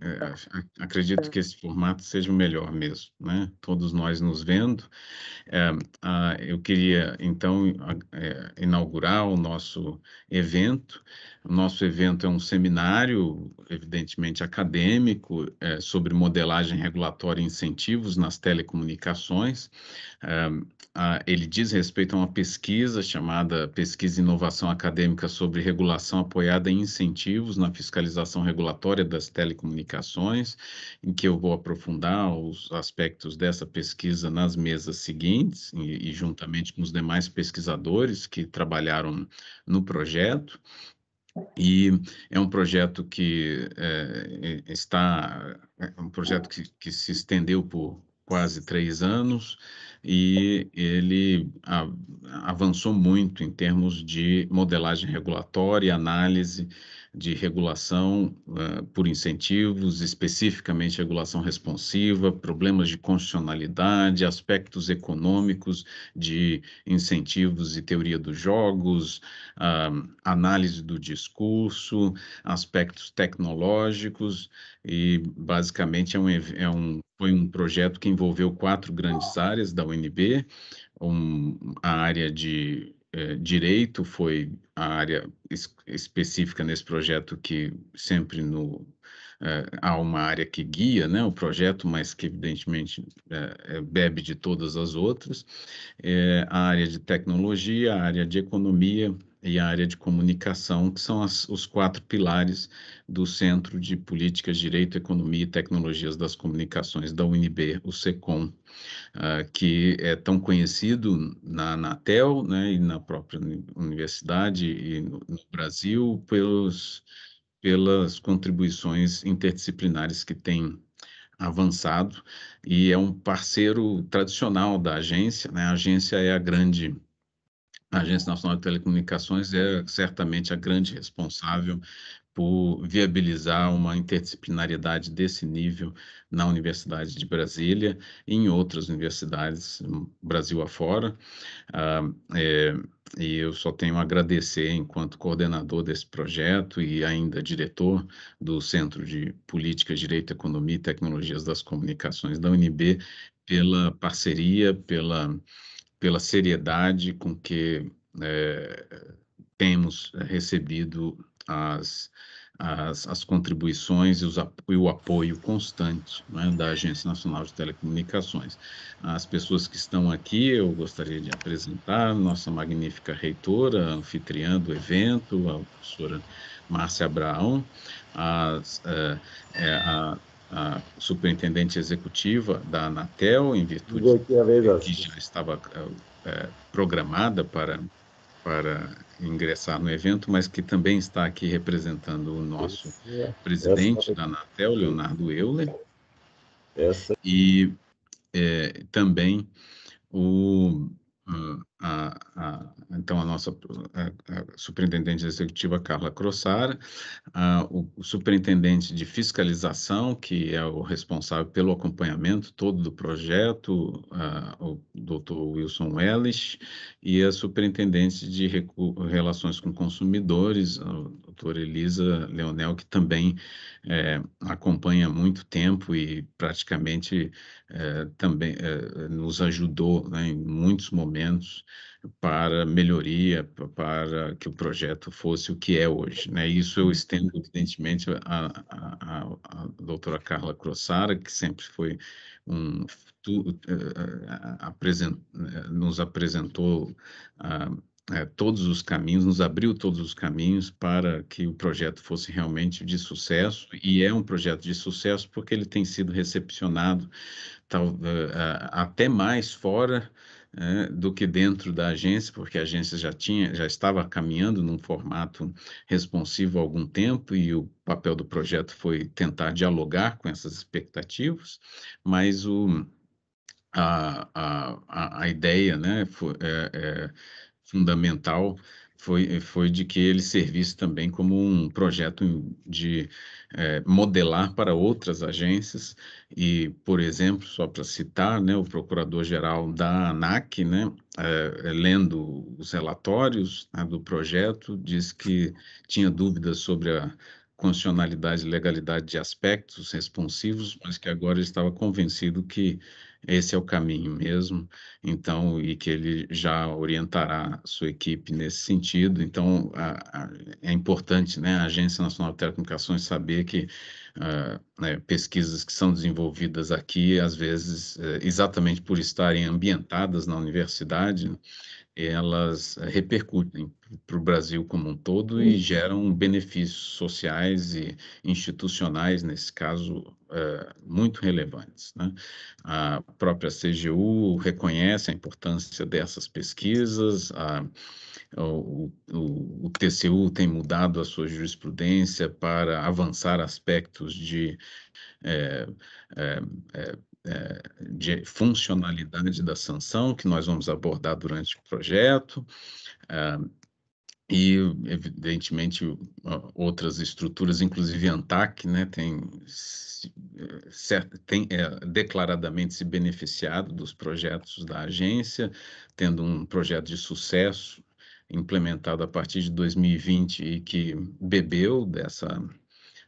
É, é, acredito que esse formato seja o melhor mesmo, né? Todos nós nos vendo. É, a, ah, eu queria, então, a, é, inaugurar o nosso evento. O nosso evento é um seminário, evidentemente acadêmico, sobre modelagem regulatória e incentivos nas telecomunicações. ele diz respeito a uma pesquisa chamada Pesquisa e Inovação Acadêmica sobre Regulação Apoiada em Incentivos na Fiscalização Regulatória das Telecomunicações comunicações, em que eu vou aprofundar os aspectos dessa pesquisa nas mesas seguintes e, e juntamente com os demais pesquisadores que trabalharam no projeto. E é um projeto que eh, é, está, é um projeto que, que se estendeu por quase três anos, e ele avançou muito em termos de modelagem regulatória, análise de regulação uh, por incentivos, especificamente regulação responsiva, problemas de constitucionalidade, aspectos econômicos de incentivos e teoria dos jogos, uh, análise do discurso, aspectos tecnológicos, e basicamente é um, é um foi um projeto que envolveu quatro grandes áreas da UNB. Um, a área de é, direito foi a área es específica nesse projeto que sempre no, é, há uma área que guia né, o projeto, mas que evidentemente é, bebe de todas as outras. a área de tecnologia, a área de economia, e a área de comunicação, que são as, os quatro pilares do Centro de Políticas, Direito, Economia e Tecnologias das Comunicações da UNB, o SECOM, uh, que é tão conhecido na Anatel né, e na própria universidade e no, no Brasil pelos, pelas contribuições interdisciplinares que tem avançado e é um parceiro tradicional da agência, né? A agência é a grande a Agência Nacional de Telecomunicações é certamente a grande responsável por viabilizar uma interdisciplinaridade desse nível na Universidade de Brasília e em outras universidades, hum, Brasil afora. Ah, é, e eu só tenho a agradecer, enquanto coordenador desse projeto e ainda diretor do Centro de Política, Direito, Economia e Tecnologias das Comunicações da UNB, pela parceria, pela pela seriedade com que é, temos eh, recebido as, as, as contribuições e, os, e, o apoio constante né, da Agência Nacional de Telecomunicações. As pessoas que estão aqui, eu gostaria de apresentar nossa magnífica reitora, anfitriã do evento, a professora Márcia Abraão, as, é, é, a a superintendente executiva da Anatel, em virtude é de que já estava é, programada para, para ingressar no evento, mas que também está aqui representando o nosso é. presidente Essa. É da Anatel, Leonardo Euler, Essa. e é, também o a, a, então a nossa a, superintendente executiva Carla Crossara, o, o, superintendente de fiscalização, que é o responsável pelo acompanhamento todo do projeto, o doutor Wilson Welles, e a superintendente de Recu relações com consumidores, doutora Elisa Leonel, que também é, acompanha há muito tempo e praticamente é, também é, nos ajudou né, em muitos momentos para melhoria, para que o projeto fosse o que é hoje. Né? Isso eu uhum. estendo, evidentemente, à a, a, a, doutora Carla Crossara, que sempre foi um, tu, uh, é, é, é, nos apresentou uh, é, todos os caminhos, nos abriu todos os caminhos para que o projeto fosse realmente de sucesso, e é um projeto de sucesso porque ele tem sido recepcionado tal, uh, até mais fora uh, do que dentro da agência, porque a agência já tinha, já estava caminhando num formato responsivo há algum tempo, e o papel do projeto foi tentar dialogar com essas expectativas, mas o, a, a, a ideia né, foi, é, é, fundamental foi, foi de que ele servisse também como um projeto de é, modelar para outras agências e, por exemplo, só para citar, né, o procurador-geral da ANAC, né, é, é lendo os relatórios né, do projeto, diz que tinha dúvidas sobre a constitucionalidade e legalidade de aspectos responsivos, mas que agora estava convencido que esse é o caminho mesmo, então, e que ele já orientará sua equipe nesse sentido. Então, a, a, é importante né, a Agência Nacional de Telecomunicações saber que uh, né, pesquisas que são desenvolvidas aqui, às vezes, eh, exatamente por estarem ambientadas na universidade, elas repercutem para o Brasil como um todo e uhum. geram benefícios sociais e institucionais, nesse caso, é, muito relevantes. Né? A própria CGU reconhece a importância dessas pesquisas, a, o, o, o, TCU tem mudado a sua jurisprudência para avançar aspectos de. É, é, de funcionalidade da sanção, que nós vamos abordar durante o projeto e evidentemente outras estruturas, inclusive a ANTAC, né, tem, eh, tem é, declaradamente se beneficiado dos projetos da agência, tendo um projeto de sucesso implementado a partir de 2020 e que bebeu dessa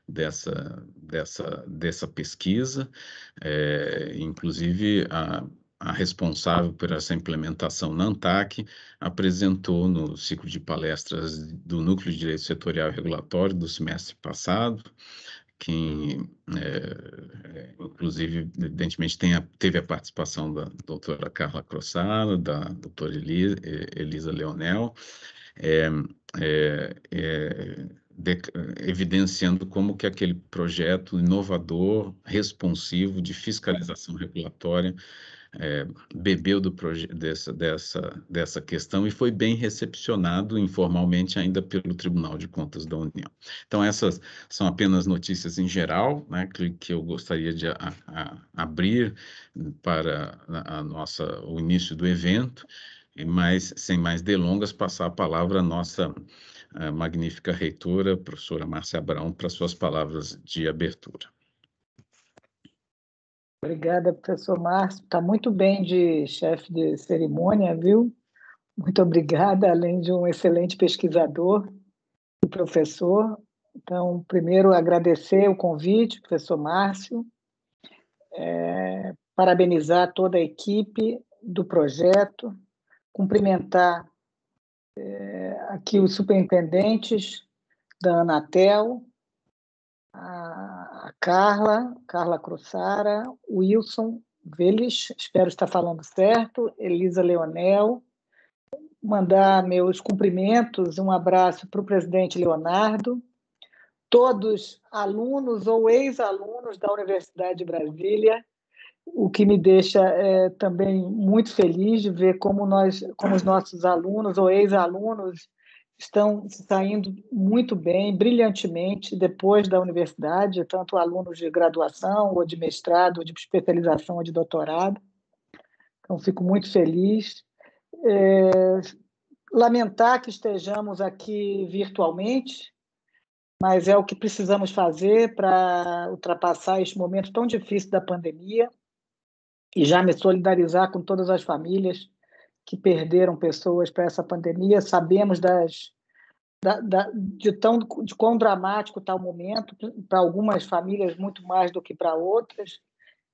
dessa dessa dessa pesquisa, é, inclusive a a responsável por essa implementação na ANTAC, apresentou no ciclo de palestras do Núcleo de Direito Setorial e Regulatório do semestre passado, que é, é inclusive, evidentemente, a, teve a participação da doutora Carla Crossala, da doutora é, Elisa, Leonel, é, é, é, de, evidenciando como que aquele projeto inovador, responsivo, de fiscalização regulatória é, bebeu do dessa, dessa, dessa questão e foi bem recepcionado informalmente ainda pelo Tribunal de Contas da União. Então, essas são apenas notícias em geral né, que, que eu gostaria de a, a abrir para a nossa, o início do evento, mas sem mais delongas, passar a palavra à nossa eh, magnífica reitora, professora Márcia Abraão, para suas palavras de abertura. Obrigada, professor Márcio. Está muito bem de chefe de cerimônia, viu? Muito obrigada, além de um excelente pesquisador e professor. Então, primeiro, agradecer o convite, professor Márcio, é, parabenizar toda a equipe do projeto, cumprimentar é, aqui os superintendentes da Anatel, a, Carla, Carla Cruzara, Wilson Veles, espero estar falando certo, Elisa Leonel, mandar meus cumprimentos e um abraço para o presidente Leonardo, todos alunos ou ex-alunos da Universidade de Brasília, o que me deixa é, também muito feliz de ver como nós, como os nossos alunos ou ex-alunos estão saindo muito bem, brilhantemente, depois da universidade, tanto alunos de graduação, ou de mestrado, ou de especialização, ou de doutorado. Então, fico muito feliz. É, lamentar que estejamos aqui virtualmente, mas é o que precisamos fazer para ultrapassar este momento tão difícil da pandemia e já me solidarizar com todas as famílias que perderam pessoas para essa pandemia, sabemos das, da, da, de, tão, de quão dramático está o momento, para algumas famílias muito mais do que para outras.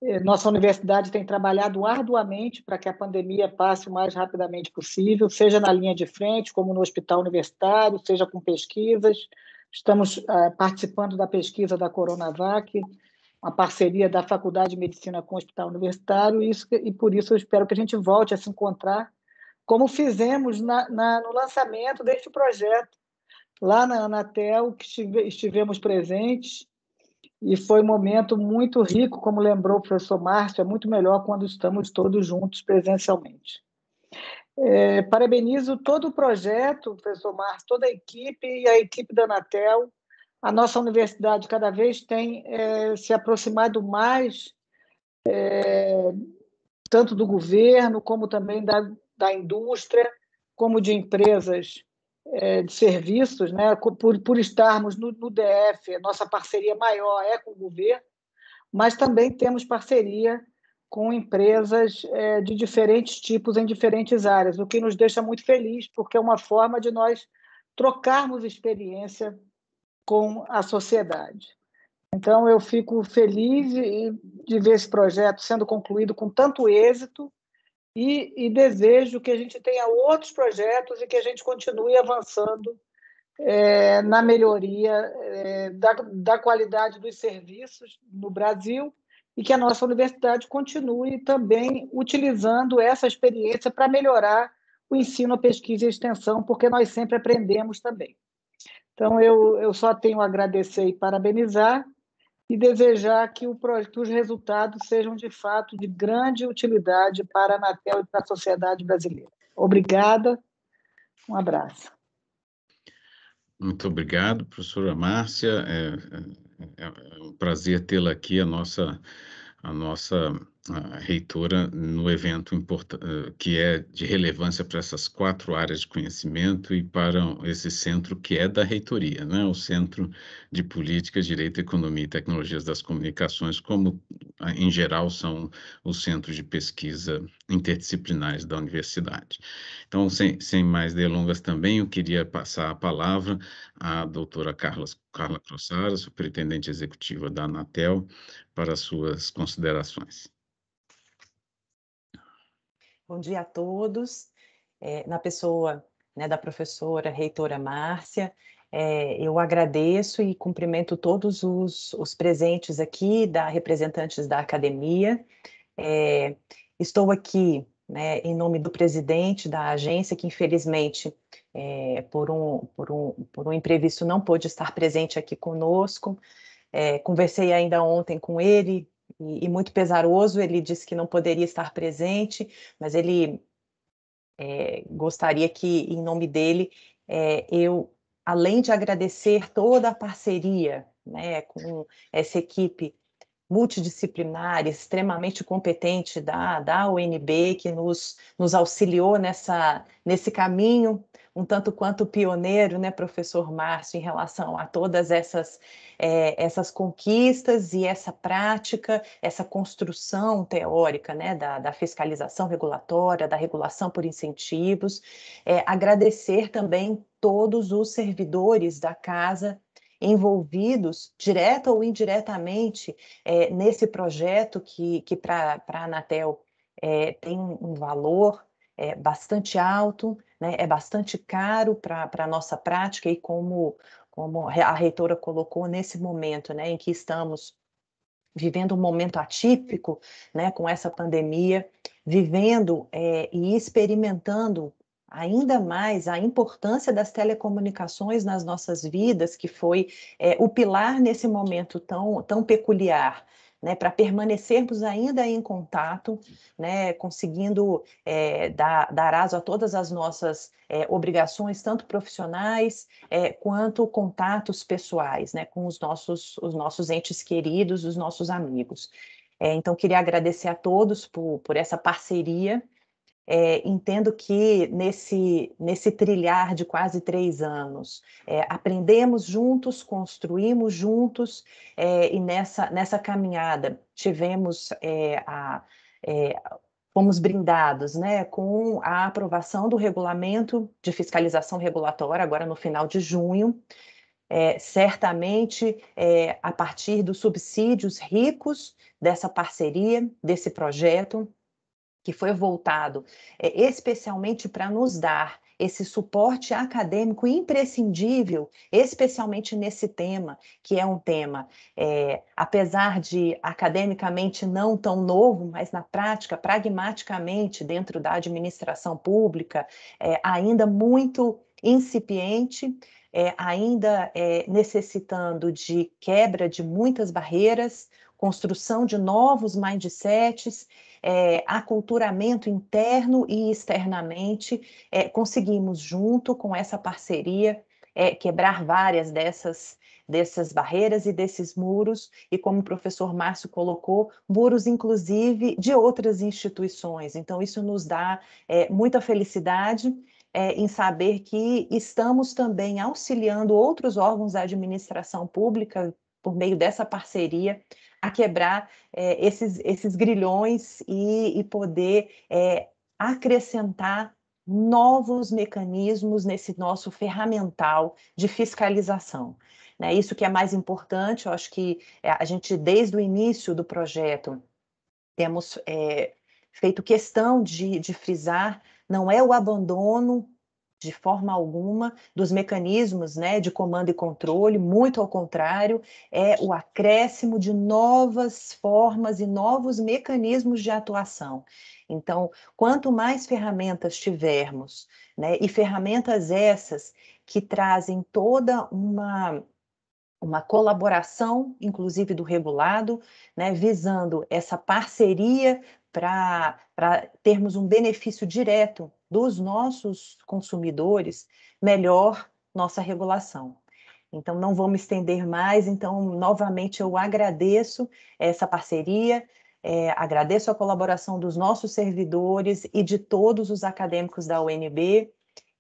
É, nossa universidade tem trabalhado arduamente para que a pandemia passe o mais rapidamente possível, seja na linha de frente, como no hospital universitário, seja com pesquisas. Estamos ah, participando da pesquisa da Coronavac, uma parceria da Faculdade de Medicina com o Hospital Universitário, e, isso, e por isso eu espero que a gente volte a se encontrar como fizemos na, na, no lançamento deste projeto. Lá na Anatel, que estive, estivemos presentes, e foi um momento muito rico, como lembrou o professor Márcio, é muito melhor quando estamos todos juntos presencialmente. É, parabenizo todo o projeto, professor Márcio, toda a equipe e a equipe da Anatel. A nossa universidade cada vez tem é, se aproximado mais, é, tanto do governo como também da, da indústria como de empresas é, de serviços, né? por, por estarmos no, no DF, é nossa parceria maior é com o governo, mas também temos parceria com empresas é, de diferentes tipos em diferentes áreas, o que nos deixa muito feliz, porque é uma forma de nós trocarmos experiência com a sociedade. Então, eu fico feliz de ver esse projeto sendo concluído com tanto êxito e, e, desejo que a gente tenha outros projetos e que a gente continue avançando é, na melhoria é, da, da qualidade dos serviços no Brasil e que a nossa universidade continue também utilizando essa experiência para melhorar o ensino, a pesquisa e a extensão, porque nós sempre aprendemos também. Então, eu, eu só tenho a agradecer e parabenizar e desejar que, o, que os resultados sejam de fato de grande utilidade para a Anatel e para a sociedade brasileira. Obrigada, um abraço. Muito obrigado, professora Márcia. É, é, é, é um prazer tê-la aqui, a nossa, a nossa reitora no evento eh, que é de relevância para essas quatro áreas de conhecimento e para esse centro que é da reitoria, né? o Centro de Política, Direito, Economia e Tecnologias das Comunicações, como ah, em geral são os centros de pesquisa interdisciplinares da universidade. Então, sem, sem mais delongas também, eu queria passar a palavra à doutora Carla Crossara, superintendente executiva da Anatel, para suas considerações. Bom dia a todos. É, na pessoa né, da professora reitora Márcia, é, eu agradeço e cumprimento todos os, os, presentes aqui, da representantes da academia. É, estou aqui né, em nome do presidente da agência, que infelizmente, é, por, um, por, um, por um imprevisto, não pôde estar presente aqui conosco. É, conversei ainda ontem com ele, e, e muito pesaroso. Ele disse que não poderia estar presente, mas ele é, gostaria que, em nome dele, é, eu, além de agradecer toda a parceria né, com essa equipe multidisciplinar, extremamente competente da, da UNB, que nos, nos auxiliou nessa, nesse caminho um tanto quanto pioneiro, né, professor Márcio, em relação a todas essas, é, essas conquistas e essa prática, essa construção teórica né, da, da fiscalização regulatória, da regulação por incentivos. É, agradecer também todos os servidores da casa envolvidos, direta ou indiretamente, é, nesse projeto que, que para a Anatel é, tem um valor é bastante alto, né, é bastante caro para a nossa prática e como, como a reitora colocou nesse momento né, em que estamos vivendo um momento atípico né, com essa pandemia, vivendo é, e experimentando ainda mais a importância das telecomunicações nas nossas vidas, que foi é, o pilar nesse momento tão, tão peculiar né, para permanecermos ainda em contato, né, conseguindo é, dar, dar aso a todas as nossas é, obrigações, tanto profissionais é, quanto contatos pessoais, né, com os nossos, os nossos entes queridos, os nossos amigos. É, então, queria agradecer a todos por, por essa parceria é, entendo que nesse, nesse trilhar de quase três anos, é, aprendemos juntos, construímos juntos, é, e nessa, nessa caminhada tivemos é, a. É, fomos brindados né, com a aprovação do regulamento de fiscalização regulatória, agora no final de junho, é, certamente é, a partir dos subsídios ricos dessa parceria, desse projeto, que foi voltado é, especialmente para nos dar esse suporte acadêmico imprescindível, especialmente nesse tema, que é um tema, é, apesar de academicamente não tão novo, mas na prática, pragmaticamente, dentro da administração pública, é, ainda muito incipiente, é, ainda é, necessitando de quebra de muitas barreiras, construção de novos mindsets é, aculturamento interno e externamente, é, conseguimos, junto com essa parceria, é, quebrar várias dessas, dessas barreiras e desses muros, e como o professor Márcio colocou, muros inclusive de outras instituições. Então, isso nos dá é, muita felicidade. É, em saber que estamos também auxiliando outros órgãos da administração pública, por meio dessa parceria, a quebrar é, esses, esses grilhões e, e poder é, acrescentar novos mecanismos nesse nosso ferramental de fiscalização. Né? Isso que é mais importante, eu acho que é, a gente, desde o início do projeto, temos é, feito questão de, de frisar, não é o abandono de forma alguma dos mecanismos né, de comando e controle, muito ao contrário, é o acréscimo de novas formas e novos mecanismos de atuação. Então, quanto mais ferramentas tivermos, né, e ferramentas essas que trazem toda uma uma colaboração, inclusive do regulado, né, visando essa parceria para termos um benefício direto dos nossos consumidores, melhor nossa regulação. Então, não vou me estender mais. Então, novamente, eu agradeço essa parceria, é, agradeço a colaboração dos nossos servidores e de todos os acadêmicos da UNB,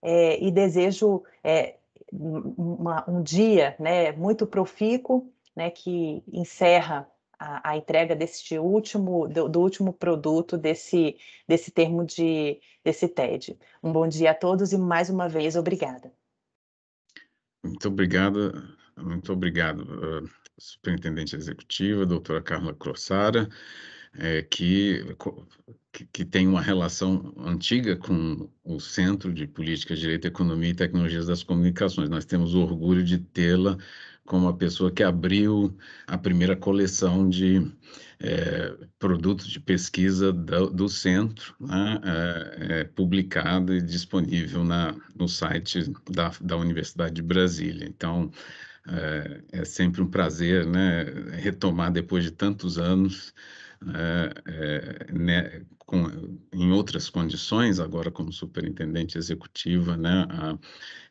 é, e desejo é, uma, um dia né, muito profícuo, né, que encerra a, a entrega deste último, do, do, último produto desse, desse termo de, desse TED. Um bom dia a todos e mais uma vez, obrigada. Muito obrigada, muito obrigado, uh, superintendente executiva, doutora Carla Crossara, é, que, que, que, tem uma relação antiga com o Centro de Política, Direito, Economia e Tecnologias das Comunicações. Nós temos o orgulho de tê-la como a pessoa que abriu a primeira coleção de é, produtos de pesquisa do, do centro, né, é, é, publicado e disponível na, no site da, da Universidade de Brasília. Então, é, é sempre um prazer né, retomar depois de tantos anos. Né, é, né com, eh, em outras condições, agora como superintendente executiva, né, a,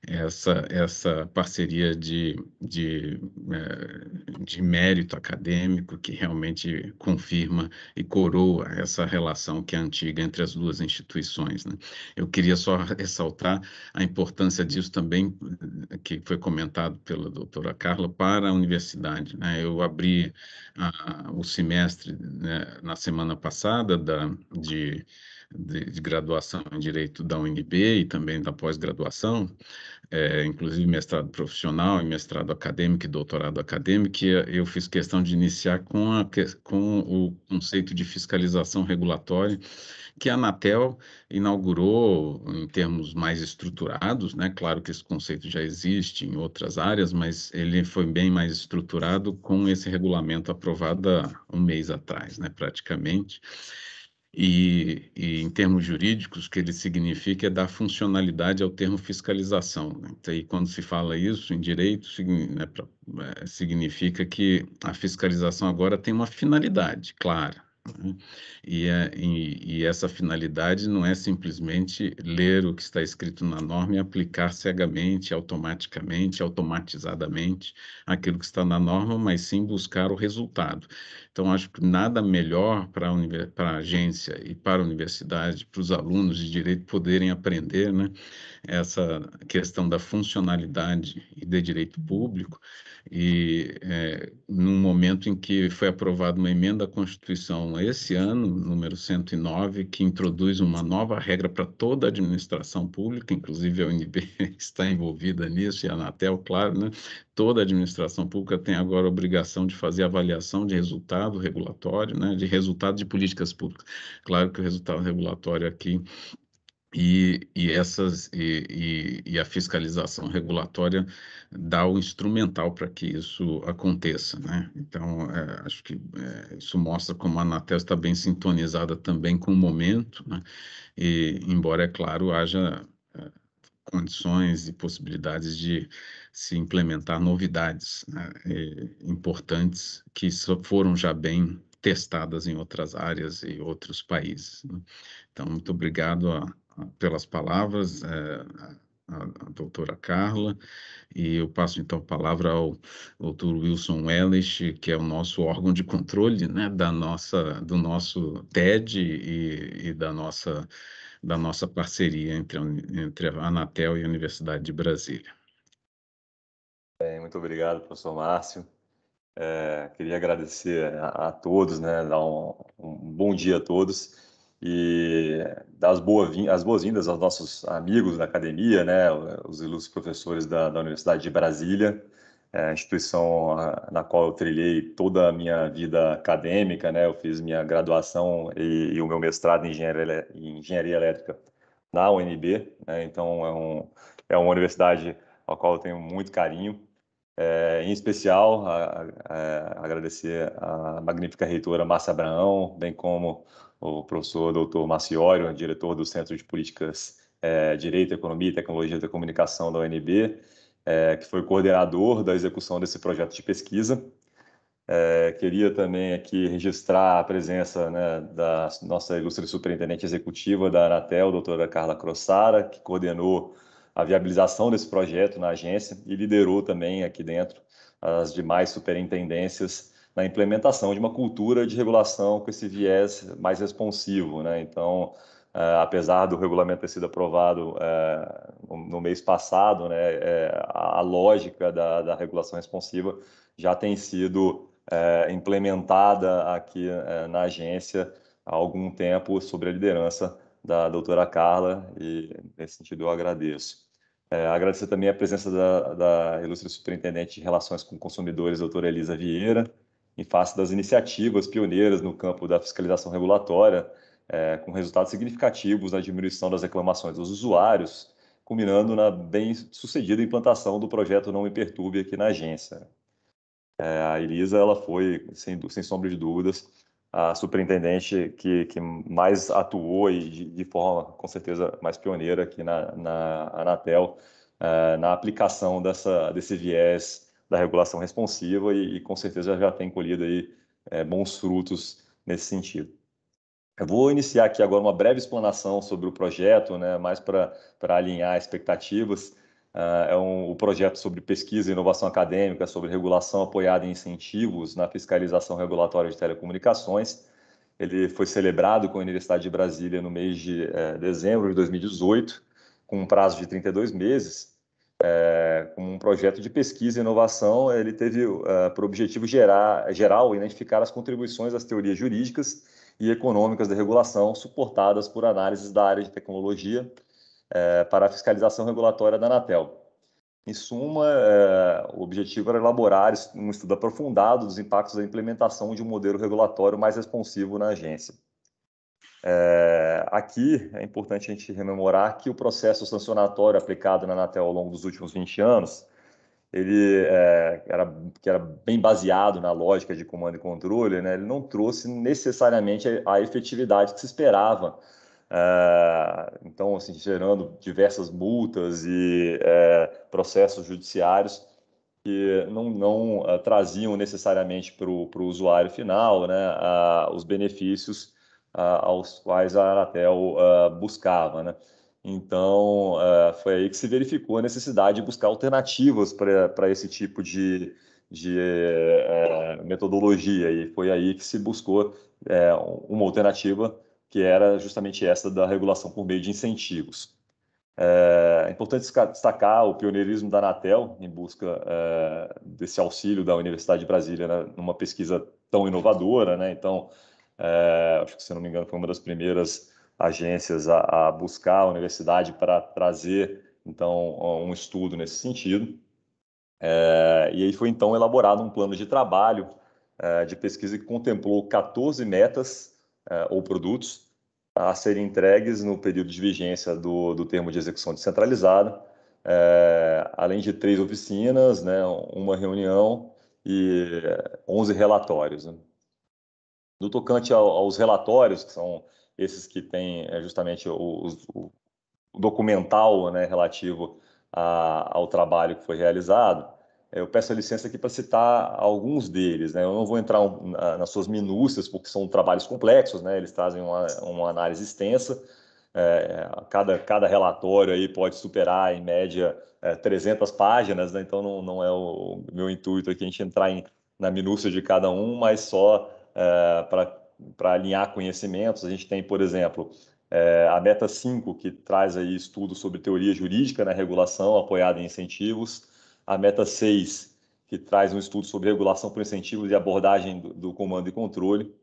essa, essa parceria de, de, eh, de mérito acadêmico que realmente confirma e coroa essa relação que é antiga entre as duas instituições. Né? Eu queria só ressaltar a importância disso também, eh, que foi comentado pela doutora Carla, para a universidade. Né? Eu abri a, o semestre né, na semana passada da de, de, de, graduação em Direito da UNB e também da pós-graduação, é, inclusive mestrado profissional, mestrado acadêmico e doutorado acadêmico, eu fiz questão de iniciar com, a, com o conceito de fiscalização regulatória que a Anatel inaugurou em termos mais estruturados, né? Claro que esse conceito já existe em outras áreas, mas ele foi bem mais estruturado com esse regulamento aprovado há um mês atrás, né? Praticamente e, e, em termos jurídicos, o que ele significa é dar funcionalidade ao termo fiscalização. Né? Então, e quando se fala isso em direito, né, pra, é, significa que a fiscalização agora tem uma finalidade clara. Né? E, é, e, e, essa finalidade não é simplesmente ler o que está escrito na norma e aplicar cegamente, automaticamente, automatizadamente aquilo que está na norma, mas sim buscar o resultado. Então, acho que nada melhor para a agência e para a universidade, para os alunos de direito poderem aprender né, essa questão da funcionalidade e de direito público. E é, num momento em que foi aprovada uma emenda à Constituição esse ano, número 109, que introduz uma nova regra para toda a administração pública, inclusive a UNB está envolvida nisso, e a Anatel, claro, né, toda a administração pública tem agora a obrigação de fazer avaliação de resultado regulatório, né, de resultado de políticas públicas. Claro que o resultado regulatório aqui e, e, essas, e, e, e, a fiscalização regulatória dá o instrumental para que isso aconteça, né? Então, é, acho que é, isso mostra como a Anatel está bem sintonizada também com o momento, né? E, embora, é claro, haja é, condições e possibilidades de se implementar novidades né, importantes que foram já bem testadas em outras áreas e outros países. Né? Então, muito obrigado a, a, pelas palavras, é, a, a, doutora Carla, e eu passo então a palavra ao doutor Wilson Ellis, que é o nosso órgão de controle né, da nossa, do nosso TED e, e da nossa da nossa parceria entre, entre a Anatel e a Universidade de Brasília. Bem, é, muito obrigado, professor Márcio. É, queria agradecer a, a, todos, né, dar um, um, bom dia a todos e dar as, boas-vindas aos nossos amigos da academia, né, os ilustres professores da, da Universidade de Brasília, é, instituição na qual eu trilhei toda a minha vida acadêmica, né, eu fiz minha graduação e, e o meu mestrado em engenharia, em engenharia elétrica na UNB, né, então é, um, é uma universidade a qual eu tenho muito carinho. É, em especial, a, a, agradecer a magnífica reitora Márcia Abraão, bem como o professor doutor Maciório, diretor do Centro de Políticas é, Direito, Economia e Tecnologia da Comunicação da UNB, é, que foi coordenador da execução desse projeto de pesquisa. É, queria também aqui registrar a presença né, da nossa ilustre superintendente executiva da Anatel, doutora Carla Crossara, que coordenou a viabilização desse projeto na agência e liderou também aqui dentro as demais superintendências na implementação de uma cultura de regulação com esse viés mais responsivo. Né? Então, Uh, apesar do regulamento ter sido aprovado uh, no, mês passado, né, uh, a, lógica da, da, regulação responsiva já tem sido implementada aqui na agência há algum tempo sobre a liderança da doutora Carla e nesse sentido eu agradeço. É, agradecer também a presença da, da ilustre superintendente de Relações com Consumidores, doutora Elisa Vieira, em face das iniciativas pioneiras no campo da fiscalização regulatória, é, com resultados significativos na diminuição das reclamações dos usuários, culminando na bem-sucedida implantação do projeto Não Me Perturbe aqui na agência. É, a Elisa ela foi, sem, sem sombra de dúvidas, a superintendente que, que mais atuou e de, de forma, com certeza, mais pioneira aqui na, na Anatel, uh, na aplicação dessa, desse viés da regulação responsiva e, e com certeza, já tem colhido aí, é, bons frutos nesse sentido. Eu vou iniciar aqui agora uma breve explanação sobre o projeto, né, mais para alinhar expectativas, Uh, é um, o projeto sobre pesquisa e inovação acadêmica, sobre regulação apoiada em incentivos na fiscalização regulatória de telecomunicações. Ele foi celebrado com a Universidade de Brasília no mês de eh, dezembro de 2018, com um prazo de 32 meses, eh, com um projeto de pesquisa e inovação. Ele teve uh, por objetivo gerar, geral identificar as contribuições às teorias jurídicas e econômicas da regulação suportadas por análises da área de tecnologia, é, para a fiscalização regulatória da Anatel. Em suma, é, o objetivo era elaborar um estudo aprofundado dos impactos da implementação de um modelo regulatório mais responsivo na agência. É, aqui é importante a gente rememorar que o processo sancionatório aplicado na Anatel ao longo dos últimos 20 anos, ele é, era, que era bem baseado na lógica de comando e controle, né, ele não trouxe necessariamente a efetividade que se esperava ah, então, assim, gerando diversas multas e eh, processos judiciários que não, não ah, traziam necessariamente para o usuário final né, os benefícios aos quais a Anatel ah, buscava. Né? Então, foi aí que se verificou a necessidade de buscar alternativas para esse tipo de, de eh, metodologia, e foi aí que se buscou eh, uma alternativa que era justamente essa da regulação por meio de incentivos. É, é importante destacar o pioneirismo da Anatel em busca é, desse auxílio da Universidade de Brasília né, numa pesquisa tão inovadora. Né? Então, é, acho que, se não me engano, foi uma das primeiras agências a, a buscar a universidade para trazer então um estudo nesse sentido. É, e aí foi então elaborado um plano de trabalho é, de pesquisa que contemplou 14 metas é, ou produtos a serem entregues no período de vigência do, do termo de execução descentralizada, é, além de três oficinas, né, uma reunião e 11 relatórios. Né? No tocante aos relatórios, que são esses que têm é, justamente o, o documental né, relativo a, ao trabalho que foi realizado, é, eu peço licença aqui para citar alguns deles. Né? Eu não vou entrar um, na, nas suas minúcias, porque são trabalhos complexos, né? eles trazem uma, uma análise extensa. É, cada, cada relatório aí pode superar, em média, é, 300 páginas, né? então não, não é o, o meu intuito aqui a gente entrar em, na minúcia de cada um, mas só é, para alinhar conhecimentos. A gente tem, por exemplo, é, a meta 5, que traz aí estudos sobre teoria jurídica na né? regulação, apoiada em incentivos a meta 6, que traz um estudo sobre regulação por incentivos e abordagem do, do comando e controle,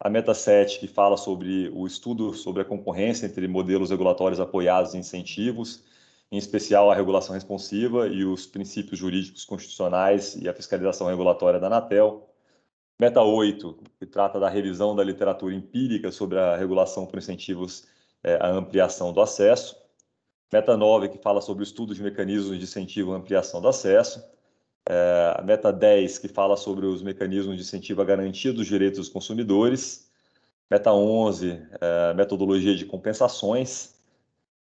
a meta 7, que fala sobre o estudo sobre a concorrência entre modelos regulatórios apoiados em incentivos, em especial a regulação responsiva e os princípios jurídicos constitucionais e a fiscalização regulatória da Anatel. Meta 8, que trata da revisão da literatura empírica sobre a regulação por incentivos eh, à é, ampliação do acesso. Meta 9, que fala sobre o estudo de mecanismos de incentivo à ampliação do acesso. É, a meta 10, que fala sobre os mecanismos de incentivo à garantia dos direitos dos consumidores. Meta 11, é, metodologia de compensações.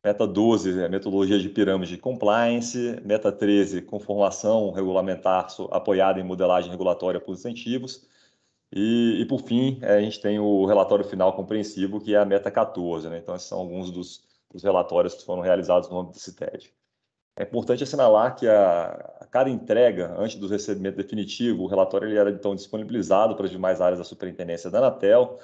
Meta 12, é, metodologia de pirâmide de compliance. Meta 13, conformação regulamentar so, apoiada em modelagem regulatória por incentivos. E, e por fim, é, a gente tem o relatório final compreensivo, que é a meta 14. Né? Então, esses são alguns dos, os relatórios que foram realizados no âmbito desse TED. É importante assinalar que a, a cada entrega, antes do recebimento definitivo, o relatório ele era então disponibilizado para as demais áreas da superintendência da Anatel,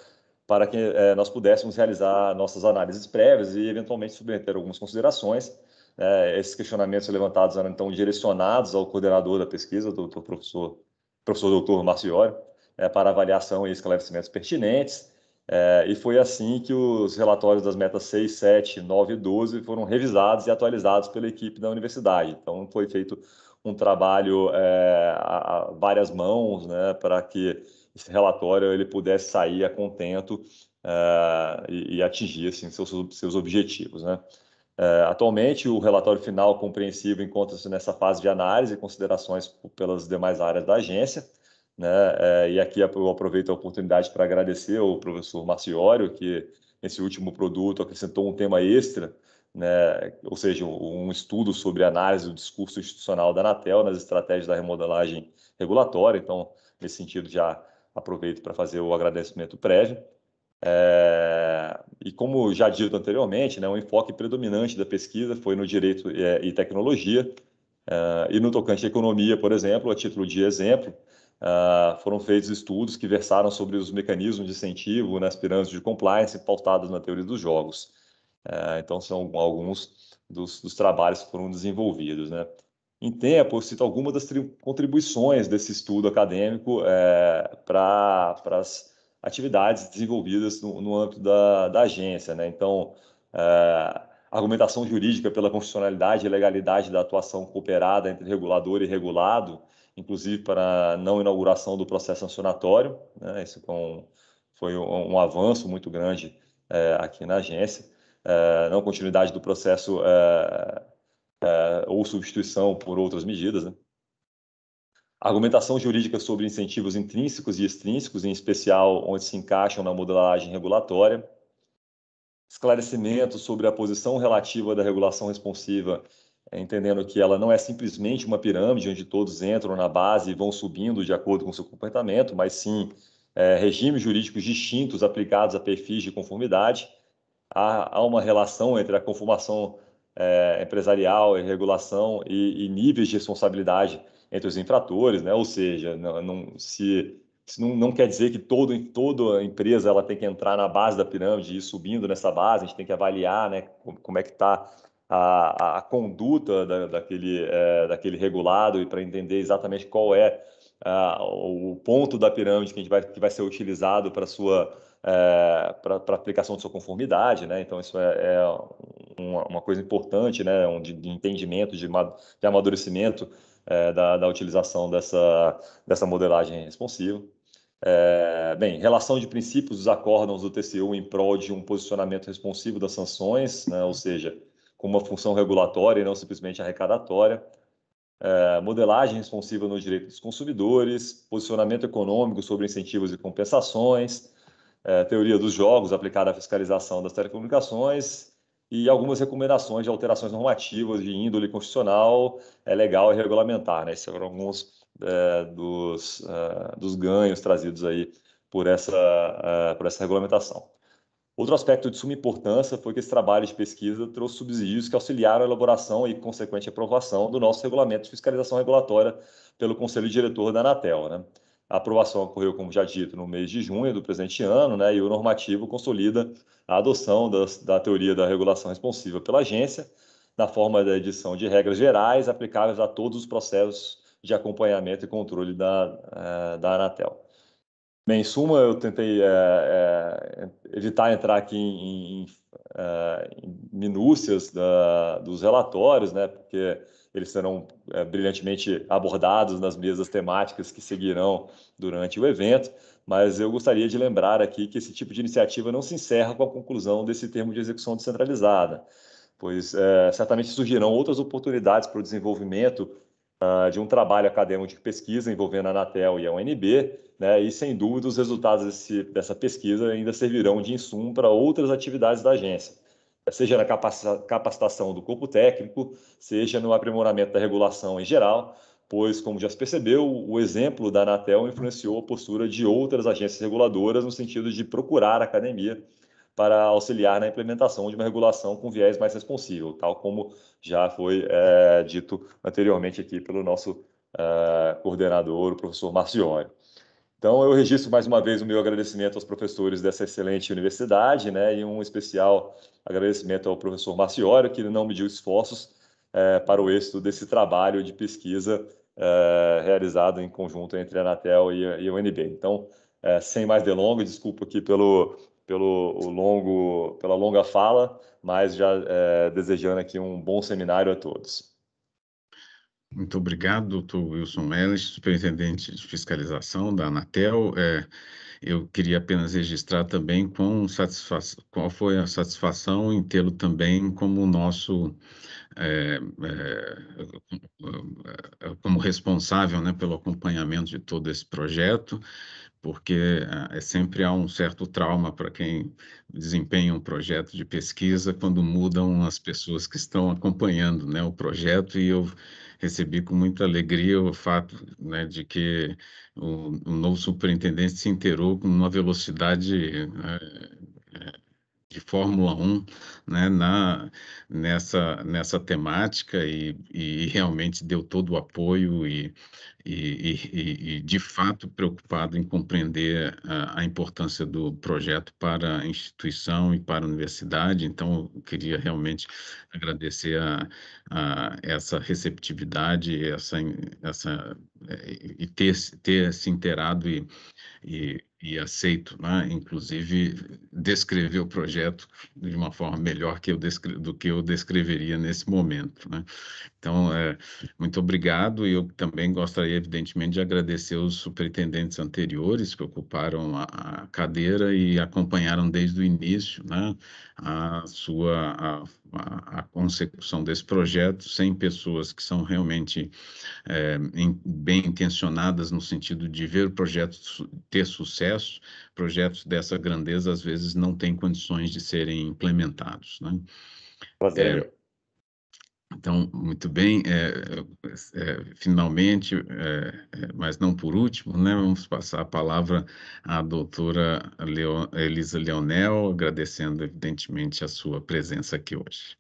para que eh, nós pudéssemos realizar nossas análises prévias e, eventualmente, submeter algumas considerações. Né, esses questionamentos levantados eram, então, direcionados ao coordenador da pesquisa, doutor professor, professor doutor Marciori, eh, para avaliação e esclarecimentos pertinentes. É, e foi assim que os relatórios das metas 6, 7, 9 e 12 foram revisados e atualizados pela equipe da universidade. Então, foi feito um trabalho é, a, a, várias mãos né, para que esse relatório ele pudesse sair a contento é, e, e, atingir assim, seus, seus objetivos. Né? É, atualmente, o relatório final compreensivo encontra-se nessa fase de análise e considerações pelas demais áreas da agência. Né? É, e aqui eu aproveito a oportunidade para agradecer ao professor Marciório, que nesse último produto acrescentou um tema extra, né? ou seja, um estudo sobre análise do discurso institucional da Anatel nas estratégias da remodelagem regulatória. Então, nesse sentido, já aproveito para fazer o agradecimento prévio. É, e como já dito anteriormente, né, o enfoque predominante da pesquisa foi no direito e, é, e tecnologia, é, e no tocante à economia, por exemplo, a título de exemplo, Uh, foram feitos estudos que versaram sobre os mecanismos de incentivo nas pirâmides de compliance pautadas na teoria dos jogos. Uh, então, são alguns dos, dos, trabalhos que foram desenvolvidos. Né? Em tempo, eu cito algumas das contribuições desse estudo acadêmico é, para as atividades desenvolvidas no, no âmbito da, da, agência. Né? Então, é, argumentação jurídica pela constitucionalidade e legalidade da atuação cooperada entre regulador e regulado, inclusive para a não inauguração do processo sancionatório. Né? Isso foi um, um, avanço muito grande é, aqui na agência. É, não continuidade do processo é, é, ou substituição por outras medidas. Né? Argumentação jurídica sobre incentivos intrínsecos e extrínsecos, em especial onde se encaixam na modelagem regulatória. Esclarecimento sobre a posição relativa da regulação responsiva entendendo que ela não é simplesmente uma pirâmide onde todos entram na base e vão subindo de acordo com seu comportamento, mas sim é, regimes jurídicos distintos aplicados a perfis de conformidade. Há, há uma relação entre a conformação é, empresarial e regulação e, e, níveis de responsabilidade entre os infratores, né? ou seja, não, não se não, não, quer dizer que todo, toda empresa ela tem que entrar na base da pirâmide e ir subindo nessa base, a gente tem que avaliar né, como é que está a, a conduta da, daquele, é, daquele regulado e para entender exatamente qual é o ponto da pirâmide que, a gente vai, que vai ser utilizado para sua é, para aplicação de sua conformidade, né? Então isso é, é uma, uma, coisa importante, né? Um de, de entendimento, de, de amadurecimento é, da, da, utilização dessa, dessa modelagem responsiva. É, bem, relação de princípios dos acórdãos do TCU em prol de um posicionamento responsivo das sanções, né? ou seja, com uma função regulatória e não simplesmente arrecadatória. É, modelagem responsiva no direito dos consumidores, posicionamento econômico sobre incentivos e compensações, é, teoria dos jogos aplicada à fiscalização das telecomunicações e algumas recomendações de alterações normativas de índole constitucional, é legal e regulamentar. Né? Esses foram alguns é, dos, é, dos ganhos trazidos aí por essa, é, por essa regulamentação. Outro aspecto de suma importância foi que esse trabalho de pesquisa trouxe subsídios que auxiliaram a elaboração e consequente aprovação do nosso regulamento de fiscalização regulatória pelo Conselho Diretor da Anatel. Né? A aprovação ocorreu, como já dito, no mês de junho do presente ano, né, e o normativo consolida a adoção das, da teoria da regulação responsiva pela agência, na forma da edição de regras gerais aplicáveis a todos os processos de acompanhamento e controle da, eh, da Anatel. Bem, em suma, eu tentei é, é, evitar entrar aqui em, em, eh, em minúcias da, dos relatórios, né, porque eles serão é, brilhantemente abordados nas mesas temáticas que seguirão durante o evento, mas eu gostaria de lembrar aqui que esse tipo de iniciativa não se encerra com a conclusão desse termo de execução descentralizada, pois certamente surgirão outras oportunidades para o desenvolvimento ah, de um trabalho acadêmico de pesquisa envolvendo a Anatel e a UNB, né, e sem dúvida os resultados desse, dessa pesquisa ainda servirão de insumo para outras atividades da agência, seja na capacitação do corpo técnico, seja no aprimoramento da regulação em geral, pois, como já se percebeu, o exemplo da Anatel influenciou a postura de outras agências reguladoras no sentido de procurar a academia para auxiliar na implementação de uma regulação com viés mais responsível, tal como já foi é, dito anteriormente aqui pelo nosso é, coordenador, o professor Marcione. Então, eu registro mais uma vez o meu agradecimento aos professores dessa excelente universidade, né, e um especial agradecimento ao professor Marciório, que não mediu esforços é, para o êxito desse trabalho de pesquisa é, realizado em conjunto entre a Anatel e, e a UNB. Então, é, sem mais delongas, desculpa aqui pelo pelo longo, pela longa fala, mas já é, desejando aqui um bom seminário a todos. Muito obrigado, doutor Wilson Menes, superintendente de fiscalização da Anatel. É, eu queria apenas registrar também quão satisfação, qual foi a satisfação em tê-lo também como nosso é, é, é como responsável né, pelo acompanhamento de todo esse projeto, porque eh, é, sempre há um certo trauma para quem desempenha um projeto de pesquisa quando mudam as pessoas que estão acompanhando né, o projeto, e eu recebi com muita alegria o fato né, de que o, o, novo superintendente se inteirou com uma velocidade eh, de Fórmula 1 né, na, nessa, nessa temática e, e realmente deu todo o apoio e, e, e, e, de fato preocupado em compreender a, a, importância do projeto para a instituição e para a universidade. Então, eu queria realmente agradecer a, a essa receptividade, essa, essa é, e ter, ter se inteirado e, e, e, aceito, né? inclusive descrever o projeto de uma forma melhor que eu do que eu descreveria nesse momento. Né? Então, é, muito obrigado e eu também gostaria, evidentemente, de agradecer os superintendentes anteriores que ocuparam a, a cadeira e acompanharam desde o início né, a sua a, a, consecução desse projeto, sem pessoas que são realmente é, eh, in, bem intencionadas no sentido de ver o projeto ter sucesso, projetos dessa grandeza às vezes não têm condições de serem implementados. Né? Prazer. É, então, muito bem, é, é, é finalmente, é, é, mas não por último, né, vamos passar a palavra à doutora Leo, Elisa Leonel, agradecendo evidentemente a sua presença aqui hoje.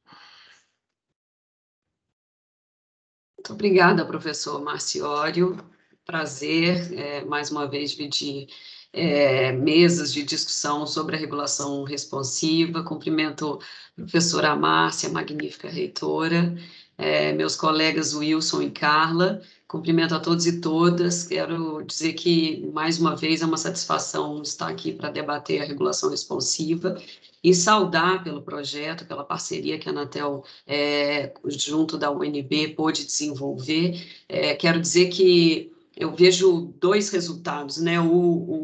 Muito obrigada, professor Marciório. Prazer, é, mais uma vez, pedir é, mesas de discussão sobre a regulação responsiva. Cumprimento a professora Márcia, magnífica reitora, é, meus colegas Wilson e Carla. Cumprimento a todos e todas. Quero dizer que, mais uma vez, é uma satisfação estar aqui para debater a regulação responsiva e saudar pelo projeto, pela parceria que a Anatel, é, junto da UNB, pôde desenvolver. É, quero dizer que eu vejo dois resultados, né? O,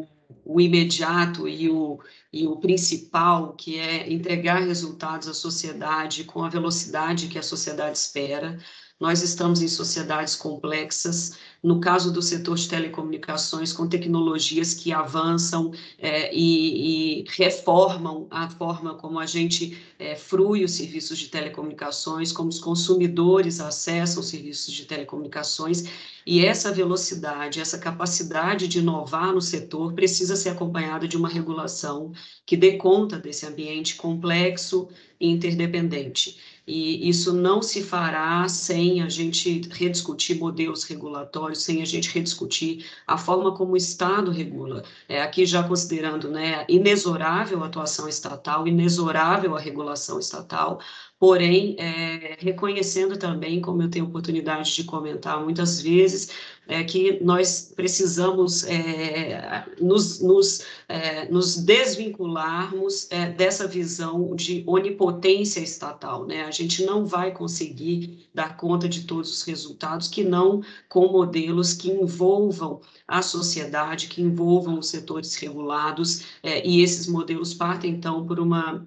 o o imediato e o, e o principal, que é entregar resultados à sociedade com a velocidade que a sociedade espera, nós estamos em sociedades complexas, no caso do setor de telecomunicações, com tecnologias que avançam é, e, e, reformam a forma como a gente é, frui os serviços de telecomunicações, como os consumidores acessam os serviços de telecomunicações, e essa velocidade, essa capacidade de inovar no setor precisa ser acompanhada de uma regulação que dê conta desse ambiente complexo e interdependente. E isso não se fará sem a gente rediscutir modelos regulatórios, sem a gente rediscutir a forma como o Estado regula. É, aqui já considerando né, inexorável a atuação estatal, inexorável a regulação estatal, porém é, reconhecendo também, como eu tenho oportunidade de comentar muitas vezes, é, que nós precisamos é, nos, nos, é, nos desvincularmos é, dessa visão de onipotência estatal. Né? A gente não vai conseguir dar conta de todos os resultados que não com modelos que envolvam a sociedade, que envolvam os setores regulados, é, e esses modelos partem, então, por uma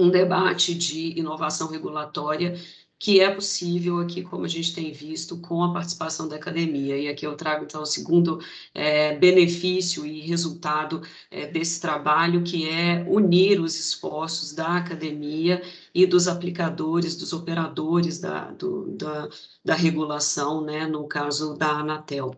um debate de inovação regulatória que é possível aqui, como a gente tem visto, com a participação da academia. E aqui eu trago, então, o segundo é, benefício e resultado é, desse trabalho, que é unir os esforços da academia e dos aplicadores, dos operadores da, do, da, da regulação, né, no caso da Anatel.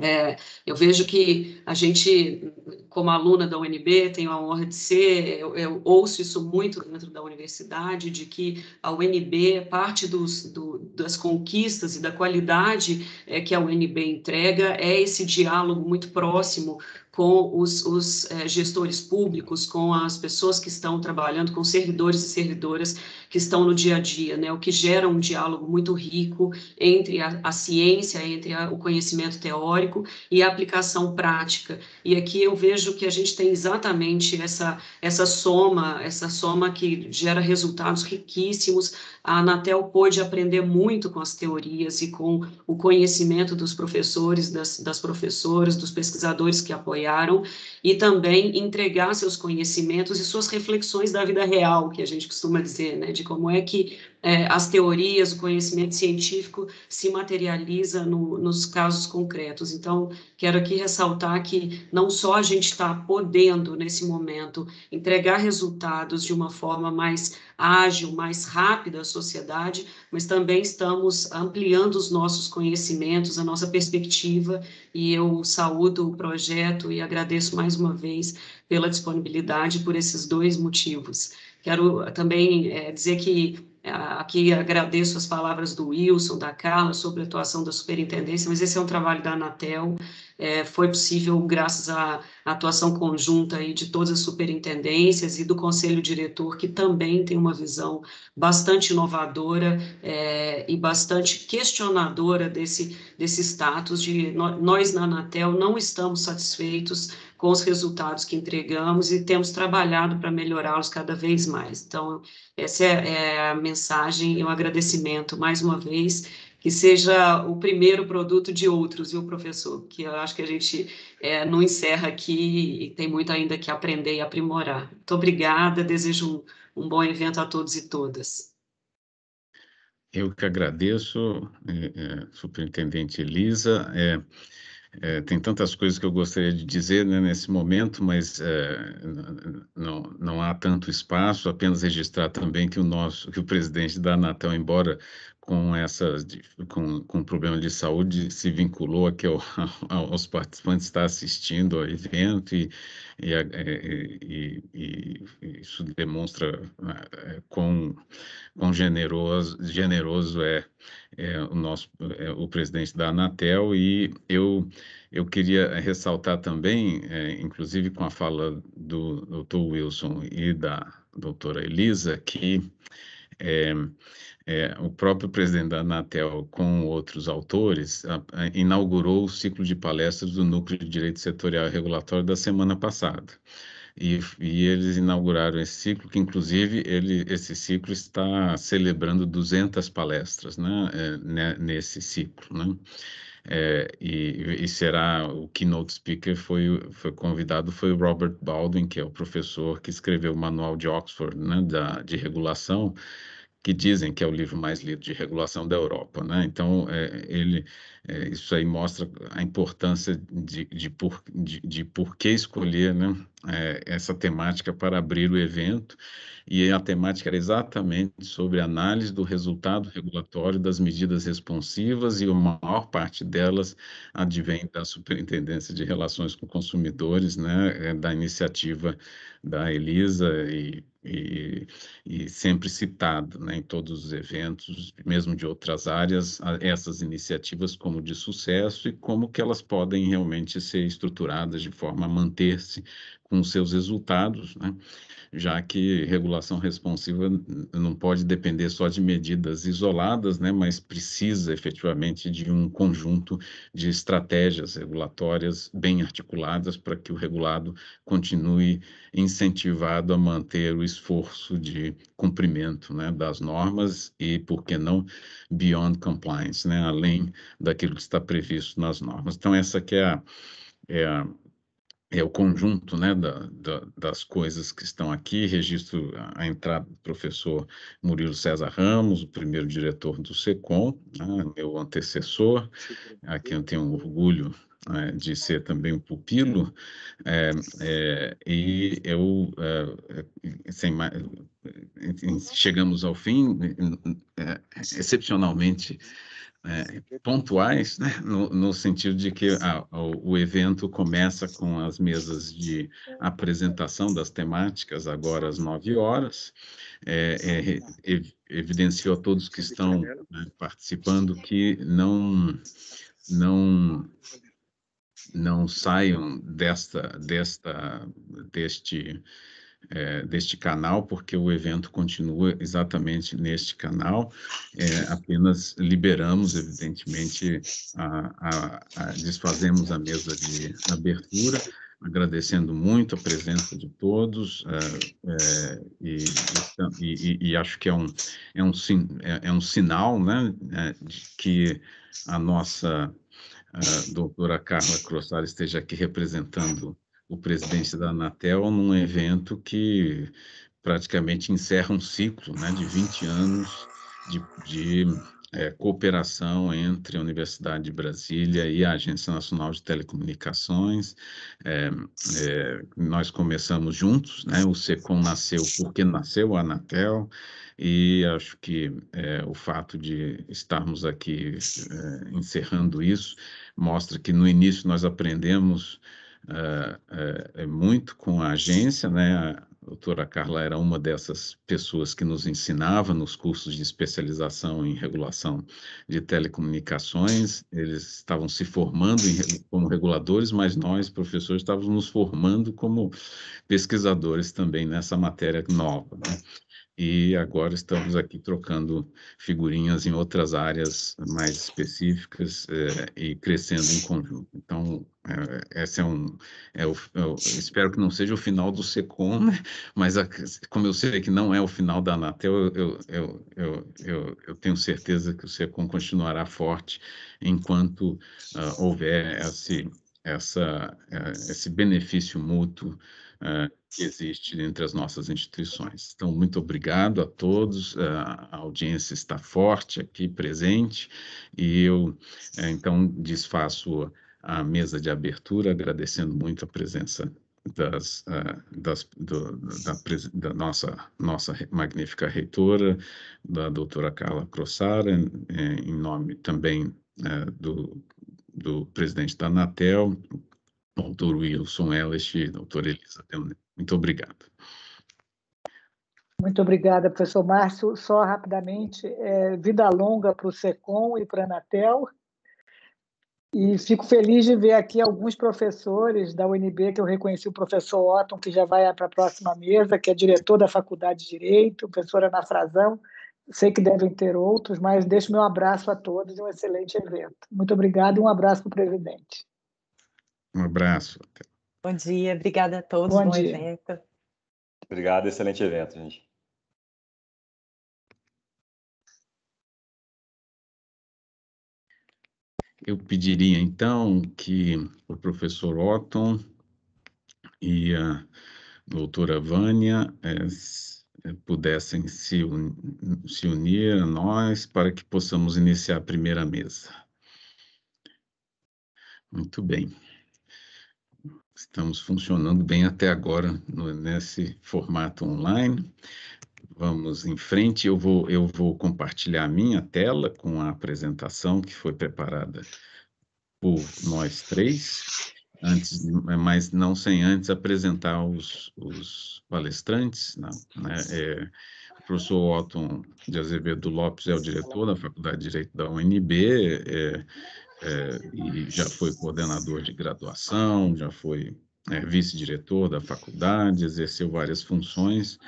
É, eu vejo que a gente, como aluna da UNB, tenho a honra de ser, eu, eu ouço isso muito dentro da universidade, de que a UNB, parte dos, do, das conquistas e da qualidade é, que a UNB entrega é esse diálogo muito próximo com os, os eh, gestores públicos, com as pessoas que estão trabalhando, com servidores e servidoras que estão no dia a dia, né, o que gera um diálogo muito rico entre a, a ciência, entre a, o conhecimento teórico e a aplicação prática. E aqui eu vejo que a gente tem exatamente essa, essa soma, essa soma que gera resultados riquíssimos. A Anatel pôde aprender muito com as teorias e com o conhecimento dos professores, das, das professoras, dos pesquisadores que apoiaram trabalharam e também entregar seus conhecimentos e suas reflexões da vida real, que a gente costuma dizer, né, de como é que é, as teorias, o conhecimento científico se materializa no, nos casos concretos. Então, quero aqui ressaltar que não só a gente está podendo, nesse momento, entregar resultados de uma forma mais ágil, mais rápida à sociedade, mas também estamos ampliando os nossos conhecimentos, a nossa perspectiva, e eu saúdo o projeto e agradeço mais uma vez pela disponibilidade por esses dois motivos. Quero também é, dizer que Aqui agradeço as palavras do Wilson, da Carla, sobre a atuação da superintendência, mas esse é um trabalho da Anatel, é, foi possível graças à atuação conjunta aí de todas as superintendências e do conselho diretor, que também tem uma visão bastante inovadora é, e bastante questionadora desse, desse status de nós na Anatel não estamos satisfeitos com os resultados que entregamos e temos trabalhado para melhorá-los cada vez mais. Então, essa é, é a mensagem e um agradecimento mais uma vez. Que seja o primeiro produto de outros, viu, professor? Que eu acho que a gente é, não encerra aqui e tem muito ainda que aprender e aprimorar. Muito obrigada, desejo um, um bom evento a todos e todas. Eu que agradeço, é, é, Superintendente Elisa. É, é, tem tantas coisas que eu gostaria de dizer né, nesse momento, mas é, não, não há tanto espaço. Apenas registrar também que o nosso, que o presidente da Anatel, embora com essas, com, com problema de saúde, se vinculou aqui ao, aos participantes, está assistindo ao evento e, e, é, é, e, e, isso demonstra é, quão, quão generoso, generoso é é, o nosso é, o presidente da Anatel e eu eu queria ressaltar também, é, inclusive com a fala do Dr. Wilson e da doutora Elisa, que é, é, o próprio presidente da Anatel, com outros autores, a, a, inaugurou o ciclo de palestras do Núcleo de Direito Setorial e Regulatório da semana passada. E, e eles inauguraram esse ciclo, que inclusive ele, esse ciclo está celebrando 200 palestras né, é, né, nesse ciclo. Né? É, e, e, será o keynote speaker foi, foi convidado foi o Robert Baldwin, que é o professor que escreveu o Manual de Oxford né, da, de Regulação, que dizem que é o livro mais lido de regulação da Europa, né? Então é, ele é, isso aí mostra a importância de, de, por, de, de por que escolher, né? é, essa temática para abrir o evento, e a temática era exatamente sobre análise do resultado regulatório das medidas responsivas, e a maior parte delas advém da Superintendência de Relações com Consumidores, né, eh, da iniciativa da Elisa e e, e, sempre citado né, em todos os eventos, mesmo de outras áreas, essas iniciativas como de sucesso e como que elas podem realmente ser estruturadas de forma a manter-se com seus resultados, né? já que regulação responsiva não pode depender só de medidas isoladas, né? mas precisa efetivamente de um conjunto de estratégias regulatórias bem articuladas para que o regulado continue incentivado a manter o esforço de cumprimento né? das normas e, por que não, beyond compliance, né? além daquilo que está previsto nas normas. Então, essa que é a é a é o conjunto né, da, da, das coisas que estão aqui. Registro a entrada do professor Murilo César Ramos, o primeiro diretor do SECOM, né, meu antecessor, a quem eu tenho orgulho né, de ser também um pupilo. É, é, e eu, é, é sem mais, é, é, chegamos ao fim, excepcionalmente é, pontuais, né? no, no, sentido de que a, o evento começa com as mesas de apresentação das temáticas, agora às nove horas. É, é, evidenciou a todos que estão né, participando que não, não, não saiam desta, desta, deste é, deste canal, porque o evento continua exatamente neste canal, é, apenas liberamos, evidentemente, a, a, a, desfazemos a mesa de abertura, agradecendo muito a presença de todos é, é e, e, e, acho que é um, é um, é, é, um sinal né, é, de que a nossa uh, doutora Carla Crossar esteja aqui representando o presidente da Anatel num evento que praticamente encerra um ciclo né, de 20 anos de, de é, cooperação entre a Universidade de Brasília e a Agência Nacional de Telecomunicações. É, é, nós começamos juntos, né? o SECOM nasceu porque nasceu a Anatel, e acho que é, o fato de estarmos aqui é, encerrando isso mostra que no início nós aprendemos é, é muito com a agência, né? A doutora Carla era uma dessas pessoas que nos ensinava nos cursos de especialização em regulação de telecomunicações. Eles estavam se formando em, como reguladores, mas nós, professores, estávamos nos formando como pesquisadores também nessa matéria nova. Né? e agora estamos aqui trocando figurinhas em outras áreas mais específicas é, e crescendo em conjunto. Então, é, esse é um. É o, eu é espero que não seja o final do SECOM, né? mas a, como eu sei que não é o final da Anatel, eu, eu, eu, eu, eu tenho certeza que o SECOM continuará forte enquanto uh, houver esse, essa, uh, esse benefício mútuo uh, que existe entre as nossas instituições. Então, muito obrigado a todos, uh, a audiência está forte aqui presente, e eu, uh, então, desfaço a mesa de abertura, agradecendo muito a presença das, das, do, da, da, nossa, nossa magnífica reitora, da doutora Carla Crossara, em, em nome também do do presidente da Anatel, doutor Wilson Ellis e doutora Elisa Muito obrigado. Muito obrigada, professor Márcio. Só rapidamente, é, vida longa para o SECOM e para a Anatel. E fico feliz de ver aqui alguns professores da UNB, que eu reconheci o professor Otton, que já vai para a próxima mesa, que é diretor da Faculdade de Direito, professora Ana Frazão. Sei que devem ter outros, mas deixo meu abraço a todos e um excelente evento. Muito obrigado e um abraço para o presidente. Um abraço. Bom dia, obrigada a todos. Bom, Bom dia. evento. Obrigado, excelente evento, gente. Eu pediria, então, que o professor Otton e a doutora Vânia é, pudessem se, un, se unir a nós para que possamos iniciar a primeira mesa. Muito bem. Estamos funcionando bem até agora no, nesse formato online. Vamos em frente. Eu vou, eu vou compartilhar a minha tela com a apresentação que foi preparada por nós três, antes, mas não sem antes apresentar os, os palestrantes. Não, né? é, o professor Otton de Azevedo Lopes é o diretor da Faculdade de Direito da UNB, é, é, e já foi coordenador de graduação, já foi é, vice-diretor da faculdade, exerceu várias funções,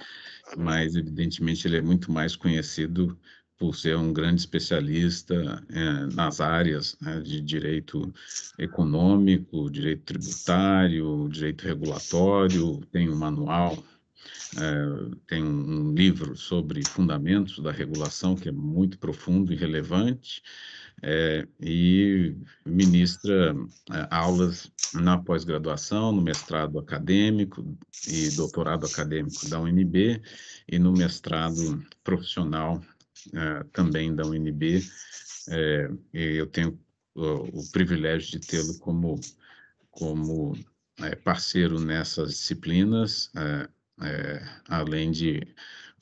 mas evidentemente ele é muito mais conhecido por ser um grande especialista é, nas áreas né, de direito econômico, direito tributário, direito regulatório, tem um manual eh, tem um livro sobre fundamentos da regulação que é muito profundo e relevante é, e ministra é, aulas na pós-graduação, no mestrado acadêmico e doutorado acadêmico da UNB e no mestrado profissional é, também da UNB. eu tenho o, o privilégio de tê-lo como, como parceiro nessas disciplinas é, além de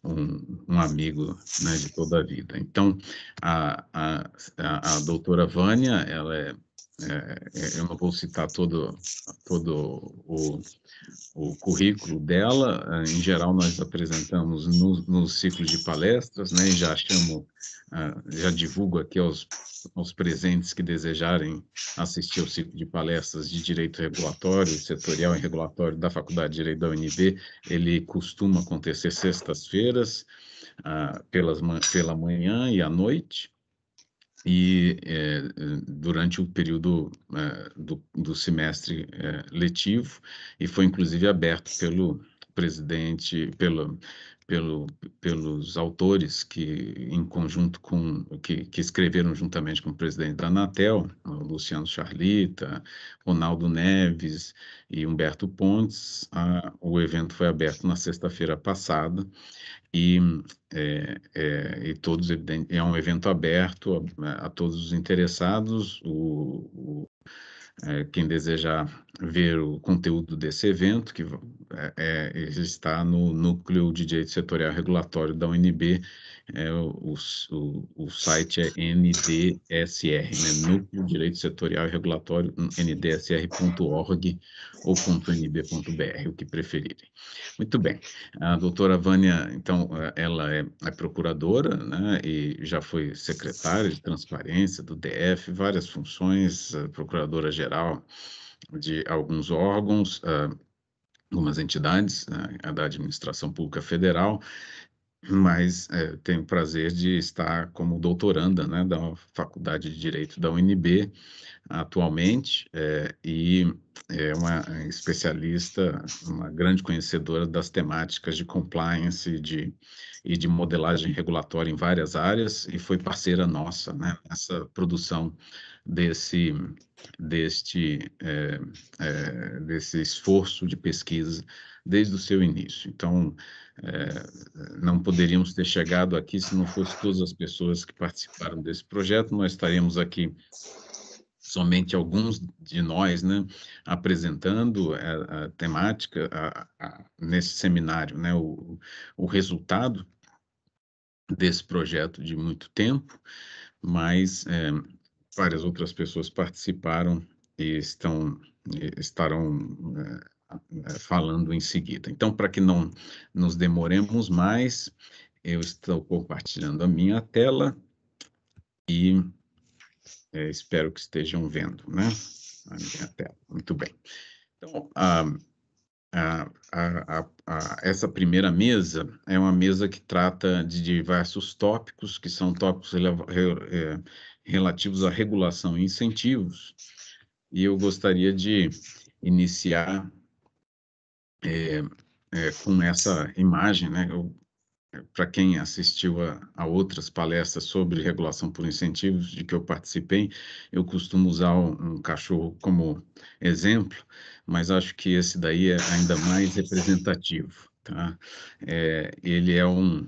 um, um amigo né, de toda a vida. Então, a, a, a doutora Vânia, ela é é, é, eu não vou citar todo, todo o, o currículo dela, é, em geral nós apresentamos nos no ciclos de palestras, né, já chamo, é, já divulgo aqui aos, aos presentes que desejarem assistir ao ciclo de palestras de Direito Regulatório, Setorial e Regulatório da Faculdade de Direito da UNB, ele costuma acontecer sextas-feiras, ah, pelas, pela manhã e à noite, e é, durante o período é, do, do, semestre é, letivo, e foi inclusive aberto pelo presidente, pelo pelo, pelos autores que, em conjunto com, que, que, escreveram juntamente com o presidente da Anatel, Luciano Charlita, Ronaldo Neves e Humberto Pontes. A, o evento foi aberto na sexta-feira passada e, é, é, e todos, é um evento aberto a, a todos os interessados. o, o é, quem desejar ver o conteúdo desse evento, que é, é, está no núcleo de direito setorial regulatório da UNB, é, o, o, o site é NDSR, né? Núcleo Direito Setorial e Regulatório, hum, ndsr.org ou .nb.br, o que preferirem. Muito bem. A doutora Vânia, então, é, ela é, é procuradora, né? E já foi secretária de Transparência do DF, várias funções, eh, procuradora-geral de alguns órgãos, eh, algumas entidades né, da administração pública federal mas é, tenho o prazer de estar como doutoranda né, da Faculdade de Direito da UNB atualmente é, e é uma especialista, uma grande conhecedora das temáticas de compliance de, e de modelagem regulatória em várias áreas e foi parceira nossa né, nessa produção desse, deste, é, é, desse esforço de pesquisa desde o seu início. Então, é, não poderíamos ter chegado aqui se não fosse todas as pessoas que participaram desse projeto, nós estaremos aqui somente alguns de nós, né, apresentando a, a temática a, a, nesse seminário, né, o, o resultado desse projeto de muito tempo, mas é, várias outras pessoas participaram e estão estarão é, falando em seguida. Então, para que não nos demoremos mais, eu estou compartilhando a minha tela e é, espero que estejam vendo, né? A minha tela. Muito bem. Então, ah, a, a, a, essa primeira mesa é uma mesa que trata de diversos tópicos, que são tópicos re, é, relativos à regulação e incentivos. E eu gostaria de iniciar é, é, com essa imagem, né? Eu para quem assistiu a, a, outras palestras sobre regulação por incentivos de que eu participei, eu costumo usar um, um cachorro como exemplo, mas acho que esse daí é ainda mais representativo. Tá? É, ele é um,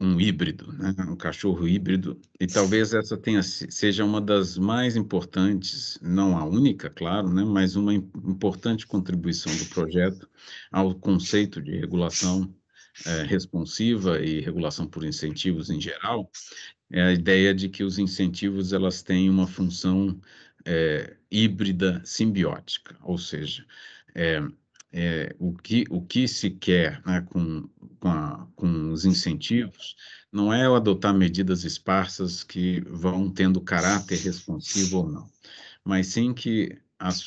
um híbrido, né? um cachorro híbrido, e talvez essa tenha, seja uma das mais importantes, não a única, claro, né? mas uma importante contribuição do projeto ao conceito de regulação é, responsiva e regulação por incentivos em geral, é a ideia de que os incentivos elas têm uma função é, híbrida simbiótica, ou seja, é, é, o, que, o que se quer né, com, com, a, com, os incentivos não é adotar medidas esparsas que vão tendo caráter responsivo ou não, mas sim que as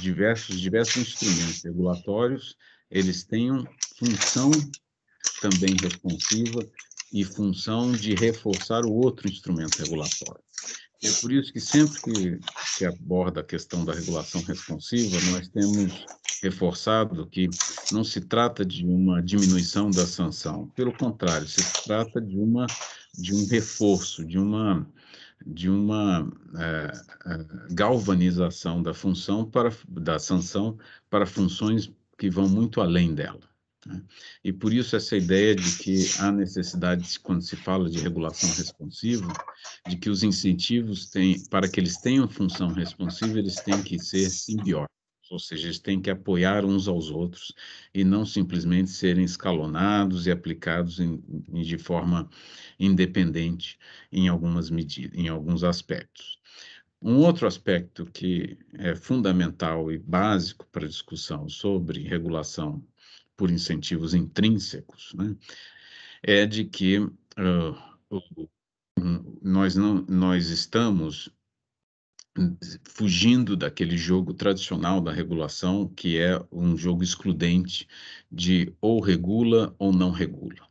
diversos, diversos instrumentos regulatórios eles tenham função também responsiva e função de reforçar o outro instrumento regulatório. É por isso que sempre que se aborda a questão da regulação responsiva, nós temos reforçado que não se trata de uma diminuição da sanção, pelo contrário, se trata de, uma, de um reforço, de uma, de uma é, é galvanização da função para, da sanção para funções que vão muito além dela. Né? E por isso essa ideia de que há necessidade, quando se fala de regulação responsiva, de que os incentivos têm, para que eles tenham função responsiva, eles têm que ser simbióticos, ou seja, eles têm que apoiar uns aos outros e não simplesmente serem escalonados e aplicados em, em, de forma independente em algumas medidas, em alguns aspectos. Um outro aspecto que é fundamental e básico para a discussão sobre regulação por incentivos intrínsecos, né, é de que uh, nós, não, nós estamos fugindo daquele jogo tradicional da regulação, que é um jogo excludente de ou regula ou não regula,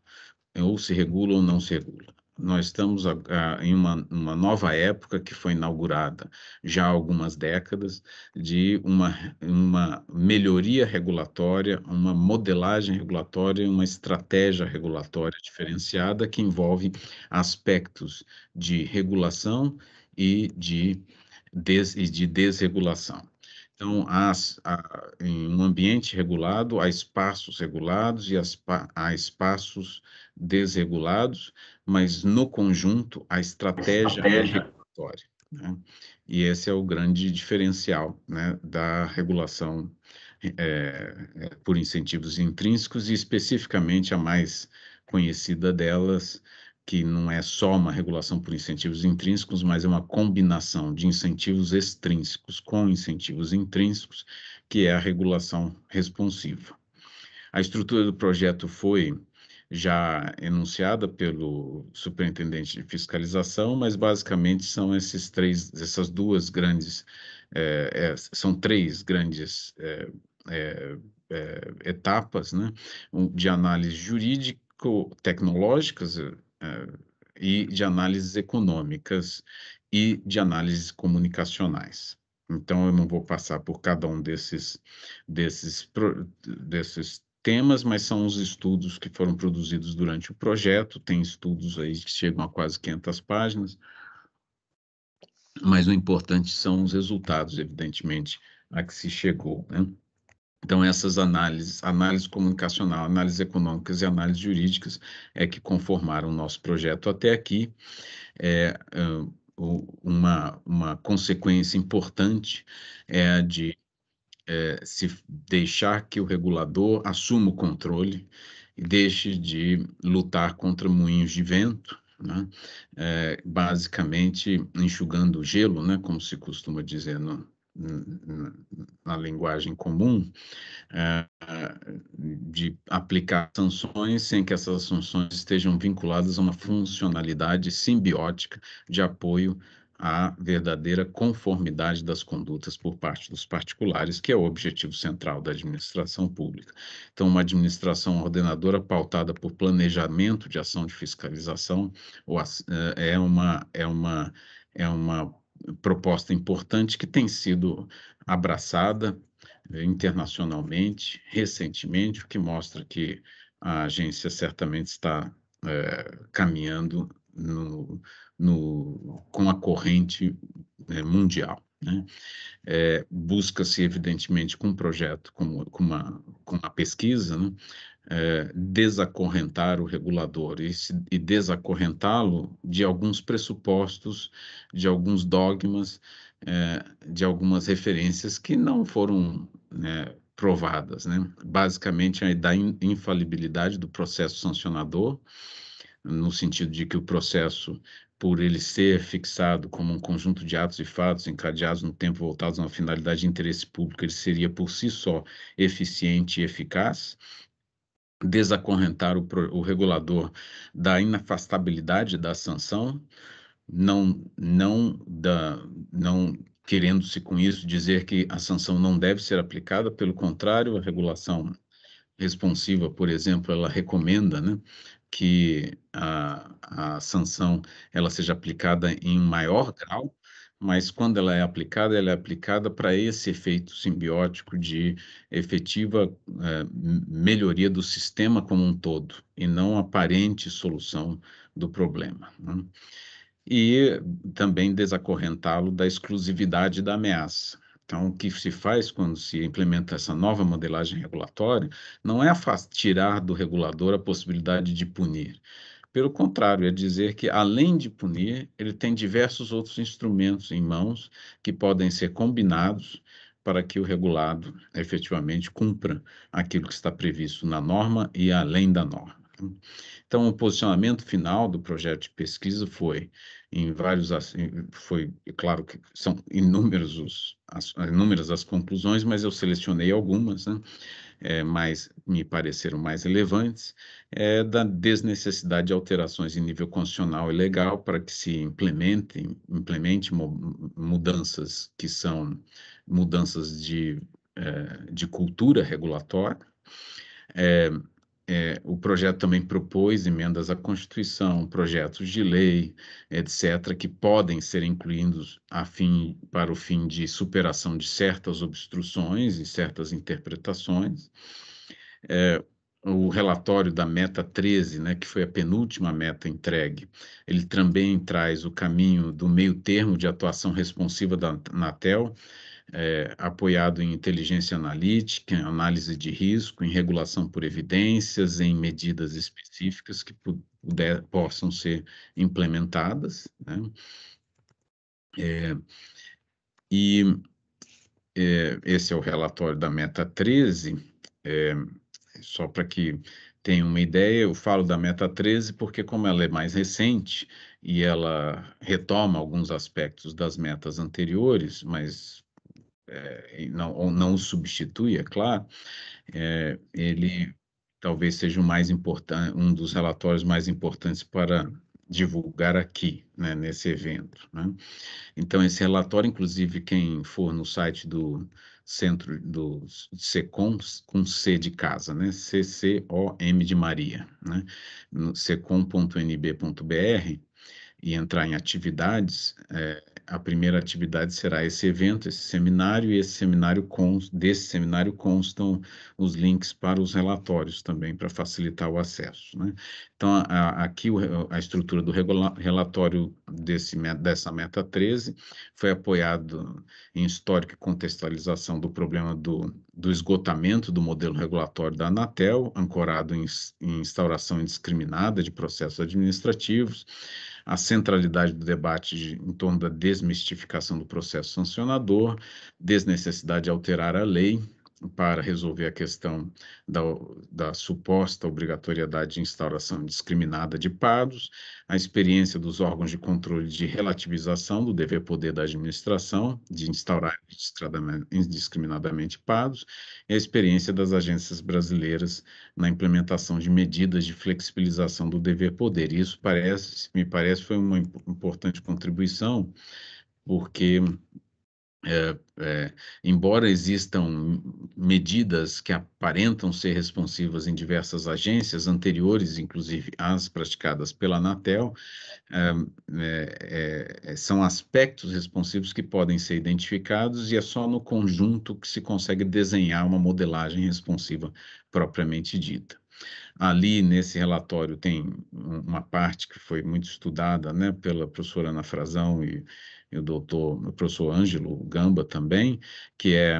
ou se regula ou não se regula nós estamos a, a, em uma, uma nova época que foi inaugurada já há algumas décadas de uma, uma melhoria regulatória, uma modelagem regulatória, uma estratégia regulatória diferenciada que envolve aspectos de regulação e de, des, e de desregulação. Então, há, há, em um ambiente regulado, há espaços regulados e as, há espaços desregulados, mas no conjunto, a estratégia, estratégia. é regulatória. Né? E esse é o grande diferencial né, da regulação é, por incentivos intrínsecos e especificamente a mais conhecida delas, que não é só uma regulação por incentivos intrínsecos, mas é uma combinação de incentivos extrínsecos com incentivos intrínsecos, que é a regulação responsiva. A estrutura do projeto foi já enunciada pelo superintendente de fiscalização, mas basicamente são esses três, essas duas grandes, é, é, são três grandes é, etapas, né, de análise jurídico-tecnológicas, eh, e de análises econômicas e de análises comunicacionais. Então, eu não vou passar por cada um desses, desses, desses temas, mas são os estudos que foram produzidos durante o projeto. Tem estudos aí que chegam a quase 500 páginas, mas o importante são os resultados, evidentemente, a que se chegou. Né? Então, essas análises, análise comunicacional, análise econômicas e análise jurídicas é que conformaram o nosso projeto até aqui. É, uma, uma consequência importante é a de é, se deixar que o regulador assuma o controle e deixe de lutar contra moinhos de vento, né? é, basicamente enxugando o gelo, né? como se costuma dizer no, na linguagem comum, eh, de aplicar sanções sem que essas sanções estejam vinculadas a uma funcionalidade simbiótica de apoio à verdadeira conformidade das condutas por parte dos particulares, que é o objetivo central da administração pública. Então, uma administração ordenadora pautada por planejamento de ação de fiscalização eh, é uma, é uma, é uma proposta importante que tem sido abraçada né, internacionalmente, recentemente, o que mostra que a agência certamente está é, caminhando no, no, com a corrente né, mundial. Né? É, Busca-se, evidentemente, com um projeto, com, com, uma, com uma pesquisa, né? é, desacorrentar o regulador e, e desacorrentá-lo de alguns pressupostos, de alguns dogmas, é, de algumas referências que não foram né, provadas. Né? Basicamente, a da infalibilidade do processo sancionador, no sentido de que o processo, por ele ser fixado como um conjunto de atos e fatos encadeados no tempo voltados a uma finalidade de interesse público, ele seria por si só eficiente e eficaz, desacorrentar o, o regulador da inafastabilidade da sanção, não, não, da, não querendo-se com isso dizer que a sanção não deve ser aplicada, pelo contrário, a regulação responsiva, por exemplo, ela recomenda né, que a, a sanção ela seja aplicada em maior grau mas quando ela é aplicada, ela é aplicada para esse efeito simbiótico de efetiva eh, melhoria do sistema como um todo, e não aparente solução do problema. Né? E também desacorrentá-lo da exclusividade da ameaça. Então, o que se faz quando se implementa essa nova modelagem regulatória não é tirar do regulador a possibilidade de punir, pelo contrário, é dizer que, além de punir, ele tem diversos outros instrumentos em mãos que podem ser combinados para que o regulado efetivamente cumpra aquilo que está previsto na norma e além da norma. Então, o posicionamento final do projeto de pesquisa foi em vários foi é claro que são inúmeros os, as, inúmeras as conclusões, mas eu selecionei algumas, né? é, mais, me pareceram mais relevantes, é da desnecessidade de alterações em nível constitucional e legal para que se implementem, implemente mudanças que são mudanças de, é, de cultura regulatória, é, é, o projeto também propôs emendas à Constituição, projetos de lei, etc., que podem ser incluídos a fim, para o fim de superação de certas obstruções e certas interpretações. É, o relatório da meta 13, né, que foi a penúltima meta entregue, ele também traz o caminho do meio termo de atuação responsiva da Anatel, é, apoiado em inteligência analítica, em análise de risco, em regulação por evidências, em medidas específicas que puder, possam ser implementadas. Né? É, e é, esse é o relatório da Meta 13, é, só para que tenha uma ideia, eu falo da Meta 13 porque, como ela é mais recente e ela retoma alguns aspectos das metas anteriores, mas é, não, ou não o substitui, é claro, é, ele talvez seja mais importante, um dos relatórios mais importantes para divulgar aqui, né, nesse evento. Né? Então, esse relatório, inclusive, quem for no site do centro do SECOM, com C de casa, né, M de Maria, né, no secom.nb.br, e entrar em atividades, é, a primeira atividade será esse evento, esse seminário, e esse seminário const, desse seminário constam os links para os relatórios também, para facilitar o acesso. Né? Então, a, a, aqui o, a estrutura do regula, relatório desse, dessa meta 13 foi apoiado em histórica e contextualização do problema do, do esgotamento do modelo regulatório da Anatel, ancorado em, em instauração indiscriminada de processos administrativos, a centralidade do debate de, em torno da desmistificação do processo sancionador, desnecessidade de alterar a lei, para resolver a questão da, da, suposta obrigatoriedade de instauração discriminada de pagos, a experiência dos órgãos de controle de relativização do dever-poder da administração de instaurar indiscriminadamente pagos e a experiência das agências brasileiras na implementação de medidas de flexibilização do dever-poder. Isso parece, me parece, foi uma importante contribuição, porque é, é, embora existam medidas que aparentam ser responsivas em diversas agências anteriores, inclusive as praticadas pela Anatel, é, é, é, são aspectos responsivos que podem ser identificados e é só no conjunto que se consegue desenhar uma modelagem responsiva propriamente dita. Ali, nesse relatório, tem uma parte que foi muito estudada né, pela professora Ana Frazão e, e o doutor, o professor Ângelo Gamba também, que é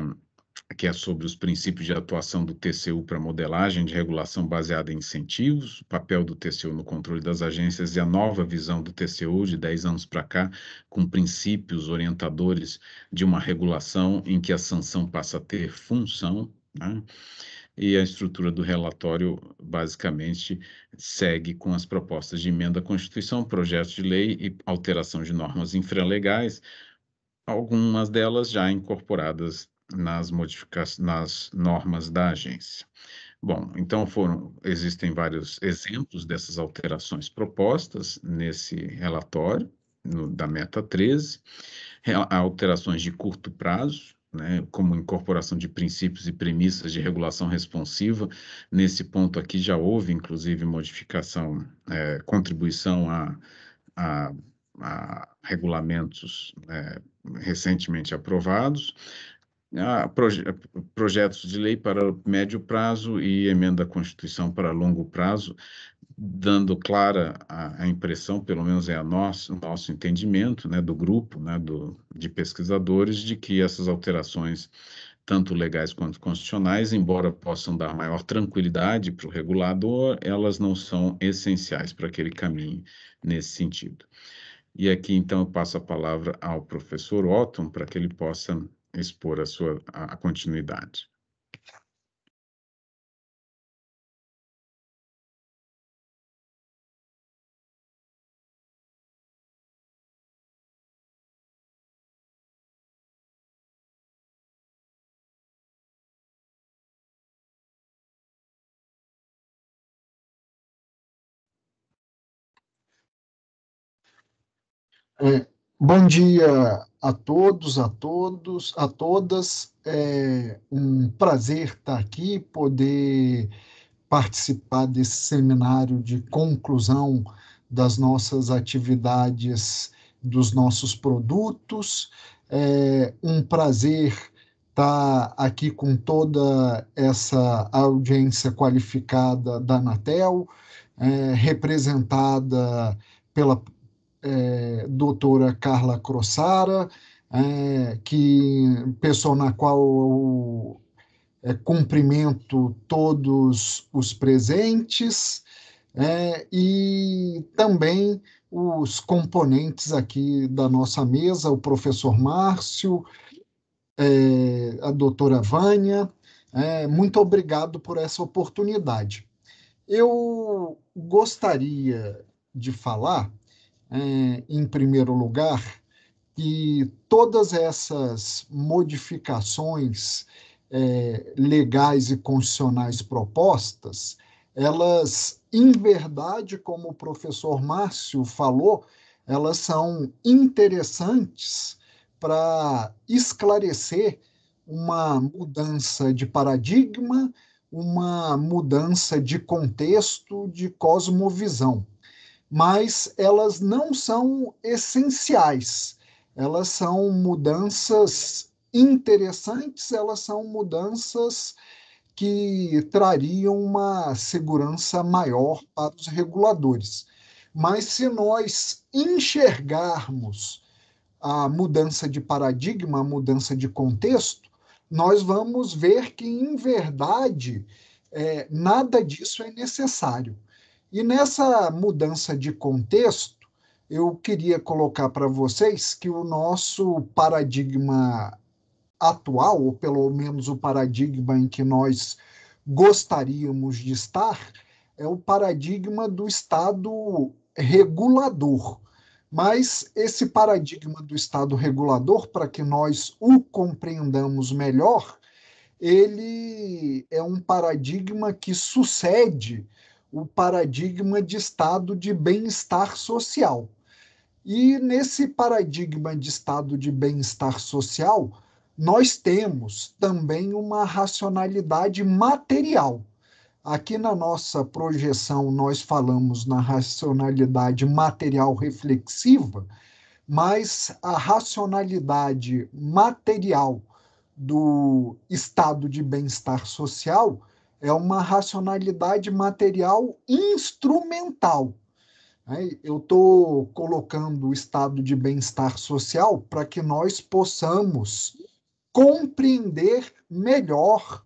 que é sobre os princípios de atuação do TCU para modelagem de regulação baseada em incentivos, o papel do TCU no controle das agências e a nova visão do TCU de 10 anos para cá, com princípios orientadores de uma regulação em que a sanção passa a ter função. Né? e a estrutura do relatório basicamente segue com as propostas de emenda à Constituição, projetos de lei e alteração de normas infralegais, algumas delas já incorporadas nas, nas normas da agência. Bom, então foram, existem vários exemplos dessas alterações propostas nesse relatório, no, da meta 13, alterações de curto prazo, né, como incorporação de princípios e premissas de regulação responsiva. Nesse ponto aqui já houve, inclusive, modificação, é, contribuição a, a, a regulamentos é, recentemente aprovados. Proje projetos de lei para médio prazo e emenda à Constituição para longo prazo dando clara a, a, impressão, pelo menos é a nosso, o nosso entendimento, né, do grupo, né, do, de pesquisadores, de que essas alterações, tanto legais quanto constitucionais, embora possam dar maior tranquilidade para o regulador, elas não são essenciais para aquele caminho nesse sentido. E aqui, então, eu passo a palavra ao professor Otton para que ele possa expor a sua a, a continuidade. É, bom dia a todos, a todos, a todas. É um prazer estar aqui, poder participar desse seminário de conclusão das nossas atividades, dos nossos produtos. É um prazer estar aqui com toda essa audiência qualificada da Anatel, é, representada pela é, doutora Carla Crossara, é, que pessoa na qual eu é, cumprimento todos os presentes é, e também os componentes aqui da nossa mesa, o professor Márcio, é, a doutora Vânia. É, muito obrigado por essa oportunidade. Eu gostaria de falar é, em primeiro lugar, que todas essas modificações é, legais e constitucionais propostas, elas, em verdade, como o professor Márcio falou, elas são interessantes para esclarecer uma mudança de paradigma, uma mudança de contexto, de cosmovisão mas elas não são essenciais. Elas são mudanças interessantes, elas são mudanças que trariam uma segurança maior para os reguladores. Mas se nós enxergarmos a mudança de paradigma, a mudança de contexto, nós vamos ver que, em verdade, é, nada disso é necessário. E nessa mudança de contexto, eu queria colocar para vocês que o nosso paradigma atual, ou pelo menos o paradigma em que nós gostaríamos de estar, é o paradigma do Estado regulador. Mas esse paradigma do Estado regulador, para que nós o compreendamos melhor, ele é um paradigma que sucede o paradigma de estado de bem-estar social. E nesse paradigma de estado de bem-estar social, nós temos também uma racionalidade material. Aqui na nossa projeção, nós falamos na racionalidade material reflexiva, mas a racionalidade material do estado de bem-estar social é uma racionalidade material instrumental. Né? Eu estou colocando o estado de bem-estar social para que nós possamos compreender melhor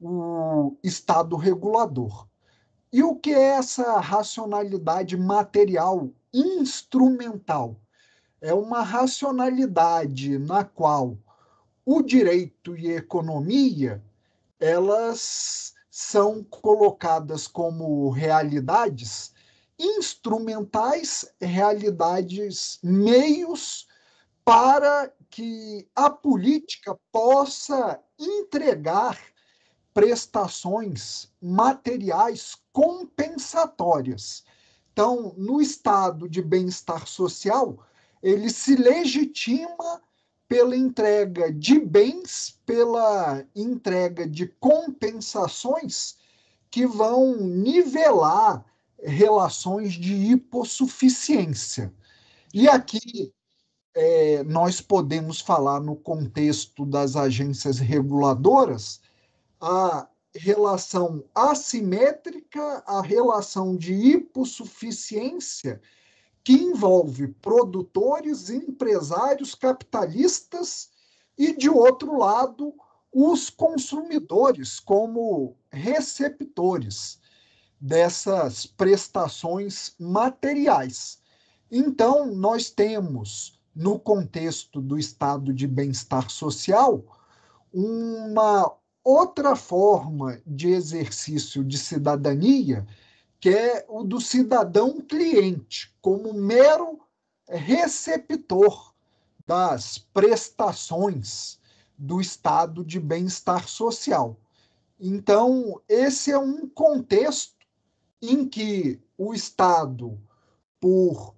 o estado regulador. E o que é essa racionalidade material instrumental? É uma racionalidade na qual o direito e economia elas são colocadas como realidades instrumentais, realidades, meios para que a política possa entregar prestações materiais compensatórias. Então, no estado de bem-estar social, ele se legitima pela entrega de bens, pela entrega de compensações que vão nivelar relações de hipossuficiência. E aqui é, nós podemos falar no contexto das agências reguladoras a relação assimétrica, a relação de hipossuficiência que envolve produtores, empresários, capitalistas e, de outro lado, os consumidores como receptores dessas prestações materiais. Então, nós temos, no contexto do estado de bem-estar social, uma outra forma de exercício de cidadania que é o do cidadão cliente, como mero receptor das prestações do estado de bem-estar social. Então, esse é um contexto em que o Estado, por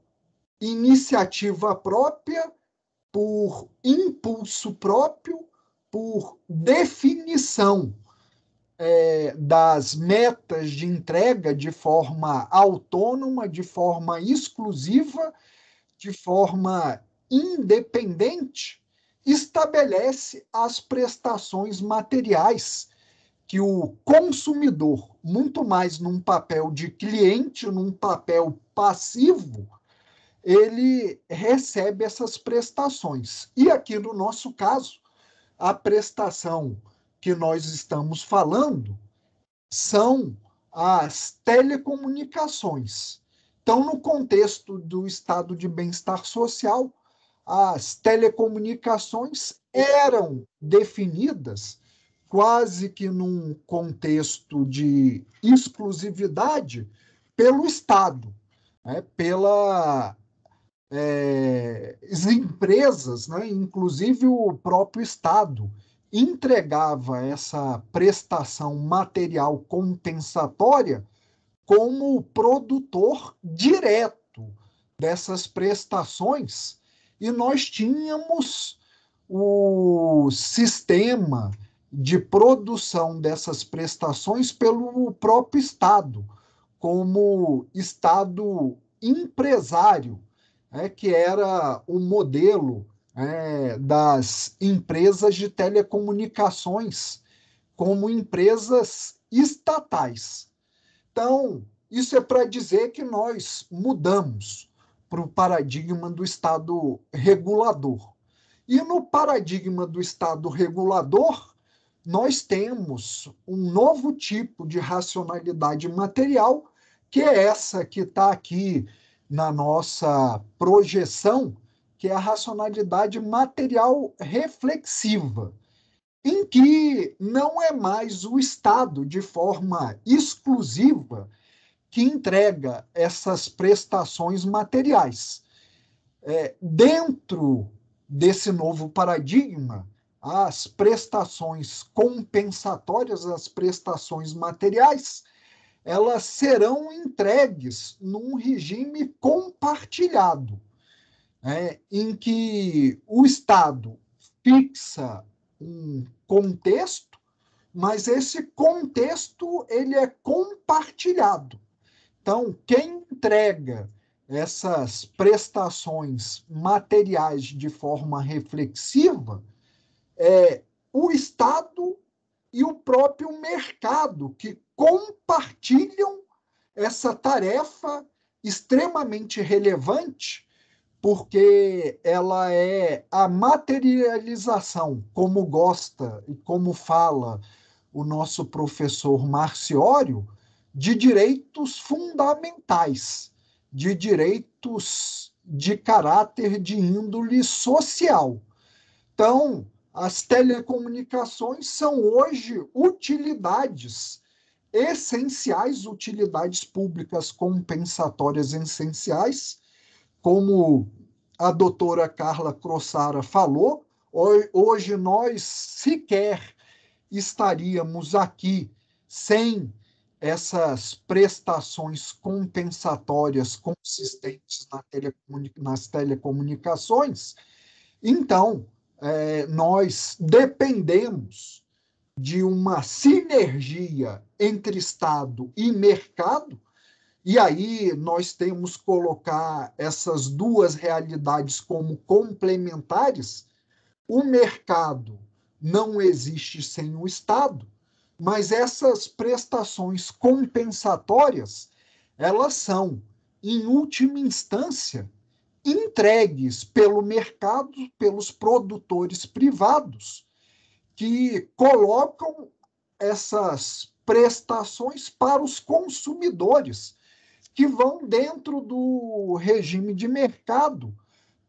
iniciativa própria, por impulso próprio, por definição é, das metas de entrega de forma autônoma, de forma exclusiva, de forma independente, estabelece as prestações materiais que o consumidor, muito mais num papel de cliente, num papel passivo, ele recebe essas prestações. E aqui no nosso caso, a prestação que nós estamos falando são as telecomunicações. Então, no contexto do estado de bem-estar social, as telecomunicações eram definidas quase que num contexto de exclusividade pelo Estado, né? pelas eh, é, empresas, né? inclusive o próprio Estado, entregava essa prestação material compensatória como produtor direto dessas prestações e nós tínhamos o sistema de produção dessas prestações pelo próprio Estado, como Estado empresário, né, que era o modelo é, das empresas de telecomunicações como empresas estatais. Então, isso é para dizer que nós mudamos para o paradigma do Estado regulador. E no paradigma do Estado regulador, nós temos um novo tipo de racionalidade material, que é essa que está aqui na nossa projeção que é a racionalidade material reflexiva, em que não é mais o Estado, de forma exclusiva, que entrega essas prestações materiais. É, dentro desse novo paradigma, as prestações compensatórias, as prestações materiais, elas serão entregues num regime compartilhado né, em que o Estado fixa um contexto, mas esse contexto ele é compartilhado. Então, quem entrega essas prestações materiais de forma reflexiva é o Estado e o próprio mercado que compartilham essa tarefa extremamente relevante porque ela é a materialização, como gosta e como fala o nosso professor Marciório, de direitos fundamentais, de direitos de caráter de índole social. Então, as telecomunicações são hoje utilidades essenciais, utilidades públicas compensatórias essenciais, como a doutora Carla Crossara falou, hoje nós sequer estaríamos aqui sem essas prestações compensatórias consistentes na nas telecomunicações. Então, é, nós dependemos de uma sinergia entre Estado e mercado e aí nós temos colocar essas duas realidades como complementares. O mercado não existe sem o Estado, mas essas prestações compensatórias, elas são, em última instância, entregues pelo mercado, pelos produtores privados, que colocam essas prestações para os consumidores, que vão dentro do regime de mercado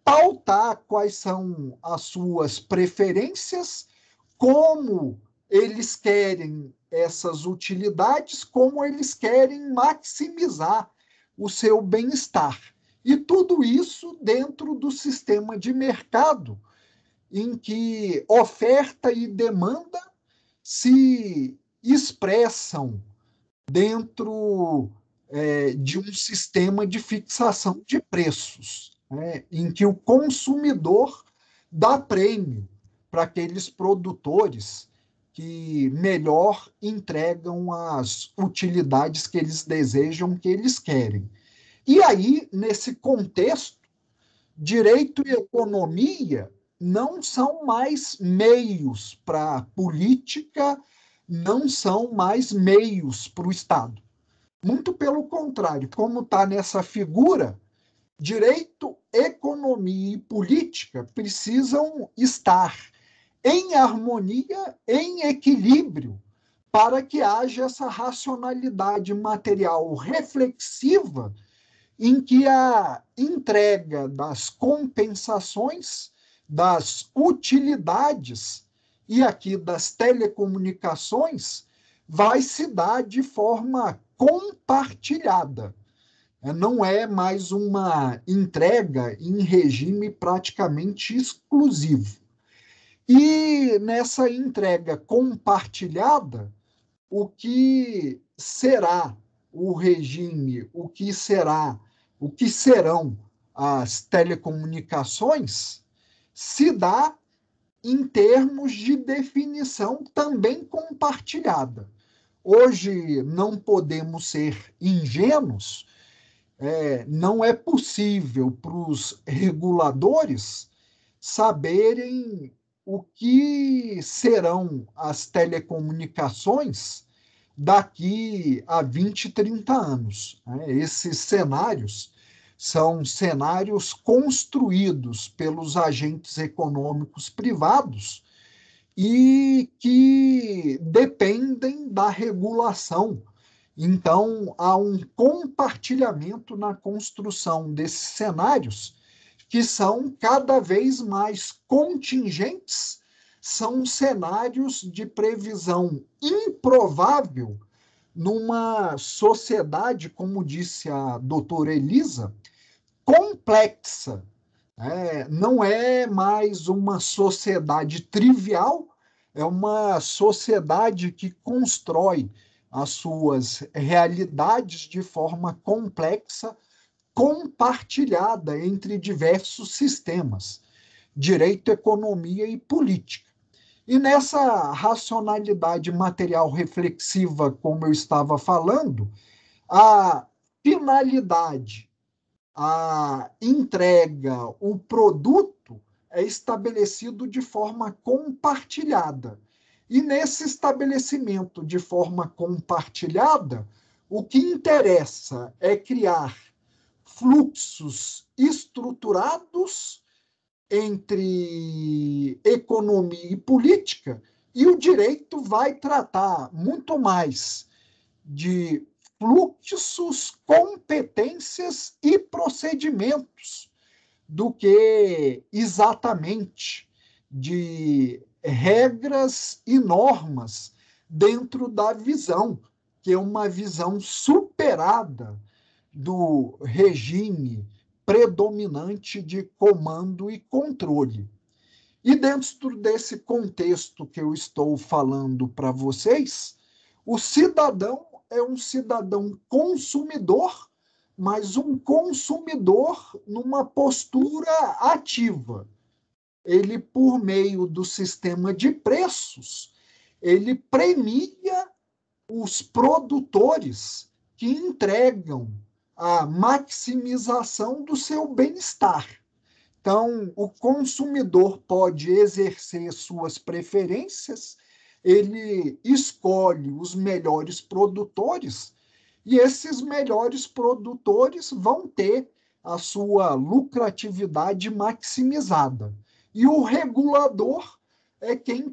pautar quais são as suas preferências, como eles querem essas utilidades, como eles querem maximizar o seu bem-estar. E tudo isso dentro do sistema de mercado, em que oferta e demanda se expressam dentro é, de um sistema de fixação de preços, né, em que o consumidor dá prêmio para aqueles produtores que melhor entregam as utilidades que eles desejam, que eles querem. E aí, nesse contexto, direito e economia não são mais meios para a política, não são mais meios para o Estado. Muito pelo contrário, como está nessa figura, direito, economia e política precisam estar em harmonia, em equilíbrio, para que haja essa racionalidade material reflexiva em que a entrega das compensações, das utilidades e aqui das telecomunicações vai se dar de forma compartilhada. É, não é mais uma entrega em regime praticamente exclusivo. E nessa entrega compartilhada, o que será o regime, o que será, o que serão as telecomunicações, se dá em termos de definição também compartilhada hoje não podemos ser ingênuos, é, não é possível para os reguladores saberem o que serão as telecomunicações daqui a 20, 30 anos. Né? Esses cenários são cenários construídos pelos agentes econômicos privados e que dependem da regulação. Então, há um compartilhamento na construção desses cenários que são cada vez mais contingentes, são cenários de previsão improvável numa sociedade, como disse a doutora Elisa, complexa, é, não é mais uma sociedade trivial, é uma sociedade que constrói as suas realidades de forma complexa, compartilhada entre diversos sistemas, direito, economia e política. E nessa racionalidade material reflexiva, como eu estava falando, a finalidade a entrega, o produto é estabelecido de forma compartilhada. E nesse estabelecimento de forma compartilhada, o que interessa é criar fluxos estruturados entre economia e política, e o direito vai tratar muito mais de fluxos, competências e procedimentos do que exatamente de regras e normas dentro da visão, que é uma visão superada do regime predominante de comando e controle. E dentro desse contexto que eu estou falando para vocês, o cidadão é um cidadão consumidor, mas um consumidor numa postura ativa. Ele, por meio do sistema de preços, ele premia os produtores que entregam a maximização do seu bem-estar. Então, o consumidor pode exercer suas preferências ele escolhe os melhores produtores e esses melhores produtores vão ter a sua lucratividade maximizada. E o regulador é quem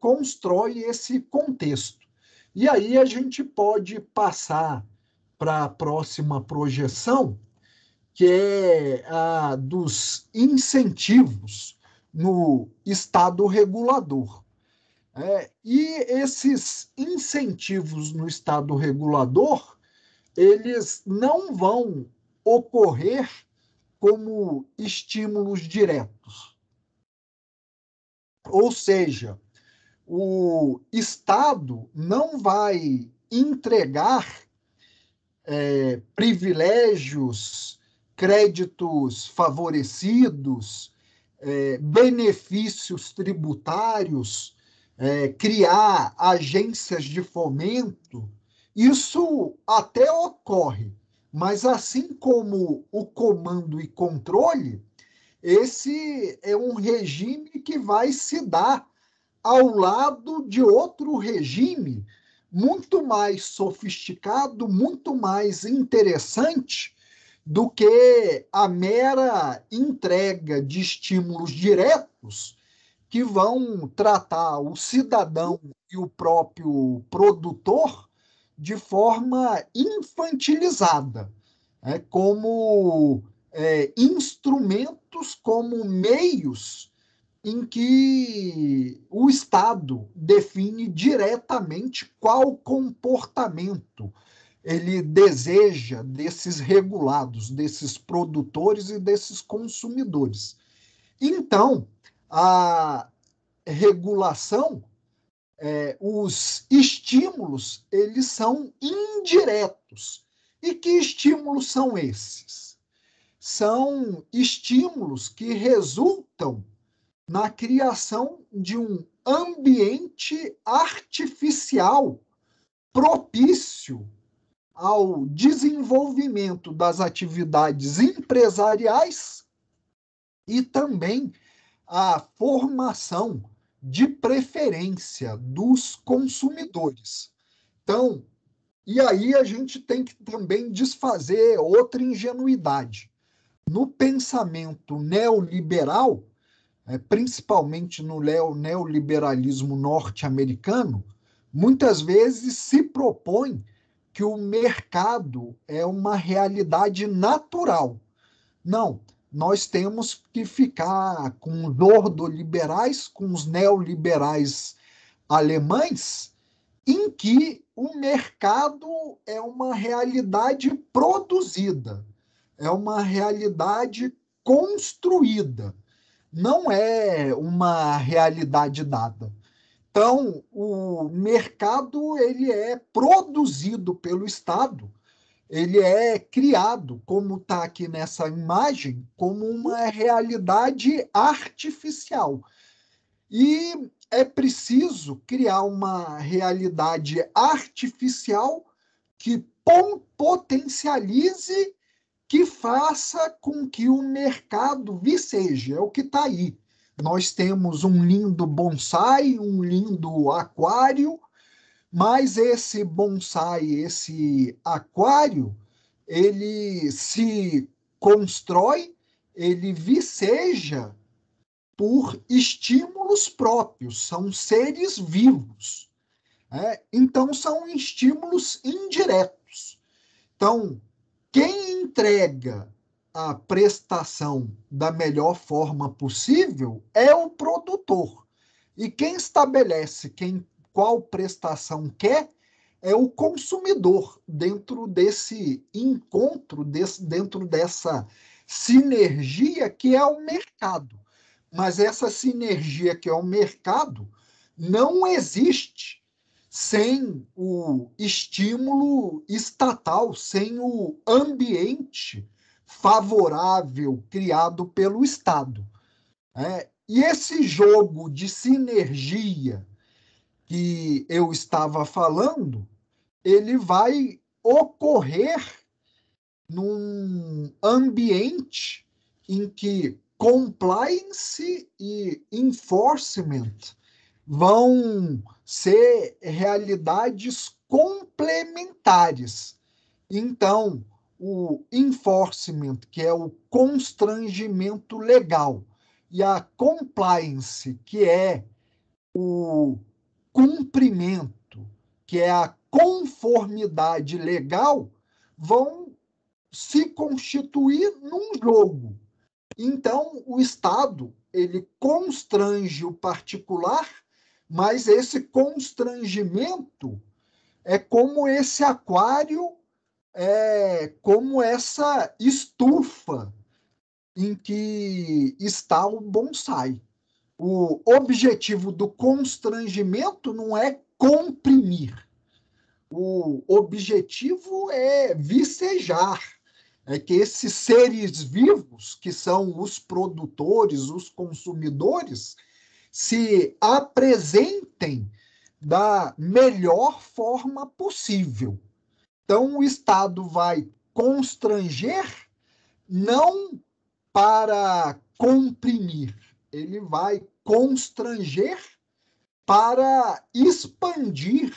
constrói esse contexto. E aí a gente pode passar para a próxima projeção, que é a dos incentivos no estado regulador. É, e esses incentivos no estado regulador, eles não vão ocorrer como estímulos diretos. Ou seja, o Estado não vai entregar é, privilégios, créditos favorecidos, é, benefícios tributários é, criar agências de fomento, isso até ocorre, mas assim como o comando e controle, esse é um regime que vai se dar ao lado de outro regime muito mais sofisticado, muito mais interessante do que a mera entrega de estímulos diretos que vão tratar o cidadão e o próprio produtor de forma infantilizada, né, como é, instrumentos, como meios em que o Estado define diretamente qual comportamento ele deseja desses regulados, desses produtores e desses consumidores. Então, a regulação, é, os estímulos, eles são indiretos. E que estímulos são esses? São estímulos que resultam na criação de um ambiente artificial propício ao desenvolvimento das atividades empresariais e também a formação de preferência dos consumidores. Então, e aí a gente tem que também desfazer outra ingenuidade. No pensamento neoliberal, é, principalmente no neoliberalismo norte-americano, muitas vezes se propõe que o mercado é uma realidade natural. Não, nós temos que ficar com os ordoliberais, com os neoliberais alemães, em que o mercado é uma realidade produzida, é uma realidade construída, não é uma realidade dada. Então, o mercado ele é produzido pelo Estado ele é criado, como está aqui nessa imagem, como uma realidade artificial. E é preciso criar uma realidade artificial que potencialize, que faça com que o mercado viceja, é o que está aí. Nós temos um lindo bonsai, um lindo aquário, mas esse bonsai, esse aquário, ele se constrói, ele viceja por estímulos próprios, são seres vivos. Né? Então, são estímulos indiretos. Então, quem entrega a prestação da melhor forma possível é o produtor. E quem estabelece quem qual prestação quer, é o consumidor dentro desse encontro, desse, dentro dessa sinergia que é o mercado. Mas essa sinergia que é o mercado não existe sem o estímulo estatal, sem o ambiente favorável criado pelo Estado. É, e esse jogo de sinergia que eu estava falando, ele vai ocorrer num ambiente em que compliance e enforcement vão ser realidades complementares. Então, o enforcement, que é o constrangimento legal, e a compliance, que é o cumprimento, que é a conformidade legal, vão se constituir num jogo. Então, o Estado ele constrange o particular, mas esse constrangimento é como esse aquário, é como essa estufa em que está o bonsai o objetivo do constrangimento não é comprimir. O objetivo é vicejar, é que esses seres vivos, que são os produtores, os consumidores, se apresentem da melhor forma possível. Então, o Estado vai constranger, não para comprimir ele vai constranger para expandir,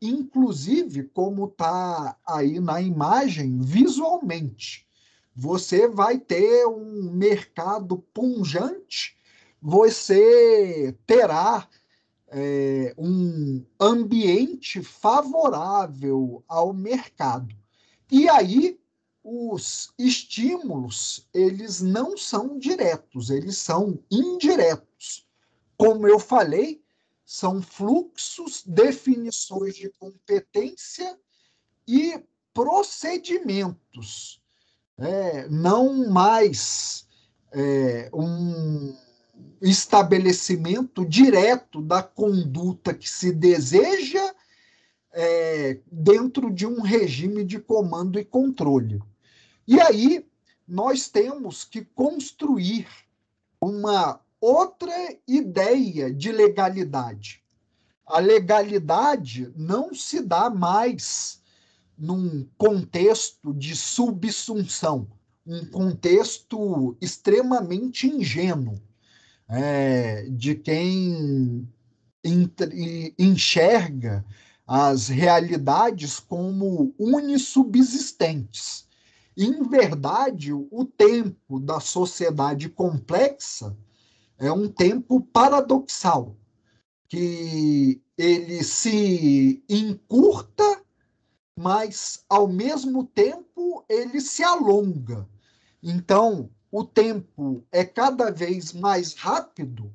inclusive como está aí na imagem, visualmente. Você vai ter um mercado punjante, você terá é, um ambiente favorável ao mercado. E aí os estímulos, eles não são diretos, eles são indiretos. Como eu falei, são fluxos, definições de competência e procedimentos. É, não mais é, um estabelecimento direto da conduta que se deseja é, dentro de um regime de comando e controle. E aí nós temos que construir uma outra ideia de legalidade. A legalidade não se dá mais num contexto de subsunção, um contexto extremamente ingênuo é, de quem enxerga as realidades como unissubsistentes. Em verdade, o tempo da sociedade complexa é um tempo paradoxal, que ele se encurta, mas ao mesmo tempo ele se alonga. Então, o tempo é cada vez mais rápido,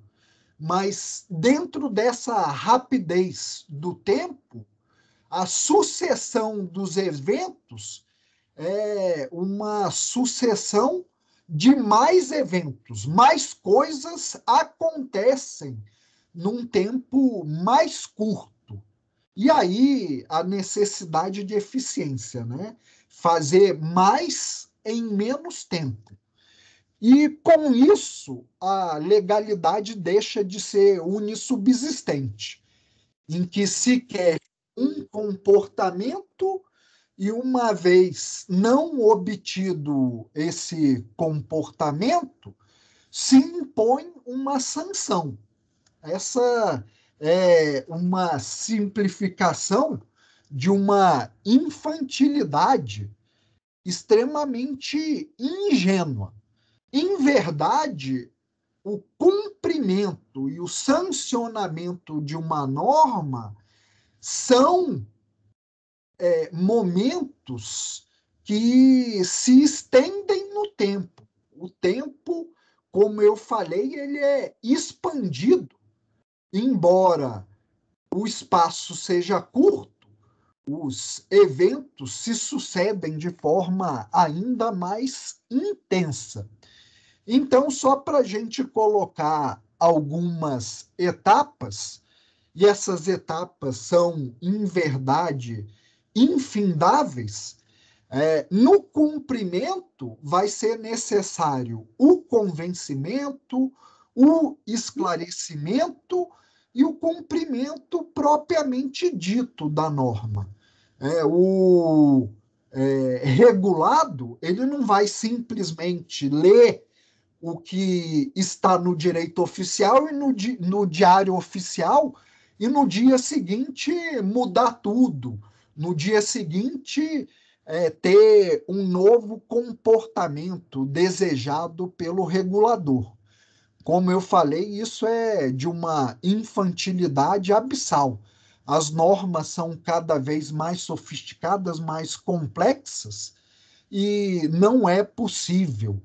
mas dentro dessa rapidez do tempo, a sucessão dos eventos é, uma sucessão de mais eventos, mais coisas acontecem num tempo mais curto. E aí a necessidade de eficiência, né? Fazer mais em menos tempo. E com isso, a legalidade deixa de ser unissubsistente, em que se quer um comportamento e uma vez não obtido esse comportamento, se impõe uma sanção. Essa é uma simplificação de uma infantilidade extremamente ingênua. Em verdade, o cumprimento e o sancionamento de uma norma são é, momentos que se estendem no tempo. O tempo, como eu falei, ele é expandido. Embora o espaço seja curto, os eventos se sucedem de forma ainda mais intensa. Então, só para a gente colocar algumas etapas, e essas etapas são, em verdade, infindáveis, é, no cumprimento vai ser necessário o convencimento, o esclarecimento e o cumprimento propriamente dito da norma. É, o é, regulado, ele não vai simplesmente ler o que está no direito oficial e no, di no diário oficial e no dia seguinte mudar tudo no dia seguinte é, ter um novo comportamento desejado pelo regulador. Como eu falei, isso é de uma infantilidade abissal. As normas são cada vez mais sofisticadas, mais complexas, e não é possível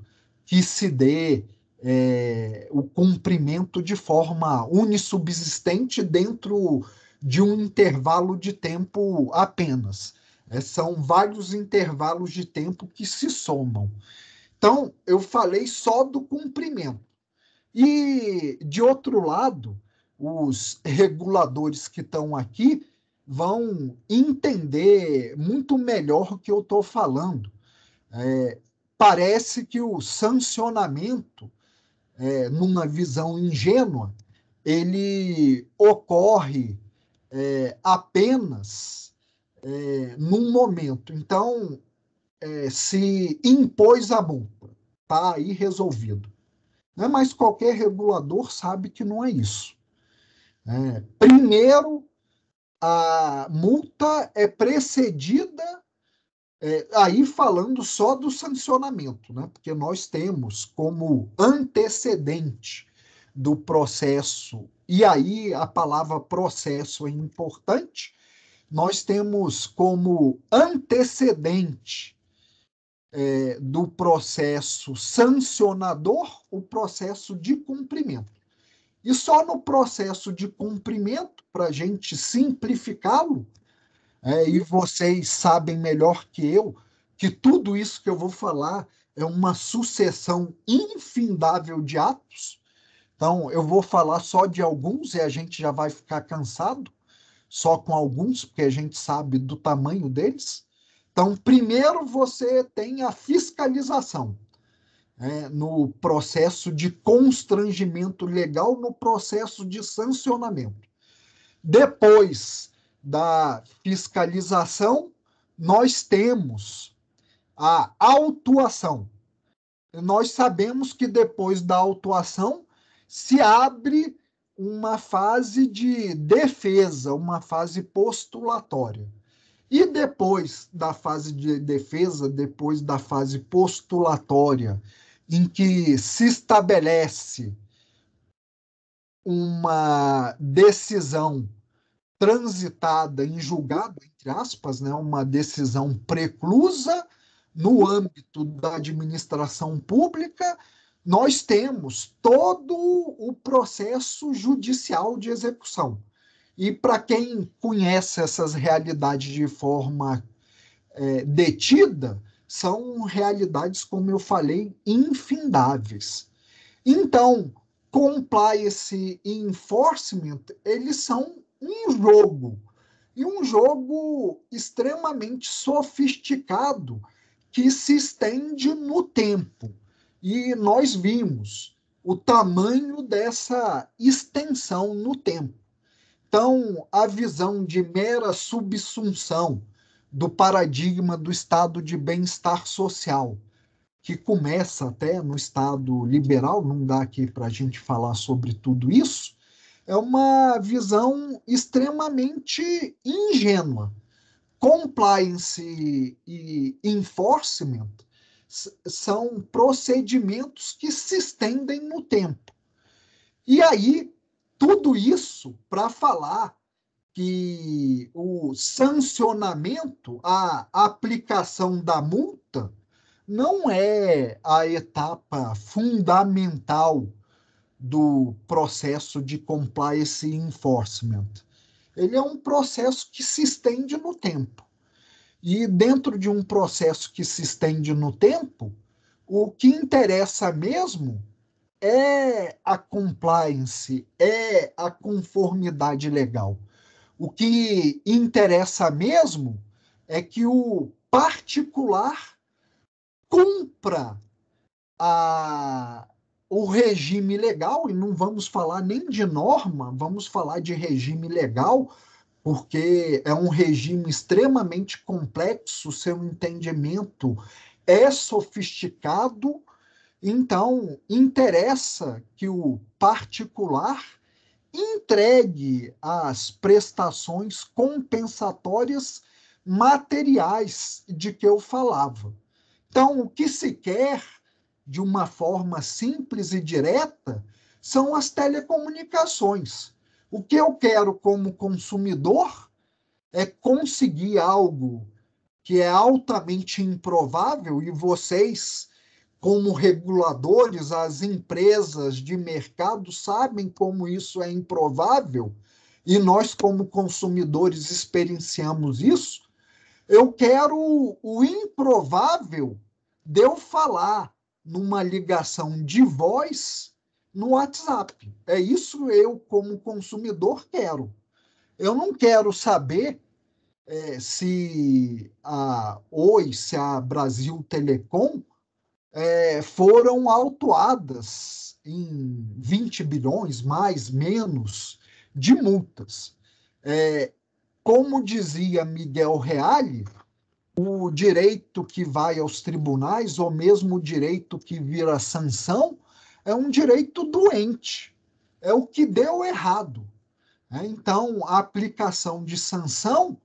que se dê é, o cumprimento de forma unissubsistente dentro de um intervalo de tempo apenas. É, são vários intervalos de tempo que se somam. Então, eu falei só do cumprimento E, de outro lado, os reguladores que estão aqui vão entender muito melhor o que eu estou falando. É, parece que o sancionamento, é, numa visão ingênua, ele ocorre é, apenas é, num momento. Então, é, se impôs a multa, está aí resolvido. Né? Mas qualquer regulador sabe que não é isso. É, primeiro, a multa é precedida, é, aí falando só do sancionamento, né? porque nós temos como antecedente do processo. E aí a palavra processo é importante. Nós temos como antecedente é, do processo sancionador o processo de cumprimento. E só no processo de cumprimento, para a gente simplificá-lo, é, e vocês sabem melhor que eu, que tudo isso que eu vou falar é uma sucessão infindável de atos, então, eu vou falar só de alguns e a gente já vai ficar cansado, só com alguns, porque a gente sabe do tamanho deles. Então, primeiro você tem a fiscalização. Né, no processo de constrangimento legal, no processo de sancionamento. Depois da fiscalização, nós temos a autuação. Nós sabemos que depois da autuação, se abre uma fase de defesa, uma fase postulatória. E depois da fase de defesa, depois da fase postulatória, em que se estabelece uma decisão transitada em julgado, entre aspas, né, uma decisão preclusa no âmbito da administração pública, nós temos todo o processo judicial de execução. E para quem conhece essas realidades de forma é, detida, são realidades, como eu falei, infindáveis. Então, compliance e enforcement, eles são um jogo. E um jogo extremamente sofisticado que se estende no tempo. E nós vimos o tamanho dessa extensão no tempo. Então, a visão de mera subsunção do paradigma do estado de bem-estar social, que começa até no estado liberal, não dá aqui para a gente falar sobre tudo isso, é uma visão extremamente ingênua. Compliance e enforcement são procedimentos que se estendem no tempo. E aí, tudo isso para falar que o sancionamento, a aplicação da multa, não é a etapa fundamental do processo de compliance enforcement. Ele é um processo que se estende no tempo. E dentro de um processo que se estende no tempo, o que interessa mesmo é a compliance, é a conformidade legal. O que interessa mesmo é que o particular cumpra a, o regime legal, e não vamos falar nem de norma, vamos falar de regime legal, porque é um regime extremamente complexo, seu entendimento é sofisticado, então interessa que o particular entregue as prestações compensatórias materiais de que eu falava. Então, o que se quer, de uma forma simples e direta, são as telecomunicações. O que eu quero como consumidor é conseguir algo que é altamente improvável e vocês, como reguladores, as empresas de mercado sabem como isso é improvável e nós, como consumidores, experienciamos isso. Eu quero o improvável de eu falar numa ligação de voz no WhatsApp. É isso eu, como consumidor, quero. Eu não quero saber é, se a Oi, se a Brasil Telecom é, foram autuadas em 20 bilhões, mais, menos, de multas. É, como dizia Miguel Reale, o direito que vai aos tribunais, ou mesmo o direito que vira sanção, é um direito doente, é o que deu errado. Né? Então, a aplicação de sanção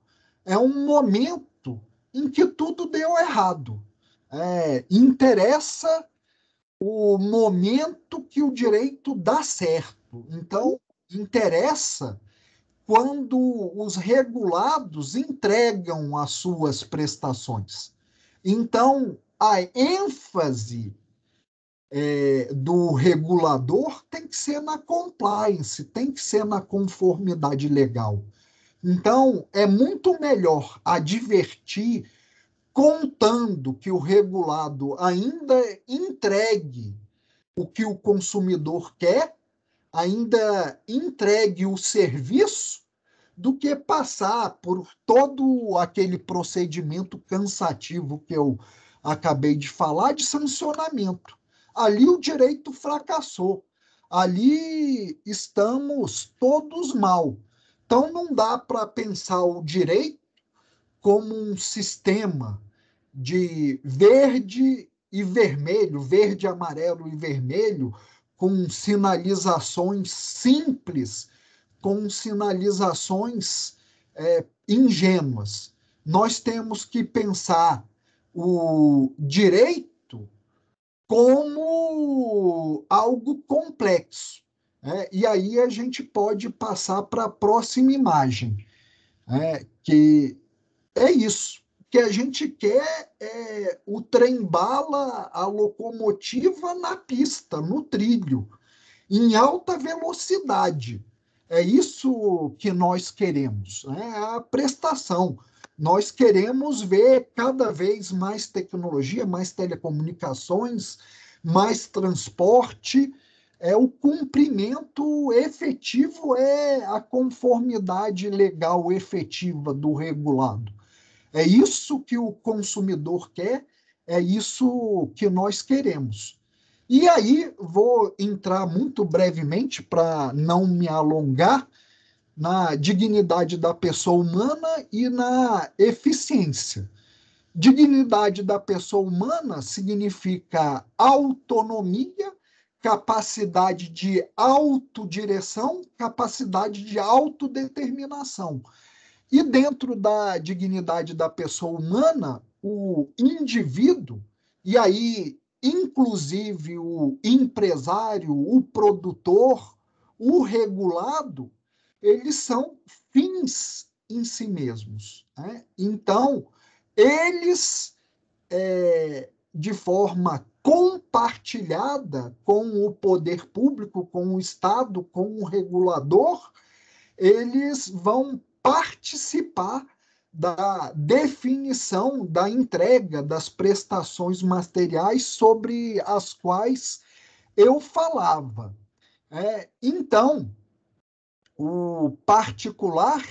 é um momento em que tudo deu errado. É, interessa o momento que o direito dá certo. Então, interessa quando os regulados entregam as suas prestações. Então, a ênfase é, do regulador tem que ser na compliance, tem que ser na conformidade legal. Então, é muito melhor advertir contando que o regulado ainda entregue o que o consumidor quer, ainda entregue o serviço, do que passar por todo aquele procedimento cansativo que eu acabei de falar de sancionamento ali o direito fracassou. Ali estamos todos mal. Então não dá para pensar o direito como um sistema de verde e vermelho, verde, amarelo e vermelho, com sinalizações simples, com sinalizações é, ingênuas. Nós temos que pensar o direito como algo complexo. Né? E aí a gente pode passar para a próxima imagem, né? que é isso. Que a gente quer é, o trem-bala, a locomotiva na pista, no trilho, em alta velocidade. É isso que nós queremos, né? a prestação nós queremos ver cada vez mais tecnologia, mais telecomunicações, mais transporte. É o cumprimento efetivo é a conformidade legal efetiva do regulado. É isso que o consumidor quer, é isso que nós queremos. E aí vou entrar muito brevemente para não me alongar na dignidade da pessoa humana e na eficiência. Dignidade da pessoa humana significa autonomia, capacidade de autodireção, capacidade de autodeterminação. E dentro da dignidade da pessoa humana, o indivíduo, e aí inclusive o empresário, o produtor, o regulado, eles são fins em si mesmos. Né? Então, eles, é, de forma compartilhada com o poder público, com o Estado, com o regulador, eles vão participar da definição da entrega das prestações materiais sobre as quais eu falava. É, então, o particular,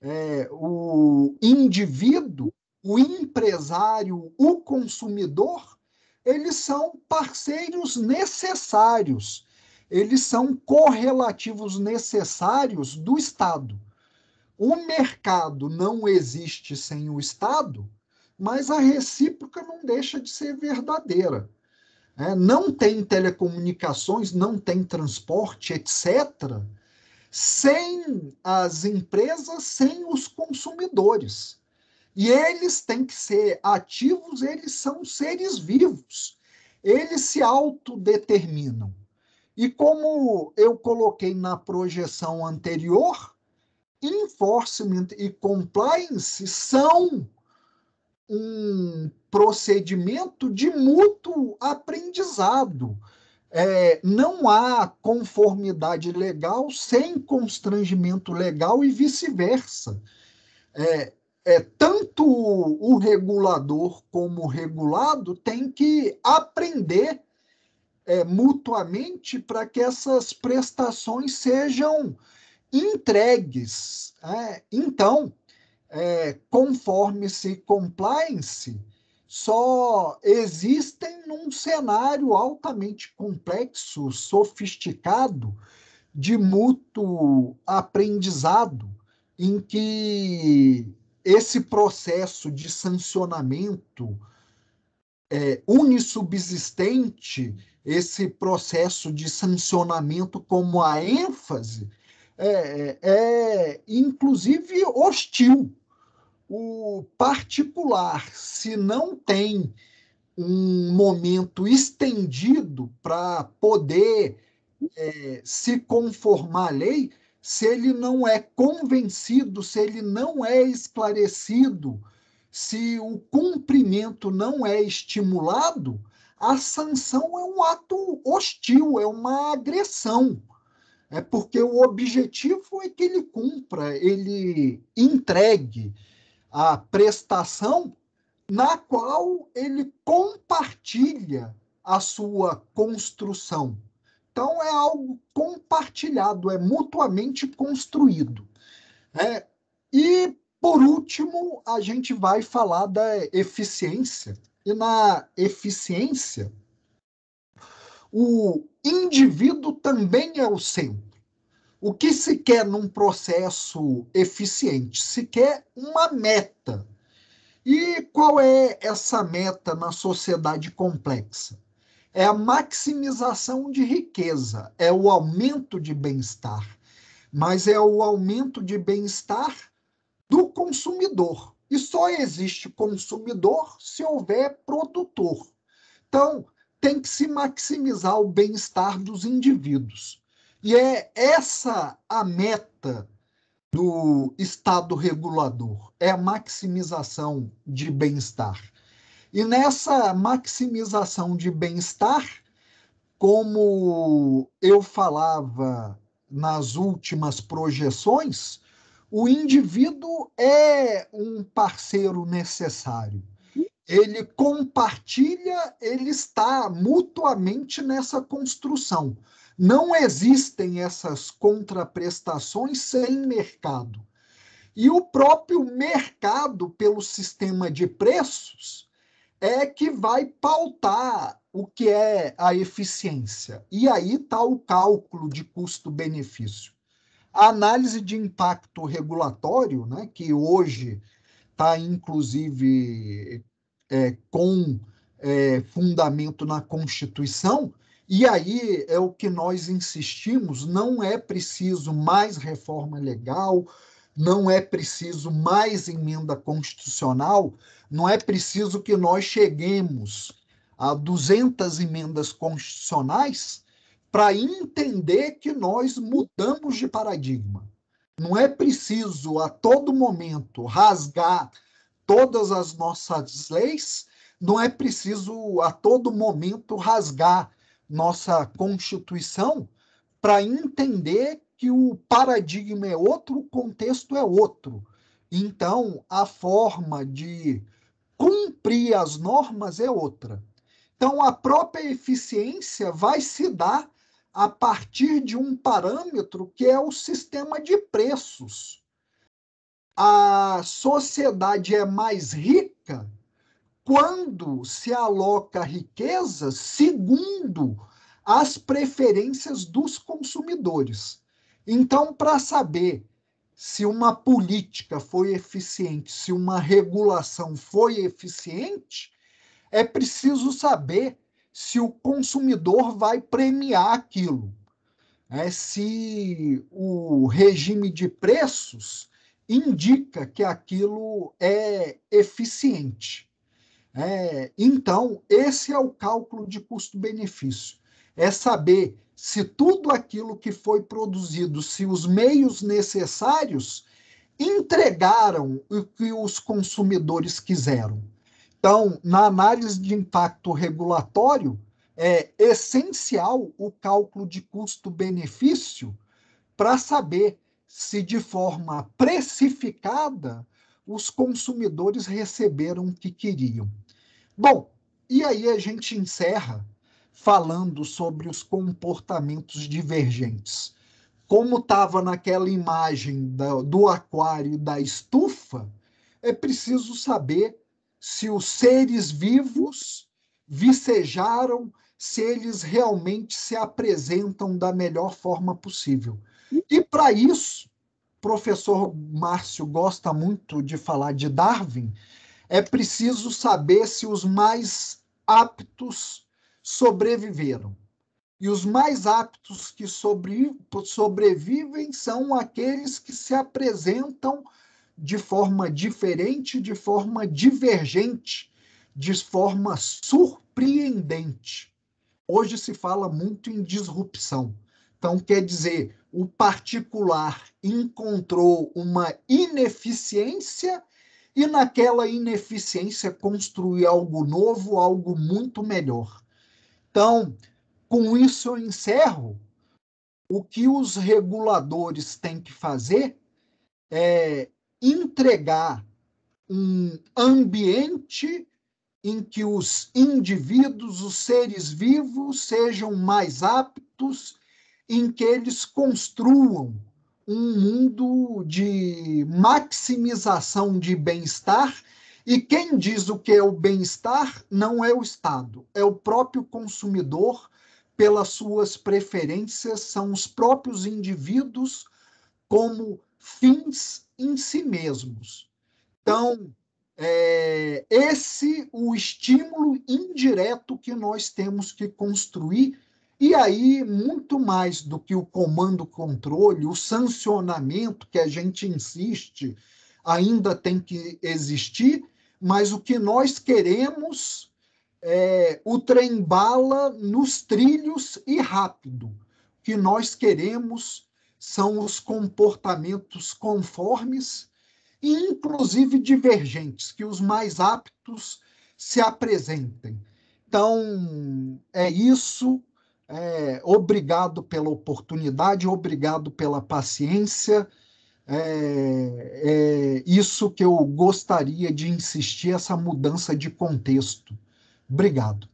é, o indivíduo, o empresário, o consumidor, eles são parceiros necessários, eles são correlativos necessários do Estado. O mercado não existe sem o Estado, mas a recíproca não deixa de ser verdadeira. É, não tem telecomunicações, não tem transporte, etc., sem as empresas, sem os consumidores. E eles têm que ser ativos, eles são seres vivos. Eles se autodeterminam. E como eu coloquei na projeção anterior, enforcement e compliance são um procedimento de mútuo aprendizado é, não há conformidade legal sem constrangimento legal e vice-versa. É, é, tanto o regulador como o regulado têm que aprender é, mutuamente para que essas prestações sejam entregues. Né? Então, é, conforme-se compliance, só existem num cenário altamente complexo, sofisticado, de mútuo aprendizado, em que esse processo de sancionamento é, unissubsistente, esse processo de sancionamento como a ênfase, é, é, é inclusive hostil o particular, se não tem um momento estendido para poder é, se conformar à lei, se ele não é convencido, se ele não é esclarecido, se o cumprimento não é estimulado, a sanção é um ato hostil, é uma agressão. É porque o objetivo é que ele cumpra, ele entregue, a prestação na qual ele compartilha a sua construção. Então, é algo compartilhado, é mutuamente construído. É, e, por último, a gente vai falar da eficiência. E na eficiência, o indivíduo também é o centro. O que se quer num processo eficiente? Se quer uma meta. E qual é essa meta na sociedade complexa? É a maximização de riqueza, é o aumento de bem-estar, mas é o aumento de bem-estar do consumidor. E só existe consumidor se houver produtor. Então, tem que se maximizar o bem-estar dos indivíduos. E é essa a meta do Estado regulador, é a maximização de bem-estar. E nessa maximização de bem-estar, como eu falava nas últimas projeções, o indivíduo é um parceiro necessário. Ele compartilha, ele está mutuamente nessa construção. Não existem essas contraprestações sem mercado. E o próprio mercado, pelo sistema de preços, é que vai pautar o que é a eficiência. E aí está o cálculo de custo-benefício. A análise de impacto regulatório, né, que hoje está inclusive é, com é, fundamento na Constituição, e aí é o que nós insistimos: não é preciso mais reforma legal, não é preciso mais emenda constitucional, não é preciso que nós cheguemos a 200 emendas constitucionais para entender que nós mudamos de paradigma. Não é preciso a todo momento rasgar todas as nossas leis, não é preciso a todo momento rasgar nossa Constituição para entender que o paradigma é outro, o contexto é outro. Então, a forma de cumprir as normas é outra. Então, a própria eficiência vai se dar a partir de um parâmetro que é o sistema de preços. A sociedade é mais rica quando se aloca riqueza segundo as preferências dos consumidores. Então, para saber se uma política foi eficiente, se uma regulação foi eficiente, é preciso saber se o consumidor vai premiar aquilo, é se o regime de preços indica que aquilo é eficiente. É, então, esse é o cálculo de custo-benefício. É saber se tudo aquilo que foi produzido, se os meios necessários entregaram o que os consumidores quiseram. Então, na análise de impacto regulatório, é essencial o cálculo de custo-benefício para saber se, de forma precificada, os consumidores receberam o que queriam. Bom, e aí a gente encerra falando sobre os comportamentos divergentes. Como estava naquela imagem do, do aquário da estufa, é preciso saber se os seres vivos vicejaram, se eles realmente se apresentam da melhor forma possível. E para isso, professor Márcio gosta muito de falar de Darwin, é preciso saber se os mais aptos sobreviveram. E os mais aptos que sobrevivem são aqueles que se apresentam de forma diferente, de forma divergente, de forma surpreendente. Hoje se fala muito em disrupção. Então, quer dizer, o particular encontrou uma ineficiência e naquela ineficiência construir algo novo, algo muito melhor. Então, com isso eu encerro. O que os reguladores têm que fazer é entregar um ambiente em que os indivíduos, os seres vivos, sejam mais aptos, em que eles construam um mundo de maximização de bem-estar. E quem diz o que é o bem-estar não é o Estado, é o próprio consumidor, pelas suas preferências, são os próprios indivíduos como fins em si mesmos. Então, é esse o estímulo indireto que nós temos que construir e aí, muito mais do que o comando-controle, o sancionamento que a gente insiste ainda tem que existir, mas o que nós queremos é o trem-bala nos trilhos e rápido. O que nós queremos são os comportamentos conformes e, inclusive, divergentes, que os mais aptos se apresentem. Então, é isso é, obrigado pela oportunidade, obrigado pela paciência. É, é isso que eu gostaria de insistir, essa mudança de contexto. Obrigado.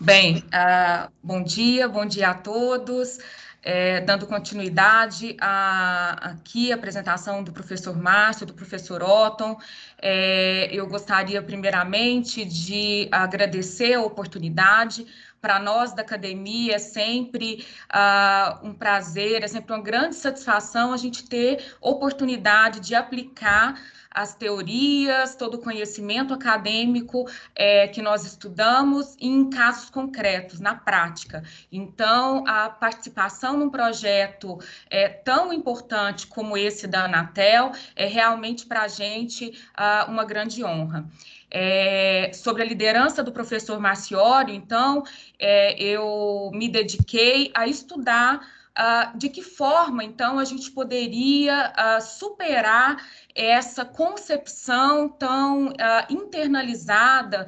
Bem, uh, bom dia, bom dia a todos. É, dando continuidade a, aqui a apresentação do professor Márcio, do professor Otton. É, eu gostaria, primeiramente, de agradecer a oportunidade para nós da academia é sempre uh, um prazer, é sempre uma grande satisfação a gente ter oportunidade de aplicar as teorias, todo o conhecimento acadêmico é, que nós estudamos em casos concretos, na prática. Então, a participação num projeto é, tão importante como esse da Anatel é realmente para a gente uh, uma grande honra. É, sobre a liderança do professor Maciório, então, é, eu me dediquei a estudar ah, de que forma, então, a gente poderia ah, superar essa concepção tão uh, internalizada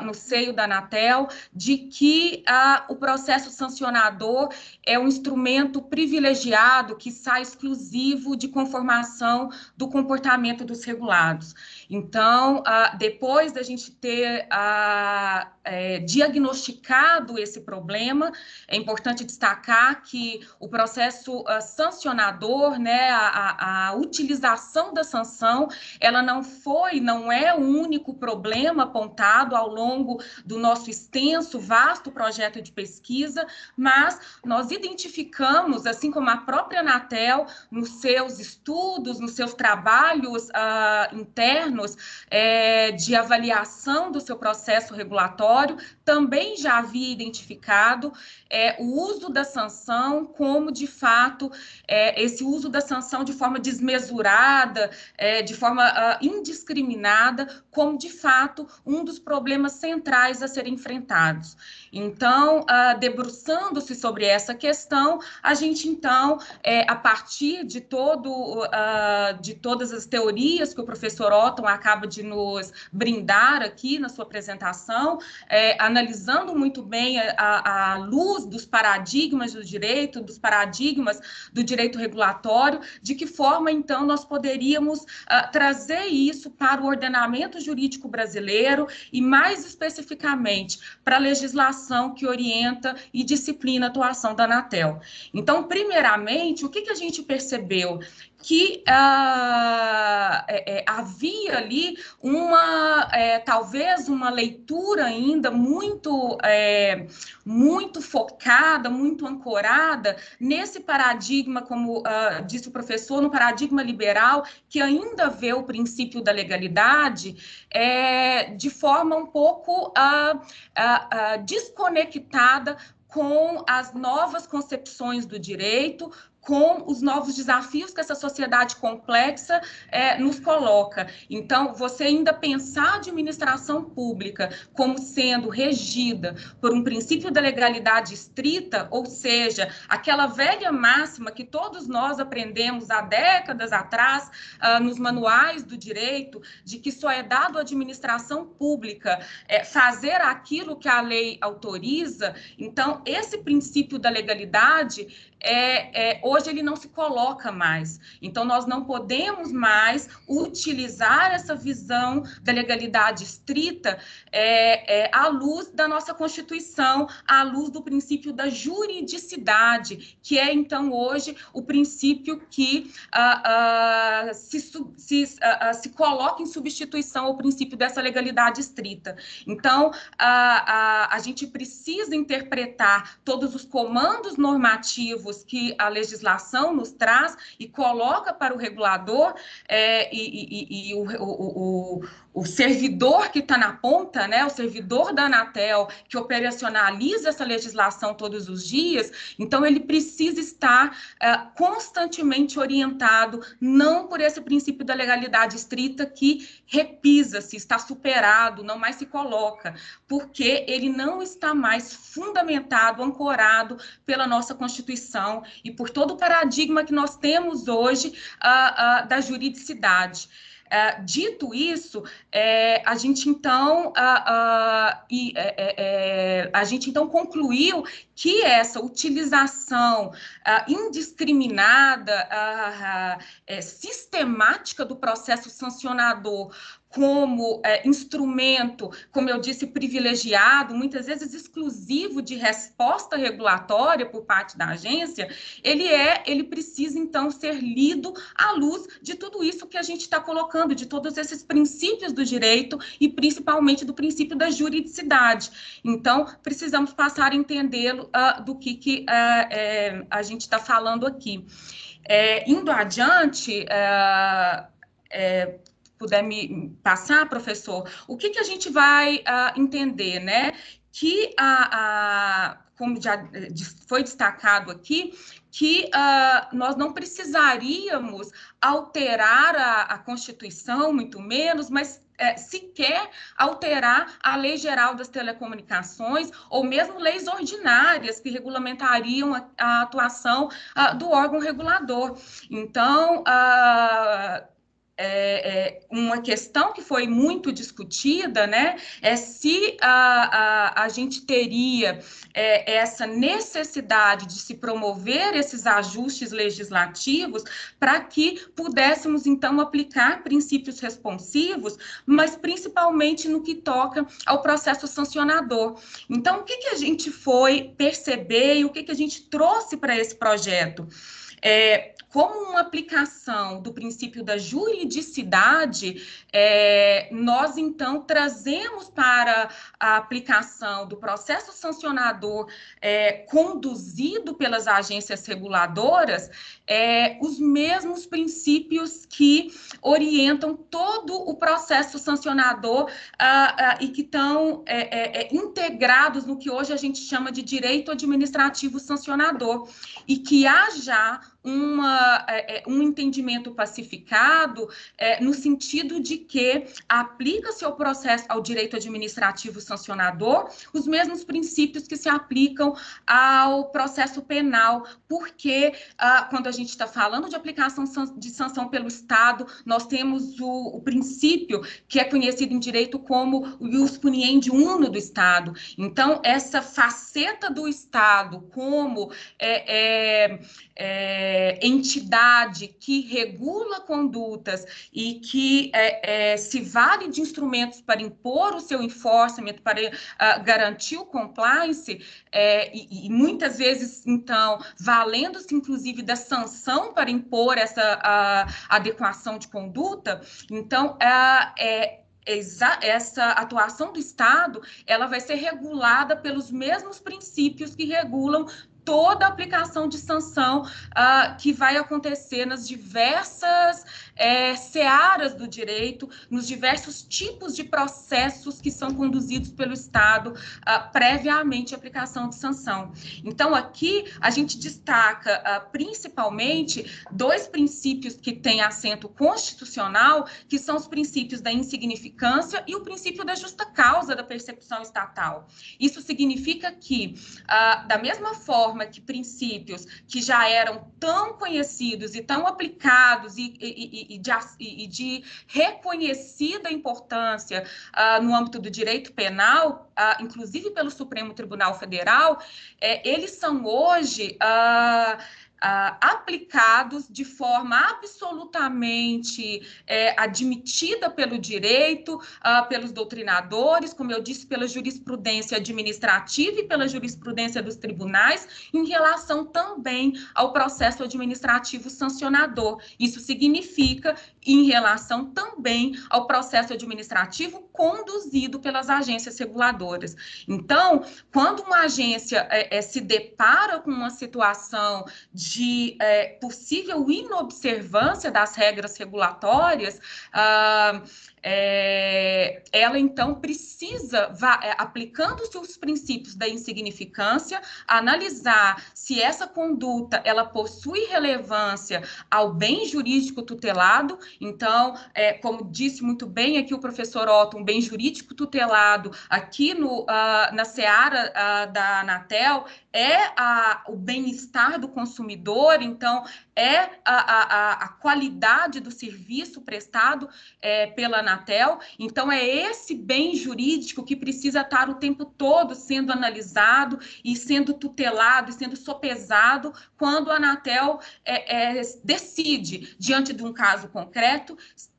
uh, no seio da Anatel de que uh, o processo sancionador é um instrumento privilegiado que sai exclusivo de conformação do comportamento dos regulados. Então, depois da gente ter é, diagnosticado esse problema, é importante destacar que o processo sancionador, né, a, a, a utilização da sanção sanção, ela não foi, não é o único problema apontado ao longo do nosso extenso, vasto projeto de pesquisa, mas nós identificamos, assim como a própria Anatel, nos seus estudos, nos seus trabalhos ah, internos é, de avaliação do seu processo regulatório, também já havia identificado é, o uso da sanção como, de fato, é, esse uso da sanção de forma desmesurada, é, de forma uh, indiscriminada, como, de fato, um dos problemas centrais a serem enfrentados. Então, uh, debruçando-se sobre essa questão, a gente então, é, a partir de todo, uh, de todas as teorias que o professor Otton acaba de nos brindar aqui na sua apresentação, é, analisando muito bem a, a, luz dos paradigmas do direito, dos paradigmas do direito regulatório, de que forma então nós poderíamos uh, trazer isso para o ordenamento jurídico brasileiro e mais especificamente para a legislação legislação que orienta e disciplina a atuação da Anatel. Então, primeiramente, o que, que a gente percebeu? que ah, é, é, havia ali uma é, talvez uma leitura ainda muito é, muito focada, muito ancorada nesse paradigma, como ah, disse o professor, no paradigma liberal que ainda vê o princípio da legalidade é, de forma um pouco ah, ah, ah, desconectada com as novas concepções do direito, com os novos desafios que essa sociedade complexa é, nos coloca. Então, você ainda pensar a administração pública como sendo regida por um princípio da legalidade estrita, ou seja, aquela velha máxima que todos nós aprendemos há décadas atrás ah, nos manuais do direito, de que só é dado à administração pública é, fazer aquilo que a lei autoriza. Então, esse princípio da legalidade é, é hoje hoje ele não se coloca mais. Então, nós não podemos mais utilizar essa visão da legalidade estrita é, é, à luz da nossa Constituição, à luz do princípio da juridicidade, que é, então, hoje o princípio que ah, ah, se, se, ah, ah, se, coloca em substituição ao princípio dessa legalidade estrita. Então, a gente precisa interpretar todos os comandos normativos que a legislação legislação nos traz e coloca para o regulador é, e, e, e o, o, o servidor que está na ponta, né, o servidor da Anatel, que operacionaliza essa legislação todos os dias, então ele precisa estar uh, constantemente orientado, não por esse princípio da legalidade estrita que repisa-se, está superado, não mais se coloca, porque ele não está mais fundamentado, ancorado pela nossa Constituição e por todo o paradigma que nós temos hoje uh, uh, da juridicidade. É, dito isso, é, a gente então a a e, é, é, é a gente então concluiu que essa utilização indiscriminada, é, sistemática do processo sancionador como é, instrumento, como eu disse, privilegiado, muitas vezes exclusivo de resposta regulatória por parte da agência, ele é, ele precisa então ser lido à luz de tudo isso que a gente está colocando, de todos esses princípios do direito e principalmente do princípio da juridicidade. Então, precisamos passar a entendê-lo uh, do que, que uh, é, a gente está falando aqui. É, indo adiante, uh, é, puder me passar, professor, o que, que a gente vai uh, entender, né? Que a, a como já eh, foi destacado aqui, que uh, nós não precisaríamos alterar a, a Constituição, muito menos, mas é, sequer alterar a Lei Geral das Telecomunicações ou mesmo leis ordinárias que regulamentariam a, a atuação ah, do órgão regulador. Então, a, é, é, uma questão que foi muito discutida, né, é se a, a, a gente teria é, essa necessidade de se promover esses ajustes legislativos para que pudéssemos, então, aplicar princípios responsivos, mas principalmente no que toca ao processo sancionador. Então, o que, que a gente foi perceber e o que, que a gente trouxe para esse projeto? É, como uma aplicação do princípio da juridicidade, é, nós então trazemos para a aplicação do processo sancionador é, conduzido pelas agências reguladoras é, os mesmos princípios que orientam todo o processo sancionador ah, ah, e que estão é, é, é integrados no que hoje a gente chama de direito administrativo sancionador e que há já uma, é, é, um entendimento pacificado é, no sentido de que aplica-se ao processo, ao direito administrativo sancionador, os mesmos princípios que se aplicam ao processo penal, porque ah, quando a gente está falando de aplicação de sanção pelo Estado, nós temos o, o princípio que é conhecido em direito como o ius puniendi uno do Estado. Então, essa faceta do Estado como é, é, é é, entidade que regula condutas e que é, é, se vale de instrumentos para impor o seu enforcement, para uh, garantir o compliance, é, e, e, muitas vezes, então, valendo-se inclusive da sanção para impor essa adequação de conduta, então, uh, é, essa atuação do Estado ela vai ser regulada pelos mesmos princípios que regulam toda a aplicação de sanção uh, que vai acontecer nas diversas é, searas do direito, nos diversos tipos de processos que são conduzidos pelo Estado uh, previamente à aplicação de sanção. Então, aqui a gente destaca uh, principalmente dois princípios que têm assento constitucional, que são os princípios da insignificância e o princípio da justa causa da percepção estatal. Isso significa que, uh, da mesma forma, forma que princípios que já eram tão conhecidos e tão aplicados e, e, e, de, e de, reconhecida importância uh, no âmbito do direito penal, uh, inclusive pelo Supremo Tribunal Federal, eh, eles são hoje. Uh, Uh, aplicados de forma absolutamente é, admitida pelo direito, uh, pelos doutrinadores, como eu disse, pela jurisprudência administrativa e pela jurisprudência dos tribunais, em relação também ao processo administrativo sancionador. Isso significa em relação também ao processo administrativo conduzido pelas agências reguladoras. Então, quando uma agência é, é, se depara com uma situação de de é, possível inobservância das regras regulatórias, ah, é, ela então precisa, vá, é, aplicando os princípios da insignificância, analisar se essa conduta ela possui relevância ao bem jurídico tutelado. Então, é, como disse muito bem aqui o professor Otto, um bem jurídico tutelado aqui no, uh, na seara uh, da Anatel é a, o bem-estar do consumidor. Então, é a, a, a qualidade do serviço prestado é, pela Anatel. Então, é esse bem jurídico que precisa estar o tempo todo sendo analisado e sendo tutelado e sendo sopesado quando a Anatel é, é, decide, diante de um caso concreto,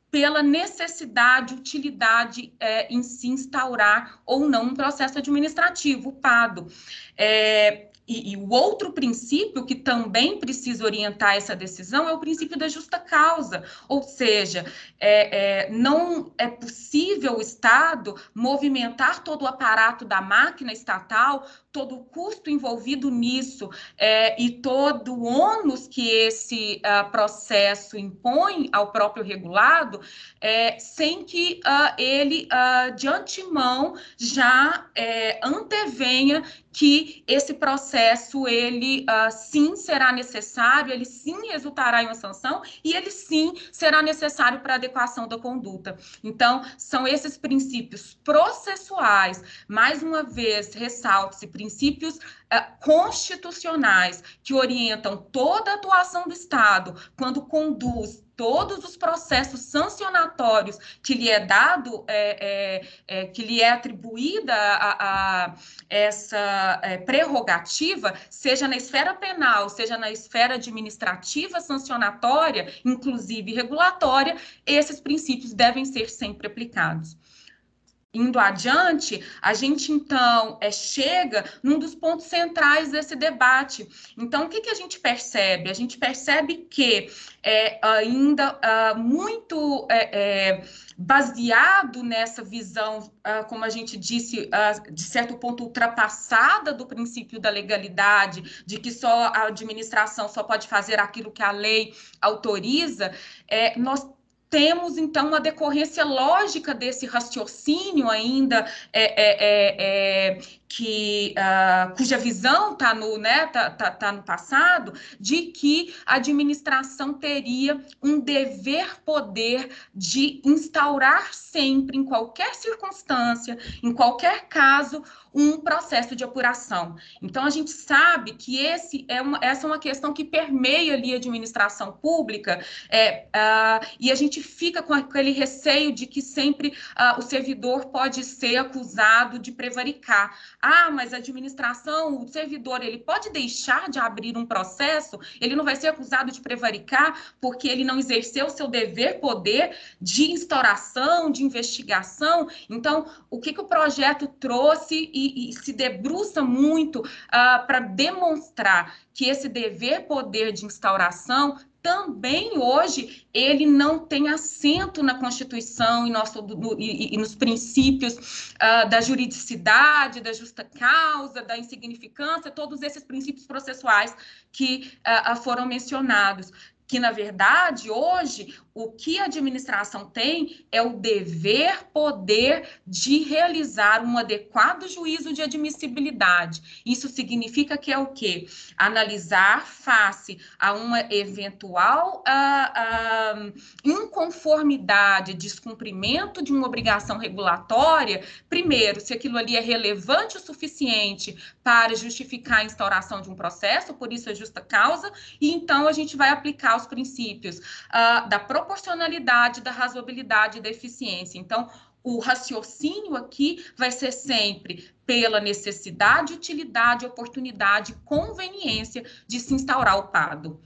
pela necessidade, utilidade é, em se instaurar ou não um processo administrativo, PADO. É, e, e, o outro princípio que também precisa orientar essa decisão é o princípio da justa causa, ou seja, é, é, não é possível o Estado movimentar todo o aparato da máquina estatal todo o custo envolvido nisso é, e todo o ônus que esse uh, processo impõe ao próprio regulado, é, sem que uh, ele, uh, de antemão, já é, antevenha que esse processo, ele sim será necessário, ele sim resultará em uma sanção e ele sim será necessário para adequação da conduta. Então, são esses princípios processuais, mais uma vez, ressalto-se, princípios eh, constitucionais que orientam toda a atuação do Estado quando conduz todos os processos sancionatórios que lhe é dado, é, é, é, que lhe é atribuída a, a essa eh, prerrogativa, seja na esfera penal, seja na esfera administrativa sancionatória, inclusive regulatória, esses princípios devem ser sempre aplicados indo adiante, a gente então é, chega num dos pontos centrais desse debate. Então, o que, que a gente percebe? A gente percebe que é ainda ah, muito é, baseado nessa visão, ah, como a gente disse, ah, de certo ponto ultrapassada do princípio da legalidade, de que só a administração só pode fazer aquilo que a lei autoriza, nós temos, então, uma decorrência lógica desse raciocínio ainda é, é, é, é que uh, cuja visão está no, né, tá, tá, tá, no passado, de que a administração teria um dever poder de instaurar sempre, em qualquer circunstância, em qualquer caso, um processo de apuração. Então a gente sabe que esse é uma, essa é uma questão que permeia ali a administração pública é, uh, e a gente fica com aquele receio de que sempre uh, o servidor pode ser acusado de prevaricar ah, mas a administração, o servidor, ele pode deixar de abrir um processo? Ele não vai ser acusado de prevaricar porque ele não exerceu o seu dever poder de instauração, de investigação? Então, o que, que o projeto trouxe e, e se debruça muito uh, ah, para demonstrar que esse dever poder de instauração também hoje ele não tem assento na Constituição e, nosso, e, e nos princípios uh, da juridicidade, da justa causa, da insignificância, todos esses princípios processuais que uh, foram mencionados que na verdade hoje o que a administração tem é o dever poder de realizar um adequado juízo de admissibilidade. Isso significa que é o quê? Analisar face a uma eventual a, ah, a, ah, inconformidade, descumprimento de uma obrigação regulatória, primeiro, se aquilo ali é relevante o suficiente para justificar a instauração de um processo, por isso é justa causa, e então a gente vai aplicar os princípios uh, da proporcionalidade, da razoabilidade e da eficiência. Então, o raciocínio aqui vai ser sempre pela necessidade, utilidade, oportunidade, conveniência de se instaurar o PADO.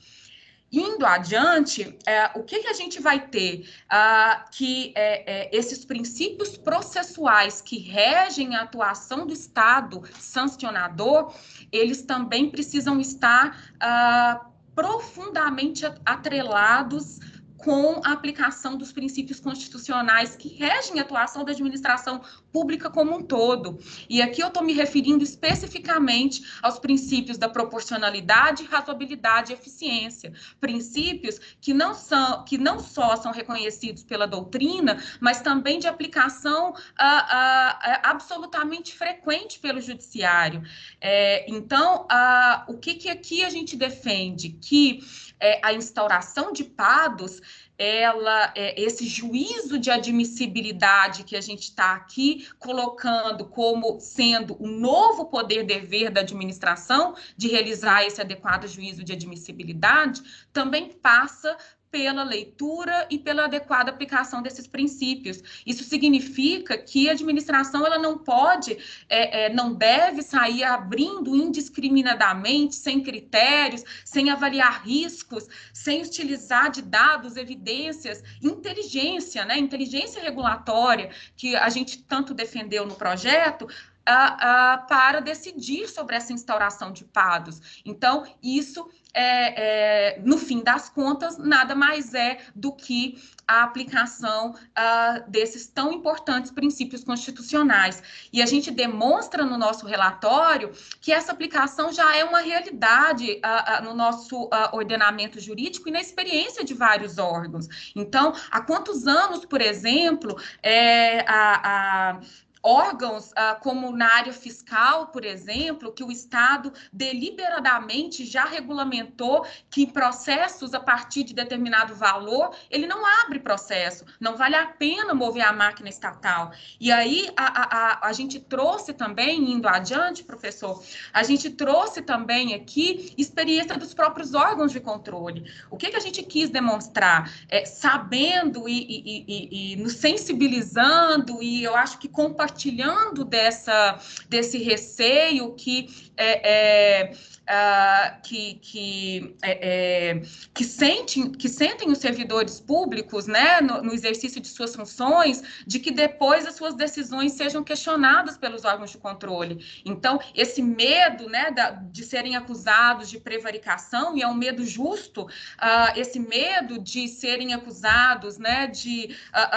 Indo adiante, é, o que, que, a gente vai ter? Ah, que é, é, esses princípios processuais que regem a atuação do Estado sancionador, eles também precisam estar ah, profundamente atrelados com a aplicação dos princípios constitucionais que regem a atuação da administração pública como um todo. E aqui eu estou me referindo especificamente aos princípios da proporcionalidade, razoabilidade e eficiência, princípios que não são que não só são reconhecidos pela doutrina, mas também de aplicação ah, ah, é, absolutamente frequente pelo judiciário. É, então, ah, o que que aqui a gente defende que é, a instauração de PADOS, ela, é, esse juízo de admissibilidade que a gente está aqui colocando como sendo o novo poder-dever da administração de realizar esse adequado juízo de admissibilidade, também passa pela leitura e pela adequada aplicação desses princípios. Isso significa que a administração ela não pode, é, é, não deve sair abrindo indiscriminadamente, sem critérios, sem avaliar riscos, sem utilizar de dados, evidências, inteligência, né? Inteligência regulatória que a gente tanto defendeu no projeto uh, uh, para decidir sobre essa instauração de pados. Então, isso, é, é, no fim das contas, nada mais é do que a aplicação uh, desses tão importantes princípios constitucionais. E a gente demonstra no nosso relatório que essa aplicação já é uma realidade uh, uh, no nosso ordenamento jurídico e na experiência de vários órgãos. Então, há quantos anos, por exemplo, é, a, a órgãos, ah, como na área fiscal, por exemplo, que o Estado deliberadamente já regulamentou que processos a partir de determinado valor, ele não abre processo, não vale a pena mover a máquina estatal. E aí a, a, a, a gente trouxe também, indo adiante, professor, a gente trouxe também aqui experiência dos próprios órgãos de controle. O que, que a gente quis demonstrar? É, sabendo e, e, e, e nos sensibilizando, e eu acho que compartilhando compartilhando dessa, desse receio que é, é, uh, que, que, é, é, que, sentem, que sentem os servidores públicos né, no, no, exercício de suas funções, de que depois as suas decisões sejam questionadas pelos órgãos de controle. Então, esse medo né, da, de serem acusados de prevaricação, e é um medo justo, uh, esse medo de serem acusados né, de,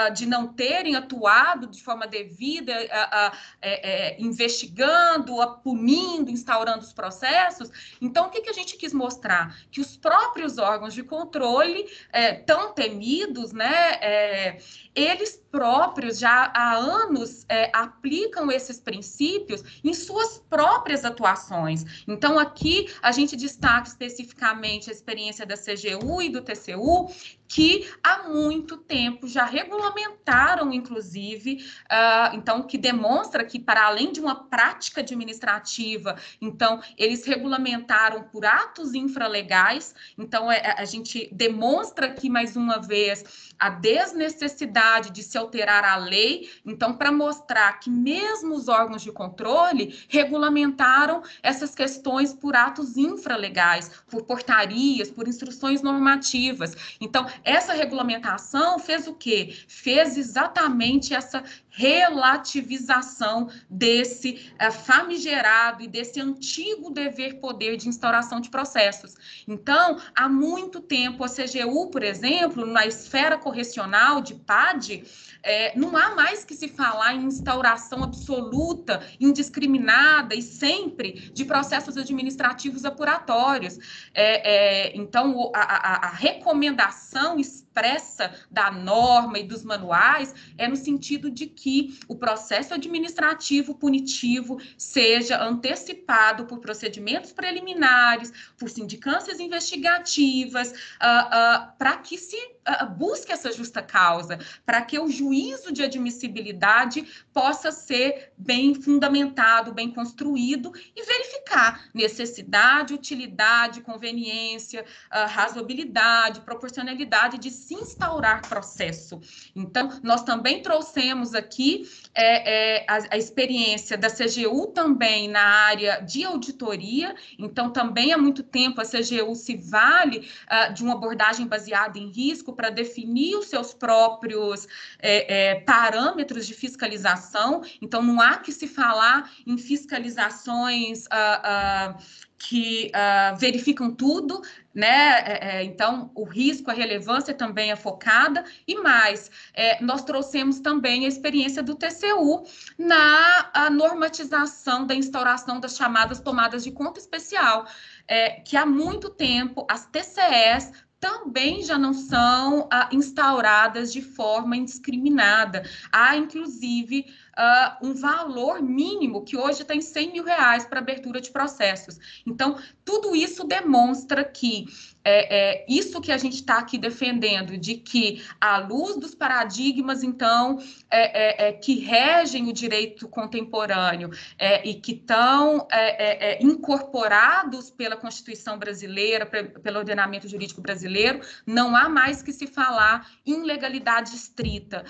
uh, de não terem atuado de forma devida, é, é, investigando, punindo, instaurando os processos, então, o que, que a gente quis mostrar? Que os próprios órgãos de controle, é, tão temidos, né, é, eles próprios já há anos é, aplicam esses princípios em suas próprias atuações. Então, aqui a gente destaca especificamente a experiência da CGU e do TCU, que há muito tempo já regulamentaram, inclusive, uh, então, que demonstra que, para além de uma prática administrativa, então, eles regulamentaram por atos infralegais. Então, é, a gente demonstra aqui mais uma vez a desnecessidade de se alterar a lei, então, para mostrar que mesmo os órgãos de controle regulamentaram essas questões por atos infralegais, por portarias, por instruções normativas. Então, essa regulamentação fez o quê? Fez exatamente essa relativização desse eh, famigerado e desse antigo dever-poder de instauração de processos. Então, há muito tempo, a CGU, por exemplo, na esfera correcional de PAD, é, não há mais que se falar em instauração absoluta, indiscriminada e sempre de processos administrativos apuratórios. É, é, então, a, a, a recomendação expressa da norma e dos manuais é no sentido de que o processo administrativo punitivo seja antecipado por procedimentos preliminares, por sindicâncias investigativas, uh, uh, para que se uh, busque essa justa causa, para que o juiz juízo de admissibilidade possa ser bem fundamentado, bem construído e verificar necessidade, utilidade, conveniência, ah, razoabilidade, proporcionalidade de se instaurar processo. Então, nós também trouxemos aqui é, é, a, a experiência da CGU também na área de auditoria, então também há muito tempo a CGU se vale uh, de uma abordagem baseada em risco para definir os seus próprios é, é, é, parâmetros de fiscalização, então não há que se falar em fiscalizações ah, ah, que ah, verificam tudo, né? É, é então o risco, a relevância também é focada e mais. É, nós trouxemos também a experiência do TCU na ah, normatização da instauração das chamadas tomadas de conta especial. É, que há muito tempo as TCEs também já não são ah, instauradas de forma indiscriminada. Há, inclusive, uh, um valor mínimo que hoje tem 100 mil reais para abertura de processos. Então, tudo isso demonstra que é, é, isso que a gente está aqui defendendo, de que, à luz dos paradigmas, então, é, é, é que regem o direito contemporâneo é, e que estão é, incorporados pela Constituição brasileira, pelo ordenamento jurídico brasileiro, não há mais que se falar em legalidade estrita.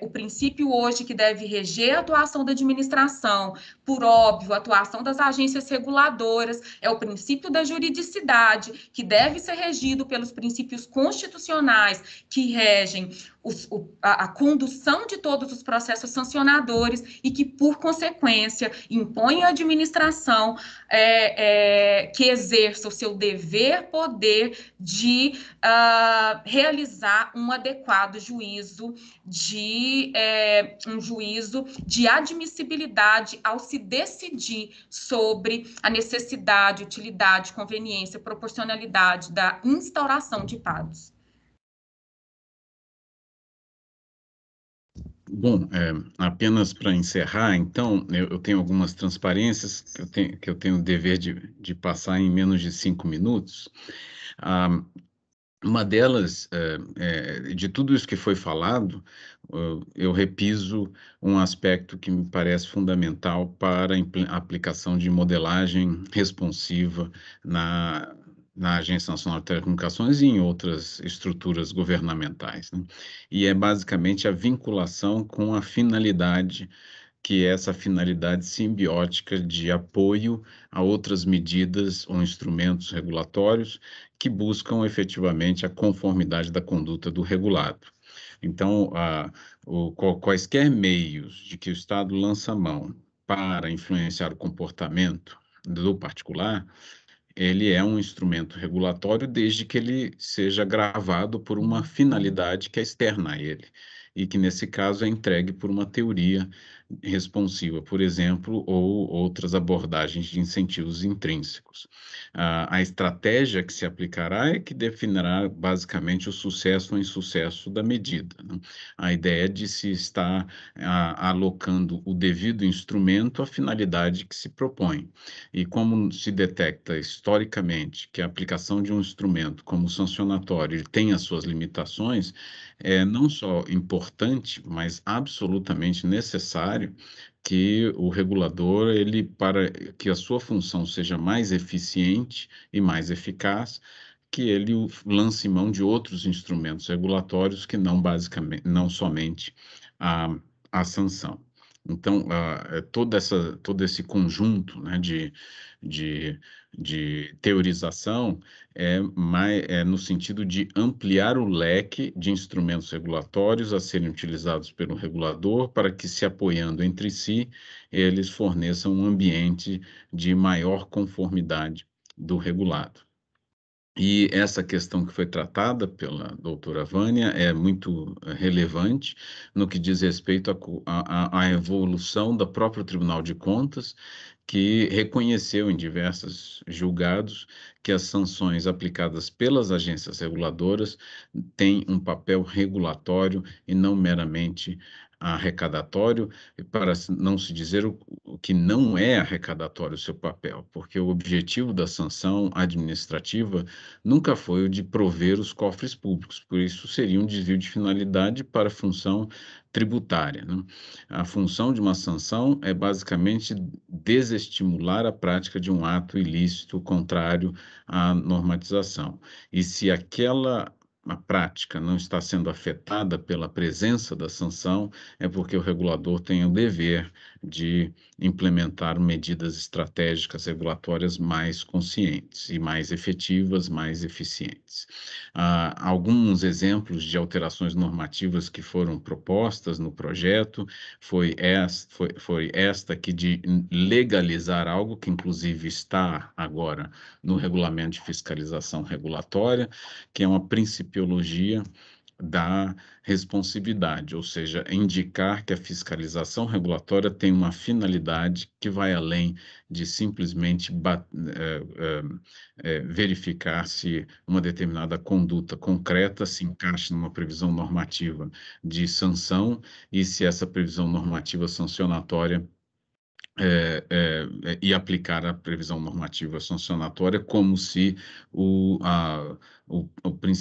o princípio hoje que deve reger proteger a atuação da administração, por óbvio, a atuação das agências reguladoras, é o princípio da juridicidade, que deve ser regido pelos princípios constitucionais que regem os, o, a, a, condução de todos os processos sancionadores e que, por consequência, impõe à administração é, é, que exerça o seu dever, poder de uh, realizar um adequado juízo de é, um juízo de admissibilidade ao se decidir sobre a necessidade, utilidade, conveniência, proporcionalidade da instauração de pagos. Bom, é, apenas para encerrar, então, eu, eu, tenho algumas transparências que eu tenho, que eu tenho o dever de, de passar em menos de cinco minutos. Ah, uma delas, é, é, de tudo isso que foi falado, eu repiso um aspecto que me parece fundamental para a aplicação de modelagem responsiva na, na Agência Nacional de Telecomunicações e em outras estruturas governamentais. Né? E é basicamente a vinculação com a finalidade, que é essa finalidade simbiótica de apoio a outras medidas ou instrumentos regulatórios que buscam efetivamente a conformidade da conduta do regulado. Então, a, o, quaisquer meios de que o Estado lança mão para influenciar o comportamento do particular ele é um instrumento regulatório desde que ele seja gravado por uma uhum. finalidade que é externa a ele e que nesse caso é entregue por uma teoria responsiva, por exemplo, ou outras abordagens de incentivos intrínsecos. a estratégia que se aplicará é que definirá basicamente o sucesso ou insucesso da medida. Né? A ideia é de se estar alocando o devido instrumento à finalidade que se propõe. E como se detecta historicamente que a aplicação de um instrumento como sancionatório tem as suas limitações, é não só importante, mas absolutamente necessário que o regulador, ele para que a sua função seja mais eficiente e mais eficaz, que ele lance mão de outros instrumentos regulatórios que não basicamente, não somente a, a sanção. Então, uh, toda essa, todo esse conjunto né, de, de de teorização é, mais, é no sentido de ampliar o leque de instrumentos regulatórios a serem utilizados pelo regulador para que, se apoiando entre si, eles forneçam um ambiente de maior conformidade do regulado. E essa questão que foi tratada pela doutora Vânia é muito eh, relevante no que diz respeito à evolução da própria Tribunal de Contas, que reconheceu em diversos julgados que as sanções aplicadas pelas agências reguladoras têm um papel regulatório e não meramente arrecadatório, para não se dizer o, o que não é arrecadatório o seu papel, porque o objetivo da sanção administrativa nunca foi o de prover os cofres públicos, por isso seria um desvio de finalidade para a função tributária. Né? A função de uma sanção é basicamente desestimular a prática de um ato ilícito contrário à normatização. E se aquela a prática não está sendo afetada pela presença da sanção, é porque o regulador tem o dever de implementar medidas estratégicas regulatórias mais conscientes e mais efetivas, mais eficientes. Ah, alguns exemplos de alterações normativas que foram propostas no projeto foi esta, foi, foi esta que de legalizar algo que inclusive está agora no regulamento de fiscalização regulatória, que é uma principiologia da responsividade, ou seja, indicar que a fiscalização regulatória tem uma finalidade que vai além de simplesmente é, é, verificar se uma determinada conduta concreta se encaixa numa previsão normativa de sanção e se essa previsão normativa sancionatória é, é, é, e aplicar a previsão normativa sancionatória como se o, a, o,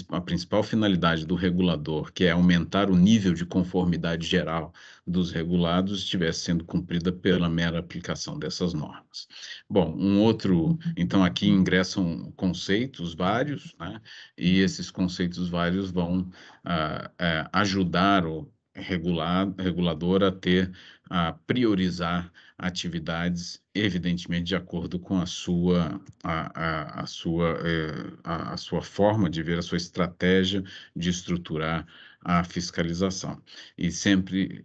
a principal finalidade do regulador, que é aumentar o nível de conformidade geral dos regulados, estivesse sendo cumprida pela mera aplicação dessas normas. Bom, um outro, então aqui ingressam conceitos vários, né? E esses conceitos vários vão ah, é, ajudar o regulador a ter a priorizar atividades, evidentemente de acordo com a sua, a, a, a sua, é, a, a, sua forma de ver, a sua estratégia de estruturar a fiscalização. E sempre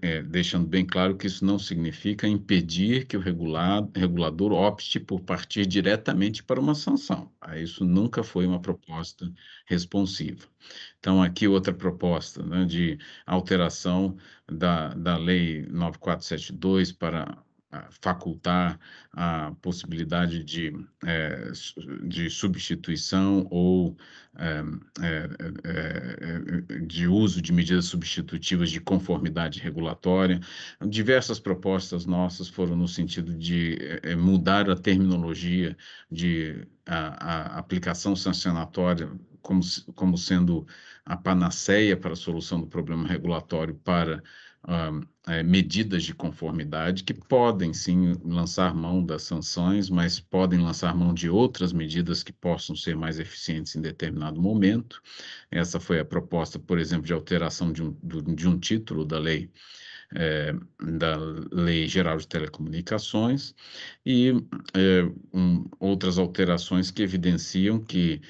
é, deixando bem claro que isso não significa impedir que o regulado, regulador opte por partir diretamente para uma sanção. Ah, isso nunca foi uma proposta responsiva. Então, aqui outra proposta né, de alteração da, da Lei 9472 para facultar a possibilidade de, é, de substituição ou é, é, de uso de medidas substitutivas de conformidade regulatória. Diversas propostas nossas foram no sentido de mudar a terminologia de a, a aplicação sancionatória como, como sendo a panaceia para a solução do problema regulatório para ah, eh, medidas de conformidade que podem sim lançar mão das sanções, mas podem lançar mão de outras medidas que possam ser mais eficientes em determinado momento. Essa foi a proposta, por exemplo, de alteração de um, de um título da lei. É, da Lei Geral de Telecomunicações e é, um, outras alterações que evidenciam que,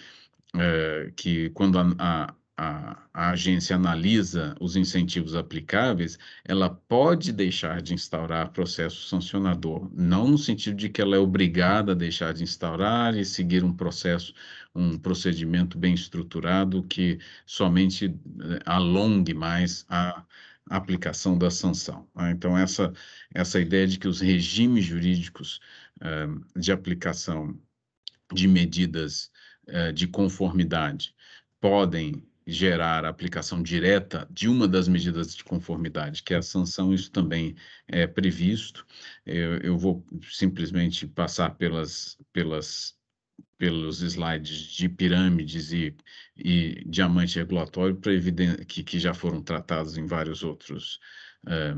que quando a, a a, a agência analisa os incentivos aplicáveis, ela pode deixar de instaurar processo sancionador, não no sentido de que ela é obrigada a deixar de instaurar e seguir um processo, um procedimento bem estruturado que somente eh, alongue mais a aplicação da sanção. Tá? Então, essa, essa ideia de que os regimes jurídicos eh, de aplicação de medidas eh, de conformidade podem gerar a aplicação direta de uma das medidas de conformidade, que é a sanção, isso também é previsto. Eu, eu vou simplesmente passar pelas, pelas, pelos slides de pirâmides e, e diamante regulatório para que, que já foram tratados em vários outros é,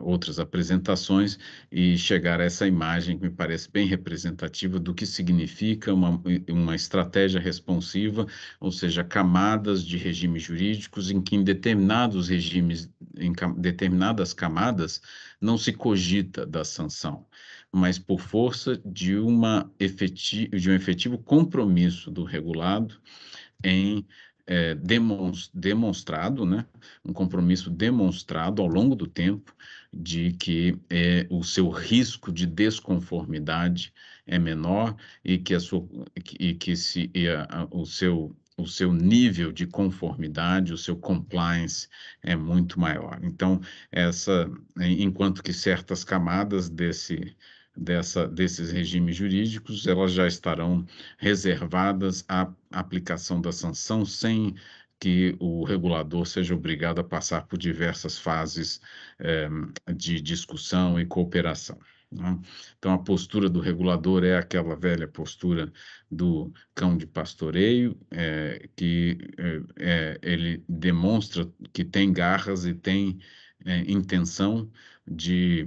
outras apresentações e chegar a essa imagem que me parece bem representativa do que significa uma, uma estratégia responsiva, ou seja, camadas de regimes jurídicos em que em determinados regimes, em determinadas camadas, não se cogita da sanção, mas por força de, uma efetivo, de um efetivo compromisso do regulado em é, demonstrado, né, um compromisso demonstrado ao longo do tempo de que é, o seu risco de desconformidade é menor e que, a sua, e que se, e a, o seu o seu nível de conformidade, o seu compliance é muito maior. Então, essa, é, enquanto que certas camadas desse dessa, desses regimes jurídicos, elas já estarão reservadas à aplicação da sanção sem que o regulador seja obrigado a passar por diversas fases eh, de discussão e cooperação. Né? Então, a postura do regulador é aquela velha postura do cão de pastoreio, eh, que eh, eh ele demonstra que tem garras e tem eh, intenção de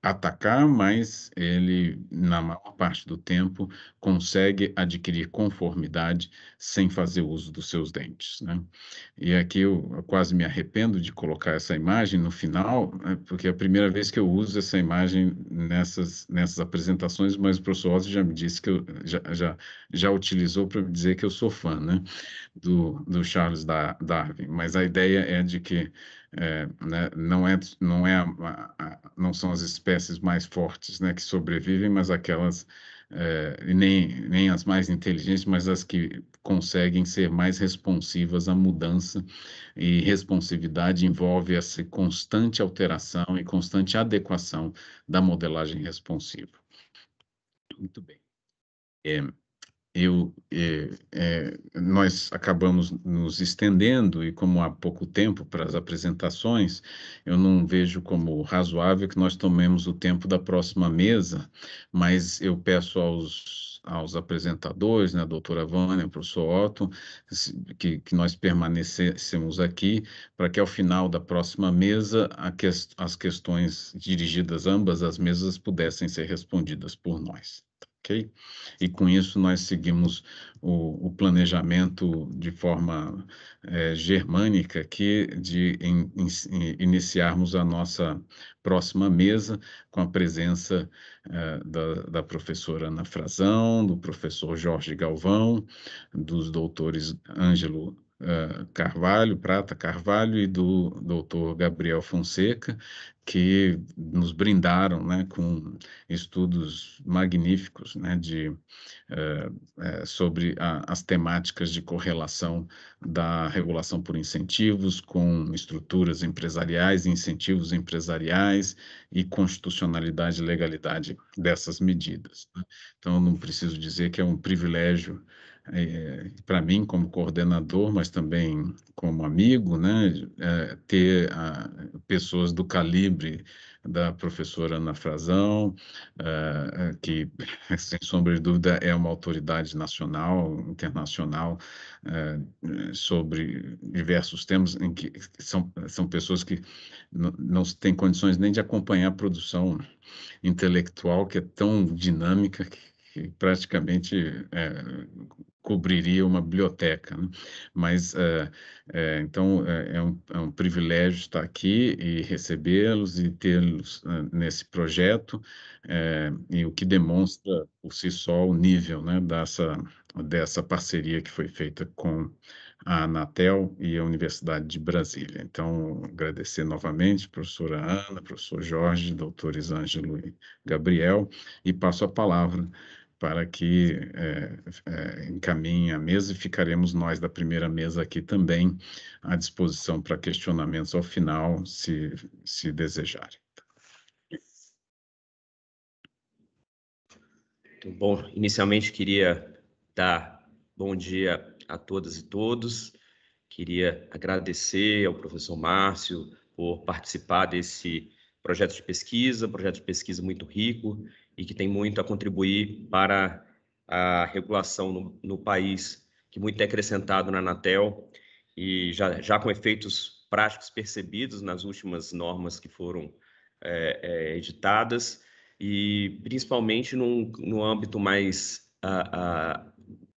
atacar, mas ele, na uhum. maior parte do tempo, consegue adquirir conformidade sem fazer uso dos seus dentes. Né? E aqui eu, eu quase me arrependo de colocar essa imagem no final, né, porque é a primeira vez que eu uso essa imagem nessas, nessas apresentações, mas o professor Ozzy já me disse que eu, já, já, já utilizou para me dizer que eu sou fã né, do, do Charles Darwin. Mas a ideia é de que é, né, não, é, não, é não são as espécies mais fortes né, que sobrevivem, mas aquelas, é, nem, nem as mais inteligentes, mas as que conseguem ser mais responsivas à mudança. E responsividade envolve essa constante alteração e constante adequação da modelagem responsiva. Muito bem. É, eu, é, é, nós acabamos nos estendendo e como há pouco tempo para as apresentações, eu não vejo como razoável que nós tomemos o tempo da próxima mesa, mas eu peço aos, aos apresentadores, né, a doutora Vânia, o professor Otto, que, que nós permanecêssemos aqui para que ao final da próxima mesa que, as questões dirigidas ambas as mesas pudessem ser respondidas por nós ok? E com isso nós seguimos o, o planejamento de forma é, germânica aqui, de in, in, iniciarmos a nossa próxima mesa com a presença é, da, da, professora Ana Frazão, do professor Jorge Galvão, dos doutores Ângelo eh, Carvalho, Prata Carvalho e do doutor Gabriel Fonseca, que nos brindaram né, com estudos magníficos né, de, eh, eh, sobre a, as temáticas de correlação da regulação por incentivos com estruturas empresariais, incentivos empresariais e constitucionalidade e legalidade dessas medidas. Né. Então, não preciso dizer que é um privilégio é, para mim como coordenador, mas também como amigo, né, é, ter a, ah, pessoas do calibre da professora Ana Frazão, uh, que, sem sombra de dúvida, é uma autoridade nacional, internacional, uh, sobre diversos temas, em que são, são pessoas que não têm condições nem de acompanhar a produção intelectual, que é tão dinâmica, que que praticamente é, cobriria uma biblioteca. Né? Mas, é, é, então, é, é um, é um, privilégio estar aqui e recebê-los e tê-los é, nesse projeto, e o que demonstra por si só o nível né, dessa, dessa parceria que foi feita com a Anatel e a Universidade de Brasília. Então, agradecer novamente, professora Ana, professor Jorge, doutores Ângelo e Gabriel, e passo a palavra para que é, é, a mesa e ficaremos nós da primeira mesa aqui também à disposição para questionamentos ao final, se, se desejarem. Bom, inicialmente queria dar bom dia a todas e todos. Queria agradecer ao professor Márcio por participar desse projeto de pesquisa, projeto de pesquisa muito rico, e que tem muito a contribuir para a regulação no, no país, que muito é acrescentado na Anatel e já, já com efeitos práticos percebidos nas últimas normas que foram é, é, editadas e principalmente num, no âmbito mais a, a,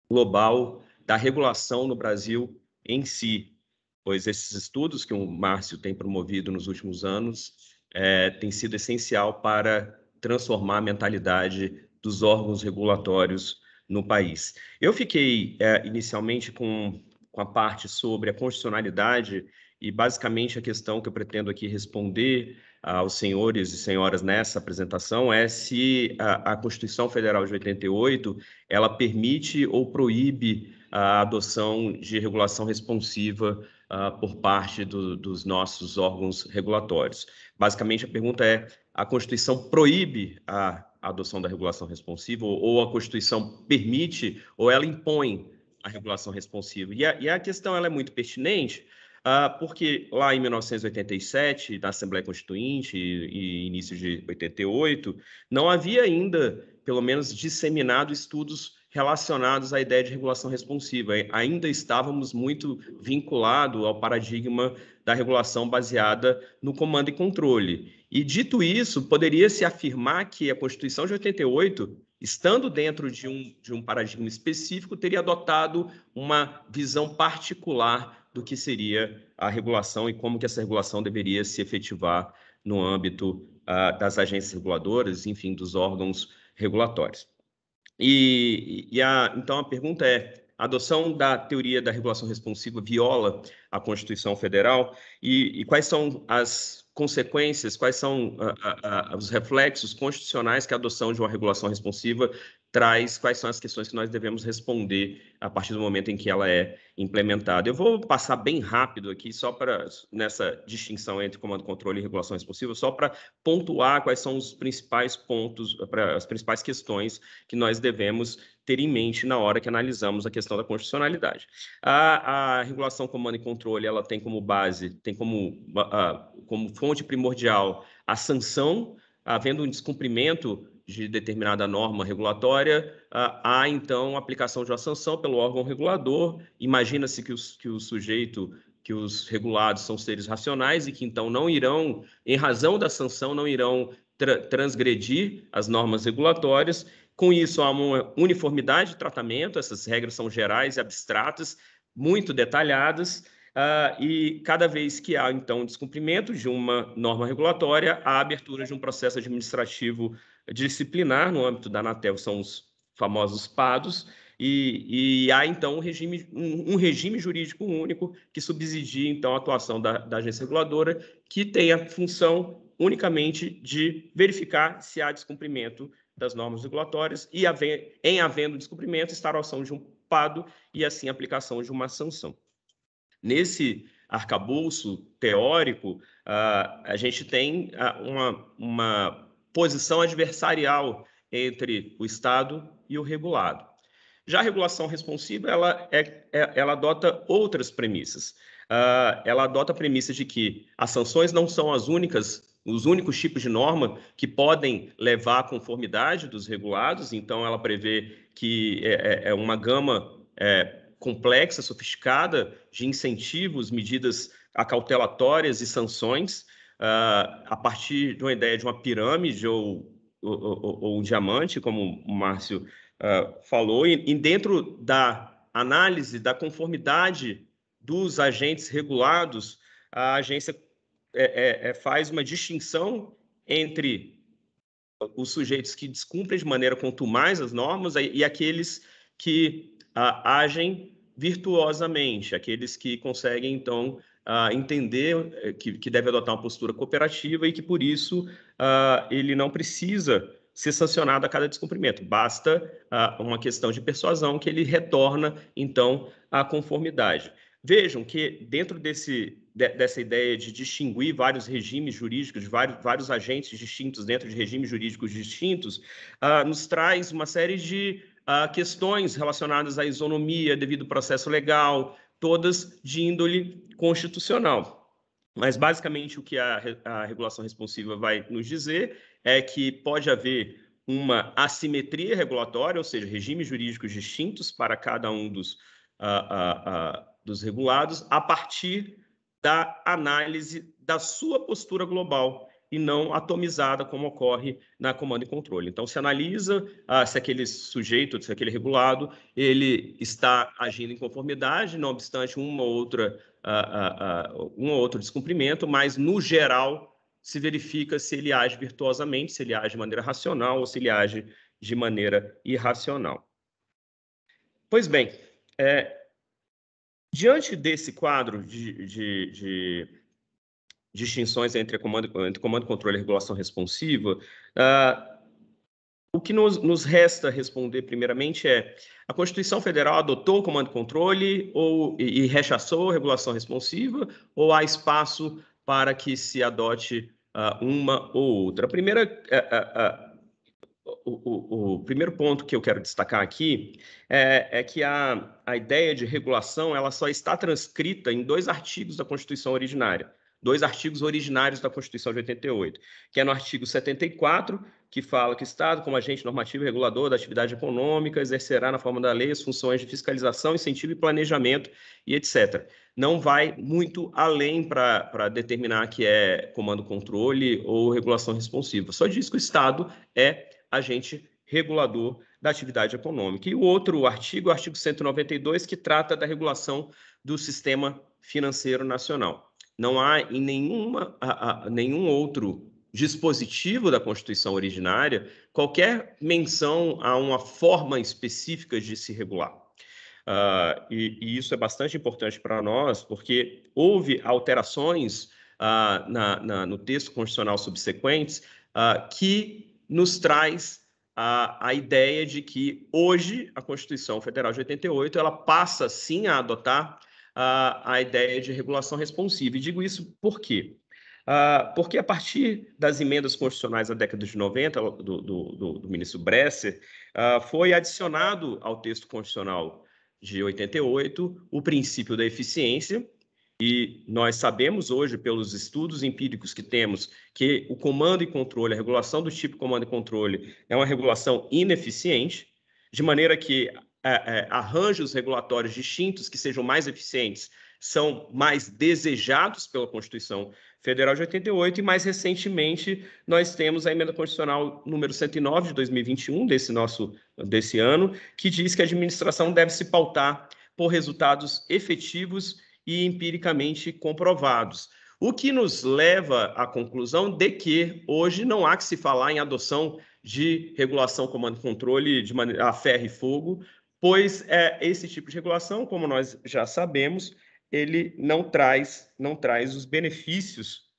global da regulação no Brasil em si, pois esses estudos que o Márcio tem promovido nos últimos anos é, têm sido essencial para transformar a mentalidade dos órgãos regulatórios no país. Eu fiquei é, inicialmente com, com a parte sobre a constitucionalidade e basicamente a questão que eu pretendo aqui responder ah, aos senhores e senhoras nessa apresentação é se a, a Constituição Federal de 88 ela permite ou proíbe a adoção de regulação responsiva uh, por parte do, dos nossos órgãos regulatórios. Basicamente, a pergunta é: a Constituição proíbe a adoção da regulação responsiva, ou, a Constituição permite, ou ela impõe a regulação responsiva? E a, e a questão ela é muito pertinente, ah, porque lá em 1987, na Assembleia Constituinte e, início de 88, não havia ainda, pelo menos, disseminado estudos relacionados à ideia de regulação responsiva. Ainda estávamos muito vinculados ao paradigma da regulação baseada no comando e controle. E dito isso, poderia se afirmar que a Constituição de 88, estando dentro de um, de um paradigma específico, teria adotado uma visão particular do que seria a regulação e como que essa regulação deveria se efetivar no âmbito uh, das agências reguladoras, enfim, dos órgãos regulatórios. E, e a, então a pergunta é: a adoção da teoria da regulação responsiva viola a Constituição Federal? E, e quais são as consequências, quais são a, ah, a, ah, ah, os reflexos constitucionais que a adoção de uma regulação responsiva traz quais são as questões que nós devemos responder a partir do momento em que ela é implementada. Eu vou passar bem rápido aqui, só para nessa distinção entre comando, controle e regulação responsiva, só para pontuar quais são os principais pontos, pra, as principais questões que nós devemos ter em mente na hora que analisamos a questão da constitucionalidade. A, a regulação comando e controle, ela tem como base, tem como, a, como fonte primordial a sanção havendo um descumprimento de determinada norma regulatória, ah, há então aplicação de uma sanção pelo órgão regulador. Imagina-se que, os, que o sujeito, que os regulados são seres racionais e que então não irão, em razão da sanção, não irão tra transgredir as normas regulatórias. Com isso, há uma uniformidade de tratamento, essas regras são gerais e abstratas, muito detalhadas. Uh, e cada vez que há, então, descumprimento de uma norma regulatória, há abertura de um processo administrativo disciplinar no âmbito da Anatel, são os famosos PADOS, e, e há então um regime, um, um, regime jurídico único que subsidia então a atuação da, da agência reguladora, que tem a função unicamente de verificar se há descumprimento das normas regulatórias e, em havendo descumprimento, ação de um PADO e, assim, aplicação de uma sanção. Nesse arcabouço teórico, ah, a gente tem ah, uma, uma posição adversarial entre o Estado e o regulado. Já a regulação responsiva, ela, é, é ela adota outras premissas. Uh, ela adota a premissa de que as sanções não são as únicas, os únicos tipos de norma que podem levar à conformidade dos regulados, então ela prevê que é, é, é uma gama é, complexa, sofisticada de incentivos, medidas acautelatórias e sanções, uh, a partir de uma ideia de uma pirâmide ou, ou, ou, ou um diamante, como o Márcio uh, falou, e, e dentro da análise da conformidade dos agentes regulados, a agência é, é, é, faz uma distinção entre os sujeitos que descumprem de maneira contumaz as normas e, aqueles que ah, agem virtuosamente, aqueles que conseguem, então, uh, entender eh, que, que, deve adotar uma postura cooperativa e que, por isso, uh, ele não precisa ser sancionado a cada descumprimento. Basta uh, uma questão de persuasão que ele retorna, então, à conformidade. Vejam que, dentro desse, de, dessa ideia de distinguir vários regimes jurídicos, de vários, vários agentes distintos dentro de regimes jurídicos distintos, uh, nos traz uma série de uh, questões relacionadas à isonomia devido ao processo legal, todas de índole constitucional. Mas, basicamente, o que a, a regulação responsiva vai nos dizer é que pode haver uma assimetria regulatória, ou seja, regimes jurídicos distintos para cada um dos, uh, uh, uh, dos regulados, a partir da análise da sua postura global e não atomizada, como ocorre na comando e controle. Então, se analisa ah, se aquele sujeito, se aquele regulado, ele está agindo em conformidade, não obstante uma ou outra, ah, ah, ah um ou outro descumprimento, mas, no geral, se verifica se ele age virtuosamente, se ele age de maneira racional ou se ele age de maneira irracional. Pois bem, é, diante desse quadro de, de, de distinções entre comando, entre comando, controle e regulação responsiva, uh, o que nos, nos, resta responder primeiramente é, a Constituição Federal adotou o comando controle ou, e, e rechaçou a regulação responsiva, ou há espaço para que se adote uh, uma ou outra? A primeira, uh, o, o, o, primeiro ponto que eu quero destacar aqui é, é que a, a ideia de regulação ela só está transcrita em dois artigos da Constituição originária, dois artigos originários da Constituição de 88, que é no artigo 74, que fala que o Estado, como agente normativo e regulador da atividade econômica, exercerá na forma da lei as funções de fiscalização, incentivo e planejamento e etc. Não vai muito além para determinar que é comando-controle ou regulação responsiva. Só diz que o Estado é agente regulador da atividade econômica. E o outro artigo, o artigo 192, que trata da regulação do sistema financeiro nacional não há em nenhuma, a, a, nenhum outro dispositivo da Constituição originária qualquer menção a uma forma específica de se regular. Uh, e, e, isso é bastante importante para nós, porque houve alterações uh, na, na, no texto constitucional subsequentes uh, que nos traz a, a ideia de que hoje a Constituição Federal de 88 ela passa sim a adotar a, a ideia de regulação responsiva. E digo isso por quê? Uh, porque a partir das emendas constitucionais da década de 90, do, do, do, do ministro Bresser, uh, foi adicionado ao texto constitucional de 88 o princípio da eficiência, e nós sabemos hoje, pelos estudos empíricos que temos, que o comando e controle, a regulação do tipo comando e controle, é uma regulação ineficiente, de maneira que é, é, arranjos regulatórios distintos que sejam mais eficientes são mais desejados pela Constituição Federal de 88 e mais recentemente nós temos a emenda constitucional número 109 de 2021 desse nosso desse ano, que diz que a administração deve se pautar por resultados efetivos e empiricamente comprovados. O que nos leva à conclusão de que hoje não há que se falar em adoção de regulação, comando e controle de maneira a ferro e fogo, pois é, esse tipo de regulação, como nós já sabemos, ele não traz, não traz os benefícios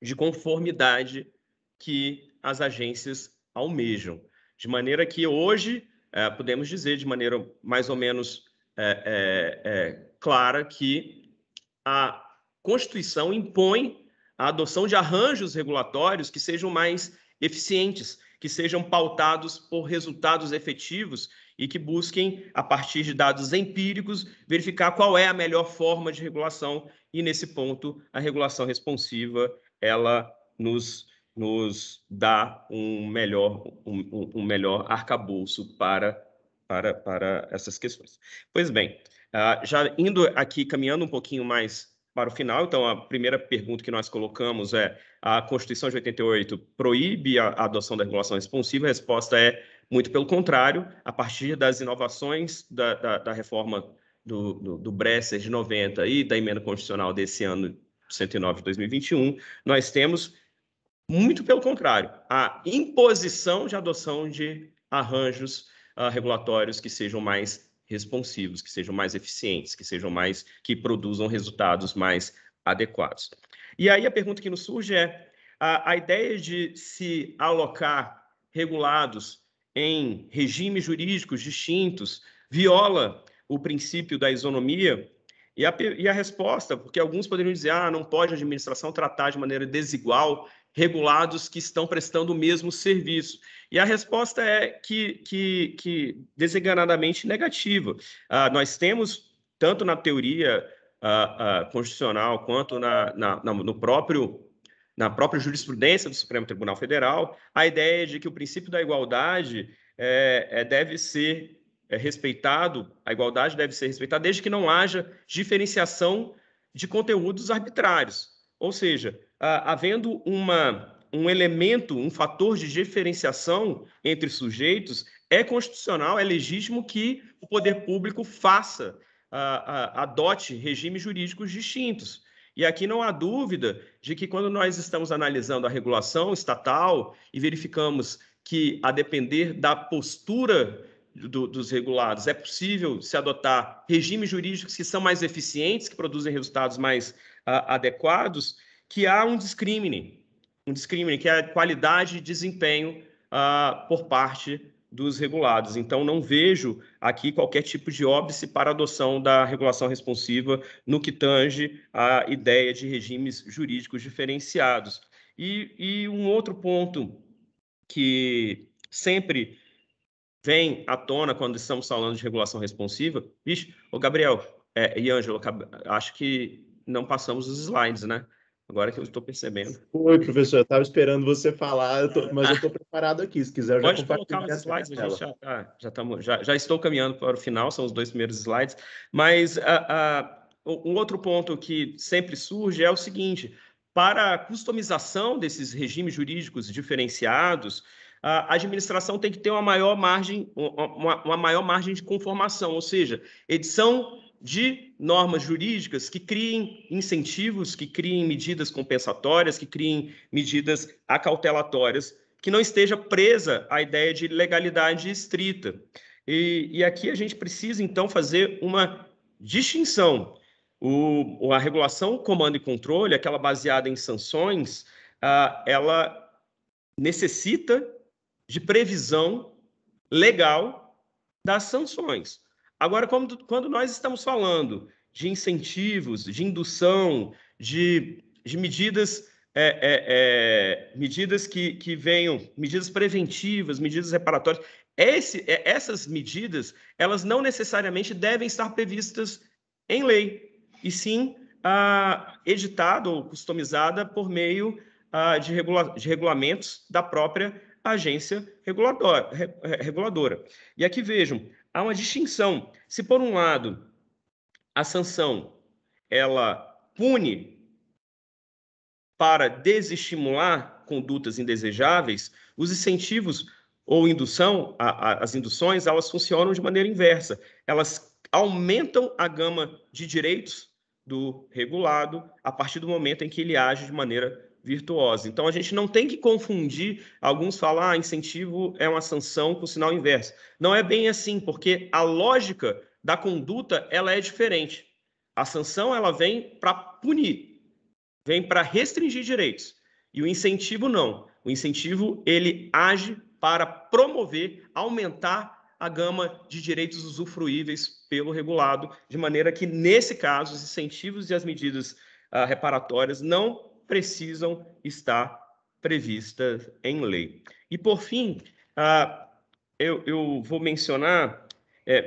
de conformidade que as agências almejam. De maneira que hoje é, podemos dizer de maneira mais ou menos é, é, é clara que a Constituição impõe a adoção de arranjos regulatórios que sejam mais eficientes, que sejam pautados por resultados efetivos e que busquem, a partir de dados empíricos, verificar qual é a melhor forma de regulação e, nesse ponto, a regulação responsiva, ela nos, nos dá um melhor, um, um melhor arcabouço para, para, para essas questões. Pois bem, ah, já indo aqui, caminhando um pouquinho mais para o final. Então, a primeira pergunta que nós colocamos é: a Constituição de 88 proíbe a adoção da regulação responsiva? A resposta é muito pelo contrário, a partir das inovações da, da, da reforma do, do, do Bresser de 90 e da emenda constitucional desse ano 109 de 2021, nós temos, muito pelo contrário, a imposição de adoção de arranjos uh, regulatórios que sejam mais responsivos, que sejam mais eficientes, que sejam mais, que produzam resultados mais adequados. E aí a pergunta que nos surge é a, a ideia de se alocar regulados em regimes jurídicos distintos, viola o princípio da isonomia? E a, e a resposta, porque alguns poderiam dizer, ah, não pode a administração tratar de maneira desigual regulados que estão prestando o mesmo serviço. E a resposta é que, que, que desenganadamente negativa. Ah, nós temos, tanto na teoria ah, ah, constitucional quanto na, na, na, no próprio na própria jurisprudência do Supremo Tribunal Federal, a ideia é de que o princípio da igualdade é, é deve ser é respeitado, a igualdade deve ser respeitada desde que não haja diferenciação de conteúdos arbitrários. Ou seja, havendo uma, um elemento, um fator de diferenciação entre sujeitos, é constitucional, é legítimo que o poder público faça, adote regimes jurídicos distintos. E aqui não há dúvida de que quando nós estamos analisando a regulação estatal e verificamos que, a depender da postura do, dos regulados, é possível se adotar regimes jurídicos que são mais eficientes, que produzem resultados mais adequados, que há um discrimine, um discrimine que é a qualidade de desempenho por parte dos regulados. Então, não vejo aqui qualquer tipo de óbice para adoção da regulação responsiva no que tange à ideia de regimes jurídicos diferenciados. E, e um outro ponto que sempre vem à tona quando estamos falando de regulação responsiva, Vixe, o Gabriel é, e Ângelo, acho que não passamos os slides, né? Agora que eu estou percebendo. Oi, professor, eu estava esperando você falar, eu tô, mas eu estou ah. preparado aqui. Se quiser, eu já Pode colocar os slides, já, tá, já, tamo, já, já, estou caminhando para o final, são os dois primeiros slides. Mas um outro ponto que sempre surge é o seguinte: para a customização desses regimes jurídicos diferenciados, a administração tem que ter uma maior margem, uma, uma maior margem de conformação, ou seja, edição de normas jurídicas que criem incentivos, que criem medidas compensatórias, que criem medidas acautelatórias, que não esteja presa à ideia de legalidade estrita. E, e aqui a gente precisa, então, fazer uma distinção. O, a regulação comando e controle, aquela baseada em sanções, ah, ela necessita de previsão legal das sanções. Agora, quando, quando nós estamos falando de incentivos, de indução, de, de medidas é, é, é, medidas que, que venham, medidas preventivas, medidas reparatórias, esse, é, essas medidas, elas não necessariamente devem estar previstas em lei, e sim ah, editada ou customizada por meio ah, de, regula de regulamentos da própria agência reguladora. reguladora. E aqui vejam, há uma distinção. Se por um lado a sanção ela pune para desestimular condutas indesejáveis, os incentivos ou indução, a, a, as induções, elas funcionam de maneira inversa. Elas aumentam a gama de direitos do regulado a partir do momento em que ele age de maneira virtuosa. Então a gente não tem que confundir, alguns falam, ah, incentivo é uma sanção com sinal inverso. Não é bem assim, porque a lógica da conduta ela é diferente. A sanção ela vem para punir, vem para restringir direitos. E o incentivo não. O incentivo ele age para promover, aumentar a gama de direitos usufruíveis pelo regulado, de maneira que, nesse caso, os incentivos e as medidas uh, reparatórias não precisam estar previstas em lei. E, por fim, ah, eu, eu, vou mencionar, é,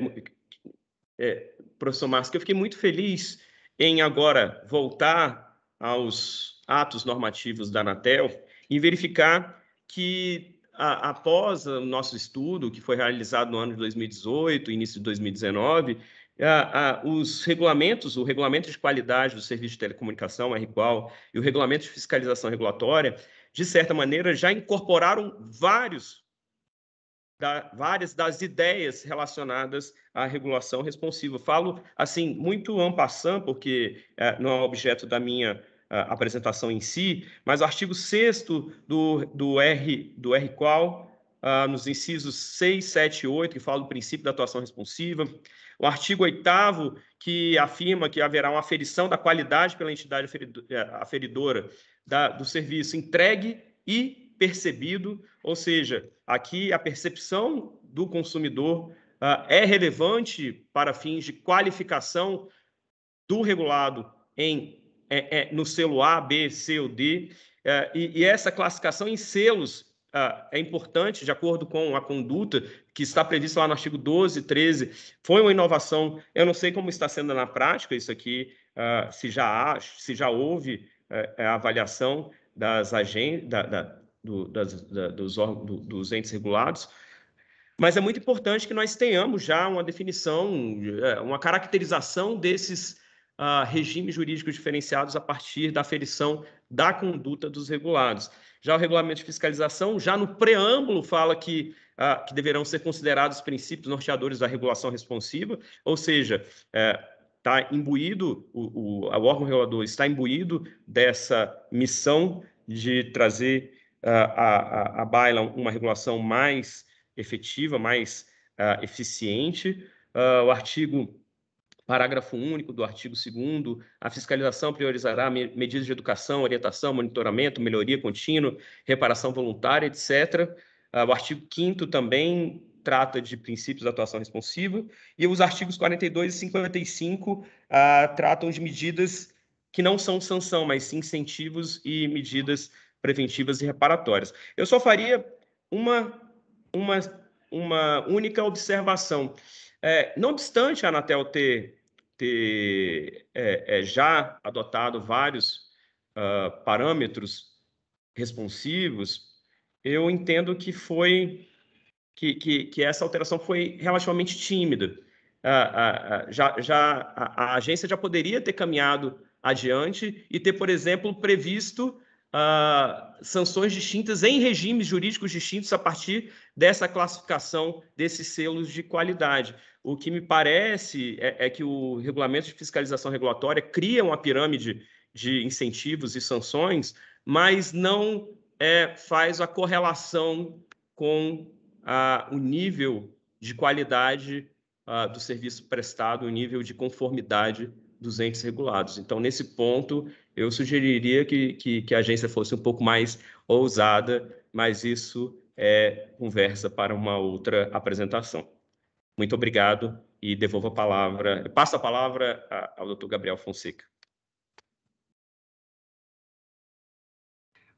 é, professor Márcio, que eu fiquei muito feliz em agora voltar aos atos normativos da Anatel e verificar que, a, após o nosso estudo, que foi realizado no ano de 2018, início de 2019, ah, ah, os regulamentos, o regulamento de qualidade do serviço de telecomunicação, RQUAL, é e o regulamento de fiscalização regulatória, de certa maneira, já incorporaram vários, da, várias das ideias relacionadas à regulação responsiva. Falo, assim, muito passant, porque é, não é objeto da minha apresentação em si, mas o artigo 6 do, do, R, do RQUAL, ah, nos incisos 6, 7 e 8, que fala do princípio da atuação responsiva, o artigo 8 que afirma que haverá uma aferição da qualidade pela entidade eh, aferidora do serviço entregue e percebido, ou seja, aqui a percepção do consumidor ah, é relevante para fins de qualificação do regulado em é, é, no selo A, B, C ou D, é, e, e essa classificação em selos ah, é importante, de acordo com a conduta que está prevista lá no artigo 12, 13, foi uma inovação. Eu não sei como está sendo na prática isso aqui, ah, se já há, se já houve eh, a avaliação das agências, da, da, do, das, da, dos, do, dos entes regulados, mas é muito importante que nós tenhamos já uma definição, eh, uma caracterização desses uh, regimes jurídicos diferenciados a partir da aferição da conduta dos regulados. Já o regulamento de fiscalização, já no preâmbulo, fala que, ah, que deverão ser considerados os princípios norteadores da regulação responsiva, ou seja, está é, imbuído, o, o, o, órgão regulador está imbuído dessa missão de trazer uh, a, a, baila uma regulação mais efetiva, mais uh, eficiente. Uh, o artigo Parágrafo único do artigo 2 a fiscalização priorizará medidas de educação, orientação, monitoramento, melhoria contínua, reparação voluntária, etc. Ah, o artigo 5 também trata de princípios da atuação responsiva, e os artigos 42 e 55 uh, ah, tratam de medidas que não são sanção, mas sim incentivos e medidas preventivas e reparatórias. Eu só faria uma, uma, uma única observação. É, não obstante a Anatel ter ter é, é, já adotado vários uh, parâmetros responsivos, eu entendo que foi que, que, que essa alteração foi relativamente tímida. Uh, uh, já, já a, a agência já poderia ter caminhado adiante e ter, por exemplo, previsto uh, sanções distintas em regimes jurídicos distintos a partir dessa classificação desses selos de qualidade. O que me parece é, é que o regulamento de fiscalização regulatória cria uma pirâmide de incentivos e sanções, mas não é, faz a correlação com ah, o nível de qualidade do serviço prestado, o nível de conformidade dos entes regulados. Então, nesse ponto, eu sugeriria que, que, que a agência fosse um pouco mais ousada, mas isso é conversa para uma outra apresentação. Muito obrigado e devolvo a palavra, passo a palavra ao Dr. Gabriel Fonseca.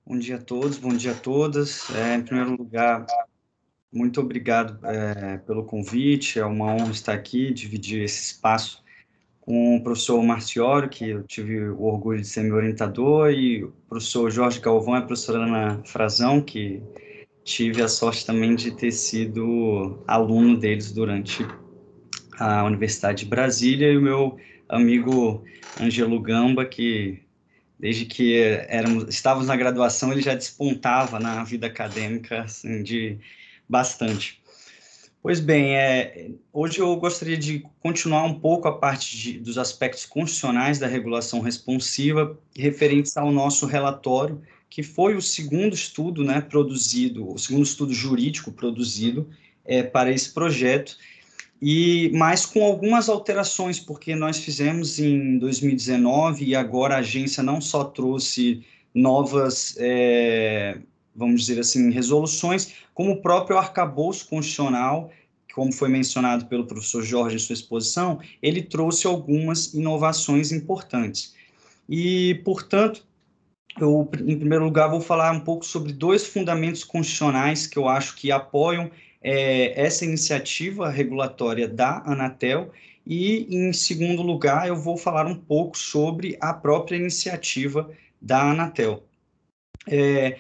Bom dia a todos, bom dia a todas. É, em primeiro lugar, muito obrigado é, pelo convite, é uma honra estar aqui, dividir esse espaço com o professor Marcioro, que eu tive o orgulho de ser meu orientador, e o professor Jorge Galvão e a professora Ana Frazão, que tive a sorte também de ter sido aluno deles durante a Universidade de Brasília, e o meu amigo Angelo Gamba, que desde que éramos, estávamos na graduação, ele já despontava na vida acadêmica assim, de bastante. Pois bem, é, hoje eu gostaria de continuar um pouco a parte de, dos aspectos constitucionais da regulação responsiva, referentes ao nosso relatório, que foi o segundo estudo né, produzido, o segundo estudo jurídico produzido é, para esse projeto, e mas com algumas alterações, porque nós fizemos em 2019 e agora a agência não só trouxe novas. É, vamos dizer assim, resoluções, como o próprio arcabouço constitucional, como foi mencionado pelo professor Jorge em sua exposição, ele trouxe algumas inovações importantes. E, portanto, eu, em primeiro lugar, vou falar um pouco sobre dois fundamentos constitucionais que eu acho que apoiam é, essa iniciativa regulatória da Anatel. E, em segundo lugar, eu vou falar um pouco sobre a própria iniciativa da Anatel. É,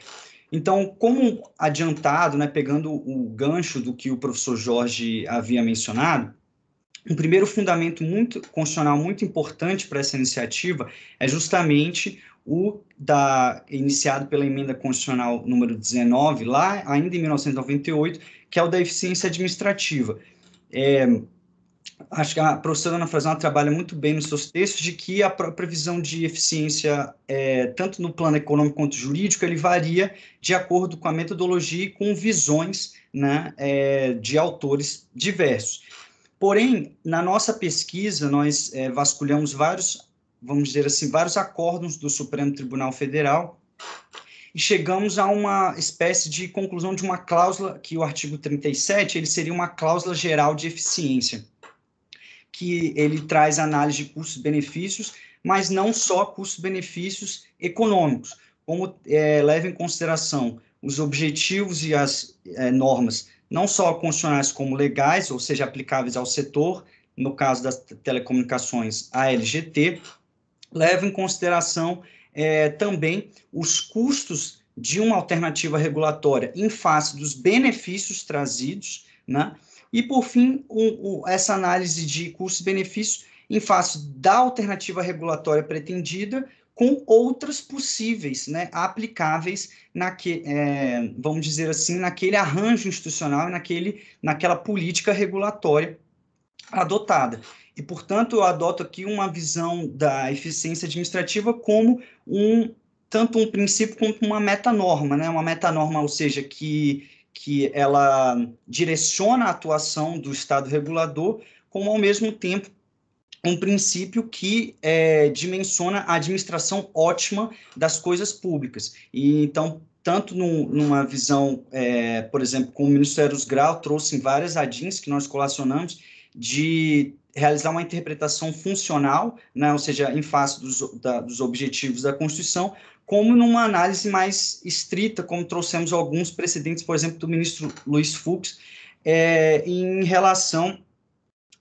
então, como adiantado, né, pegando o gancho do que o professor Jorge havia mencionado, um primeiro fundamento muito constitucional muito importante para essa iniciativa é justamente o da iniciado pela emenda constitucional número 19 lá ainda em 1998, que é o da eficiência administrativa. É, acho que a professora Ana Frazão trabalha muito bem nos seus textos de que a própria visão de eficiência, é, tanto no plano econômico quanto jurídico, ele varia de acordo com a metodologia e com visões né, é, de autores diversos. Porém, na nossa pesquisa, nós é, vasculhamos vários, vamos dizer assim, vários acordos do Supremo Tribunal Federal e chegamos a uma espécie de conclusão de uma cláusula que o artigo 37 ele seria uma cláusula geral de eficiência que ele traz análise de custos-benefícios, mas não só custos-benefícios econômicos, como é, leva em consideração os objetivos e as é, normas, não só constitucionais como legais, ou seja, aplicáveis ao setor, no caso das telecomunicações, a LGT, leva em consideração é, também os custos de uma alternativa regulatória em face dos benefícios trazidos, né? E, por fim, essa análise de custos-benefícios em face da alternativa regulatória pretendida com outras possíveis, né, aplicáveis naque, é, vamos dizer assim, naquele arranjo institucional naquele, naquela política regulatória adotada. E, portanto, eu adoto aqui uma visão da eficiência administrativa como um tanto um princípio quanto uma metanorma, né? Uma metanorma, ou seja, que que ela direciona a atuação do Estado regulador, como ao mesmo tempo um princípio que é, dimensiona a administração ótima das coisas públicas. E então, tanto numa visão, é, por exemplo, como o Ministério dos Grau trouxe várias ADINs que nós colacionamos, de realizar uma interpretação funcional, né, ou seja, em face dos, da, dos objetivos da Constituição, como numa análise mais estrita, como trouxemos alguns precedentes, por exemplo, do ministro Luiz Fux, é, em relação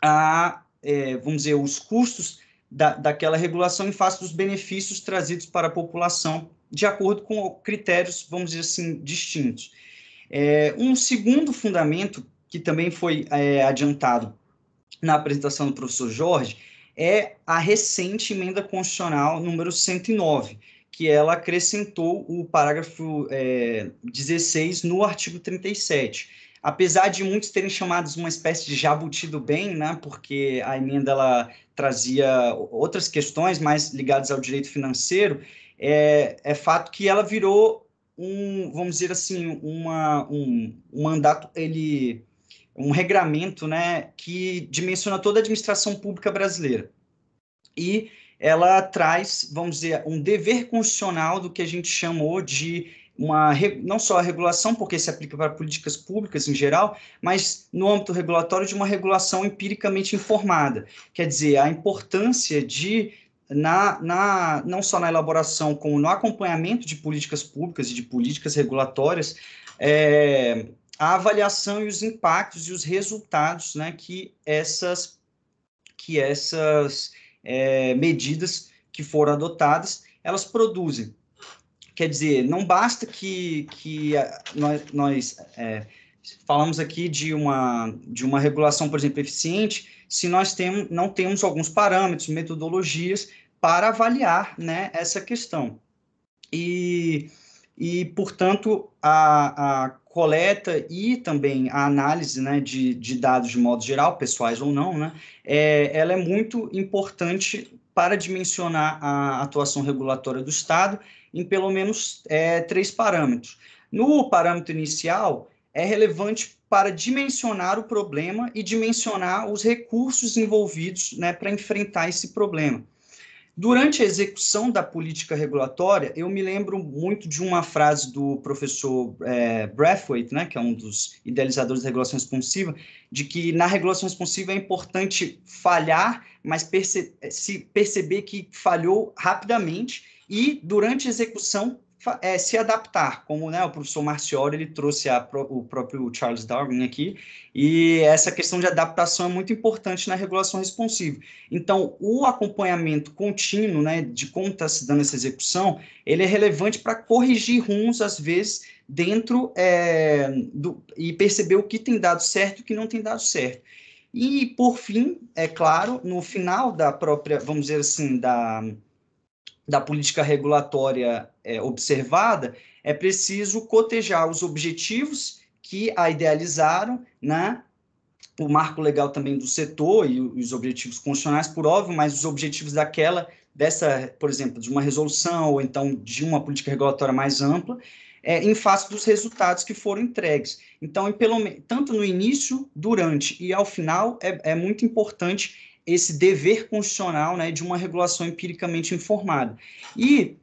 a, é, vamos dizer, os custos da, daquela regulação em face dos benefícios trazidos para a população, de acordo com critérios, vamos dizer assim, distintos. É, um segundo fundamento que também foi é, adiantado na apresentação do professor Jorge, é a recente emenda constitucional número 109, que ela acrescentou o parágrafo é, 16 no artigo 37. Apesar de muitos terem chamado uma espécie de jabuti do bem, né, porque a emenda ela trazia outras questões mais ligadas ao direito financeiro, é, é fato que ela virou um, vamos dizer assim, uma, um, um mandato, ele um regramento né, que dimensiona toda a administração pública brasileira. E ela traz, vamos dizer, um dever constitucional do que a gente chamou de uma não só a regulação, porque se aplica para políticas públicas em geral, mas no âmbito regulatório de uma regulação empiricamente informada. Quer dizer, a importância de na, na, não só na elaboração, como no acompanhamento de políticas públicas e de políticas regulatórias, é, a avaliação e os impactos e os resultados né, que essas, que essas é, medidas que foram adotadas, elas produzem. Quer dizer, não basta que, que nós, nós é, falamos aqui de uma, de uma regulação, por exemplo, eficiente, se nós temos, não temos alguns parâmetros, metodologias para avaliar né, essa questão. E, e portanto, a, a coleta e também a análise né, de, de dados de modo geral, pessoais ou não, né, é, ela é muito importante para dimensionar a atuação regulatória do Estado em pelo menos é, três parâmetros. No parâmetro inicial, é relevante para dimensionar o problema e dimensionar os recursos envolvidos né, para enfrentar esse problema. Durante a execução da política regulatória, eu me lembro muito de uma frase do professor é, Brathwaite, né, que é um dos idealizadores da regulação responsiva, de que na regulação responsiva é importante falhar, mas perce se perceber que falhou rapidamente e, durante a execução, é, se adaptar, como né, o professor Marcioli ele trouxe a, o próprio Charles Darwin aqui, e essa questão de adaptação é muito importante na regulação responsiva. Então, o acompanhamento contínuo né, de como está se dando essa execução, ele é relevante para corrigir rumos, às vezes, dentro é, do, e perceber o que tem dado certo e o que não tem dado certo. E, por fim, é claro, no final da própria, vamos dizer assim, da da política regulatória é, observada, é preciso cotejar os objetivos que a idealizaram, né? o marco legal também do setor e os objetivos constitucionais, por óbvio, mas os objetivos daquela, dessa, por exemplo, de uma resolução ou então de uma política regulatória mais ampla, é, em face dos resultados que foram entregues. Então, pelo, tanto no início, durante e ao final, é, é muito importante esse dever constitucional né, de uma regulação empiricamente informada. E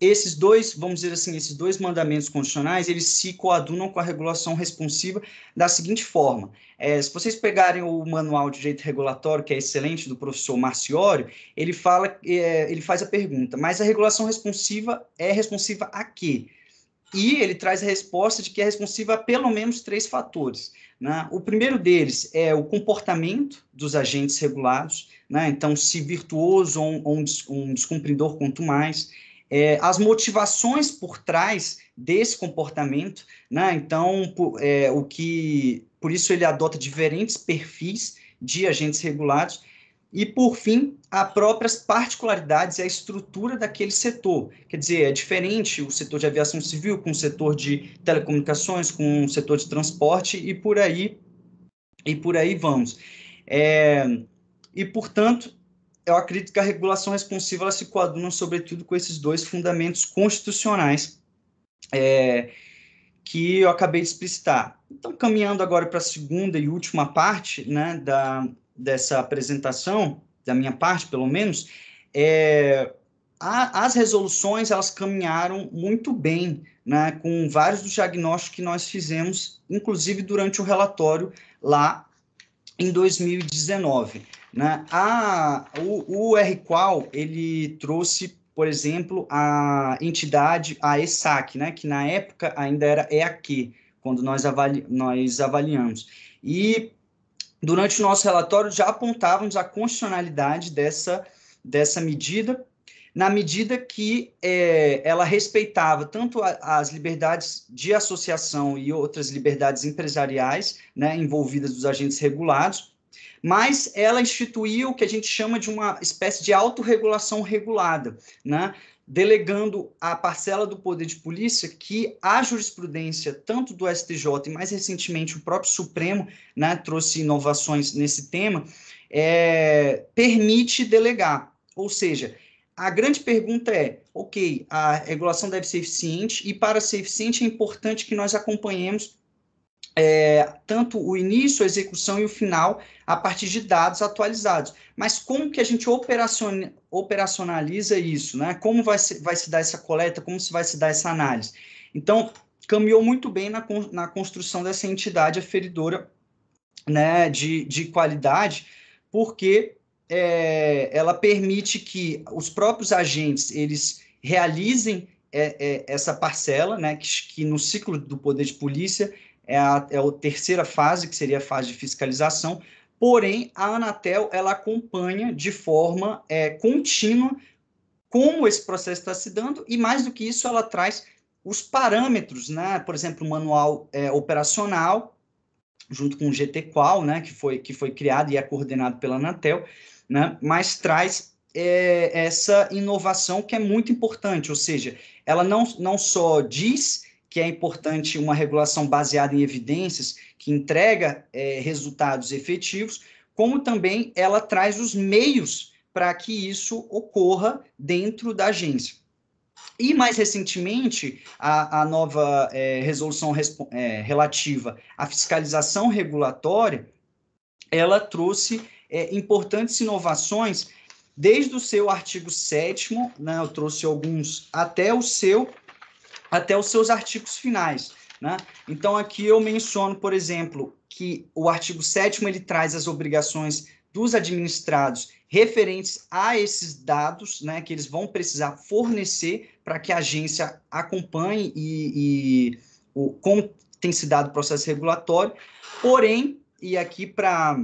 esses dois, vamos dizer assim, esses dois mandamentos constitucionais, eles se coadunam com a regulação responsiva da seguinte forma. É, se vocês pegarem o manual de direito regulatório, que é excelente, do professor Marciório, ele fala, é, ele faz a pergunta, mas a regulação responsiva é responsiva a quê? E ele traz a resposta de que é responsiva a pelo menos três fatores. Né? O primeiro deles é o comportamento dos agentes regulados, né? então, se virtuoso ou um, um descumpridor, quanto mais. É, as motivações por trás desse comportamento, né? então, por, é, o que. Por isso, ele adota diferentes perfis de agentes regulados e, por fim, as próprias particularidades e a estrutura daquele setor. Quer dizer, é diferente o setor de aviação civil com o setor de telecomunicações, com o setor de transporte e por aí, e por aí vamos. É, e, portanto, eu acredito que a regulação responsiva ela se coaduna, sobretudo, com esses dois fundamentos constitucionais é, que eu acabei de explicitar. Então, caminhando agora para a segunda e última parte né, da, dessa apresentação, da minha parte, pelo menos, é, a, as resoluções elas caminharam muito bem, né, com vários dos diagnósticos que nós fizemos, inclusive durante o relatório lá em 2019. Né? A, o, o RQual, ele trouxe, por exemplo, a entidade, a ESAC, né, que na época ainda era EAQ, quando nós, avali, nós avaliamos. E Durante o nosso relatório já apontávamos a constitucionalidade dessa, dessa medida, na medida que é, ela respeitava tanto a, as liberdades de associação e outras liberdades empresariais né, envolvidas dos agentes regulados, mas ela instituía o que a gente chama de uma espécie de autorregulação regulada, né? delegando a parcela do poder de polícia que a jurisprudência, tanto do STJ e mais recentemente o próprio Supremo, né, trouxe inovações nesse tema, é, permite delegar. Ou seja, a grande pergunta é: ok, a regulação deve ser eficiente, e para ser eficiente é importante que nós acompanhemos é, tanto o início, a execução e o final a partir de dados atualizados. Mas como que a gente operacionaliza isso? Né? Como vai se, vai se dar essa coleta? Como se vai se dar essa análise? Então, caminhou muito bem na, na construção dessa entidade aferidora né, de, de qualidade, porque é, ela permite que os próprios agentes eles realizem é, é essa parcela, né, que, que no ciclo do poder de polícia é a, é a terceira fase, que seria a fase de fiscalização, porém a Anatel ela acompanha de forma é, contínua como esse processo está se dando e mais do que isso ela traz os parâmetros, né? Por exemplo, o manual é, operacional junto com o GTQual, né? Que foi que foi criado e é coordenado pela Anatel, né? Mas traz é, essa inovação que é muito importante, ou seja, ela não, não só diz que é importante uma regulação baseada em evidências, que entrega é, resultados efetivos, como também ela traz os meios para que isso ocorra dentro da agência. E mais recentemente, a, a nova é, resolução respo, é, relativa à fiscalização regulatória, ela trouxe é, importantes inovações desde o seu artigo 7 né, eu trouxe alguns até o seu até os seus artigos finais. Né? Então, aqui eu menciono, por exemplo, que o artigo 7 ele traz as obrigações dos administrados referentes a esses dados né, que eles vão precisar fornecer para que a agência acompanhe e, e o, como tem se dado o processo regulatório. Porém, e aqui para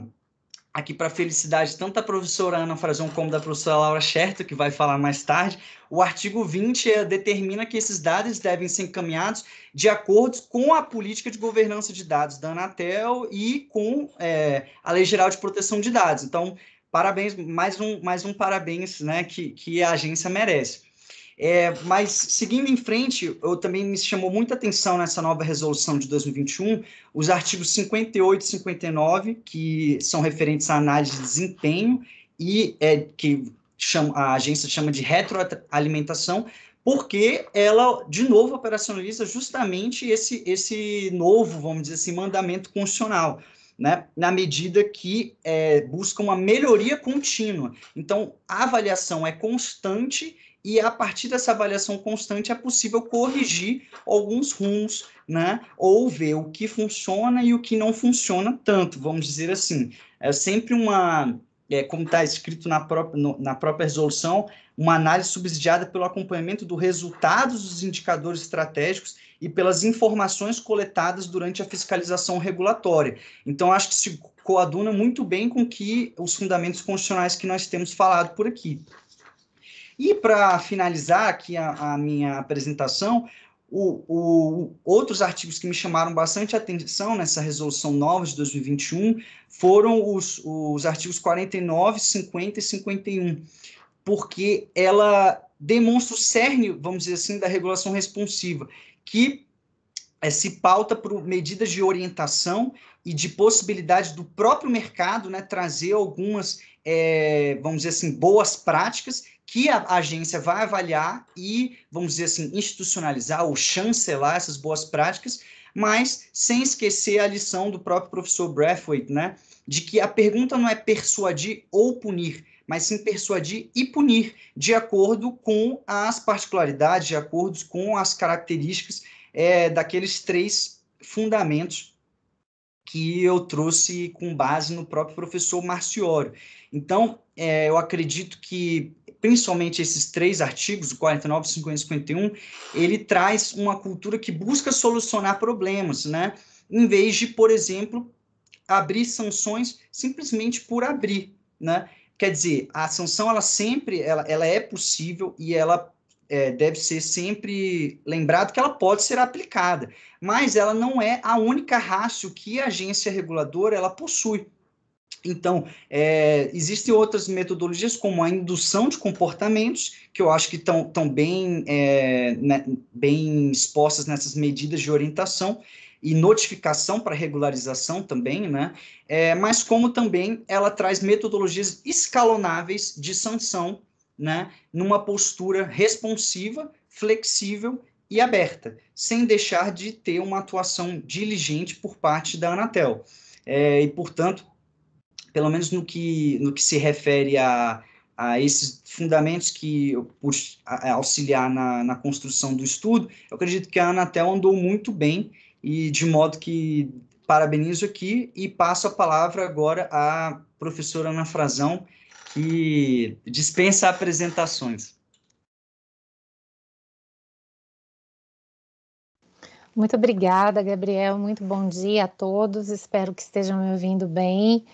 aqui para felicidade tanto da professora Ana Frazão como da professora Laura Scherto, que vai falar mais tarde, o artigo 20 eh, determina que esses dados devem ser encaminhados de acordo com a política de governança de dados da Anatel e com é, a Lei Geral de Proteção de Dados. Então, parabéns, mais um, mais um parabéns né, que, que a agência merece. É, mas, seguindo em frente, eu também me chamou muita atenção nessa nova resolução de 2021 os artigos 58 e 59, que são referentes à análise de desempenho e é, que chama, a agência chama de retroalimentação, porque ela, de novo, operacionaliza justamente esse, esse novo, vamos dizer assim, mandamento constitucional. Né, na medida que é, busca uma melhoria contínua. Então, a avaliação é constante e a partir dessa avaliação constante é possível corrigir alguns rumos, né? Ou ver o que funciona e o que não funciona tanto, vamos dizer assim. É sempre uma, é, como está escrito na própria, no, na própria resolução, uma análise subsidiada pelo acompanhamento dos resultados dos indicadores estratégicos e pelas informações coletadas durante a fiscalização regulatória. Então, acho que se coaduna muito bem com que os fundamentos constitucionais que nós temos falado por aqui. E para finalizar aqui a, a minha apresentação, o, o, outros artigos que me chamaram bastante atenção nessa resolução nova de 2021 foram os, os artigos 49, 50 e 51, porque ela demonstra o cerne, vamos dizer assim, da regulação responsiva, que é, se pauta por medidas de orientação e de possibilidade do próprio mercado né, trazer algumas, é, vamos dizer assim, boas práticas que a agência vai avaliar e, vamos dizer assim, institucionalizar ou chancelar essas boas práticas, mas sem esquecer a lição do próprio professor Brathwaite, né? De que a pergunta não é persuadir ou punir, mas sim persuadir e punir, de acordo com as particularidades, de acordo com as características é, daqueles três fundamentos que eu trouxe com base no próprio professor Marcioro. Então, é, eu acredito que principalmente esses três artigos, o 49, 50 e 51, ele traz uma cultura que busca solucionar problemas, né? Em vez de, por exemplo, abrir sanções simplesmente por abrir, né? Quer dizer, a sanção, ela sempre, ela, ela é possível e ela é, deve ser sempre lembrado que ela pode ser aplicada, mas ela não é a única rácio que a agência reguladora ela possui, então, é, existem outras metodologias, como a indução de comportamentos, que eu acho que estão bem, é, né, bem expostas nessas medidas de orientação, e notificação para regularização também, né? É, mas como também ela traz metodologias escalonáveis de sanção, né? Numa postura responsiva, flexível e aberta, sem deixar de ter uma atuação diligente por parte da Anatel. É, e, portanto, pelo menos no que, no que se refere a, a esses fundamentos que eu auxiliar na, na construção do estudo, eu acredito que a Anatel andou muito bem e de modo que parabenizo aqui e passo a palavra agora à professora Ana Frazão, que dispensa apresentações. Muito obrigada, Gabriel. Muito bom dia a todos. Espero que estejam me ouvindo bem.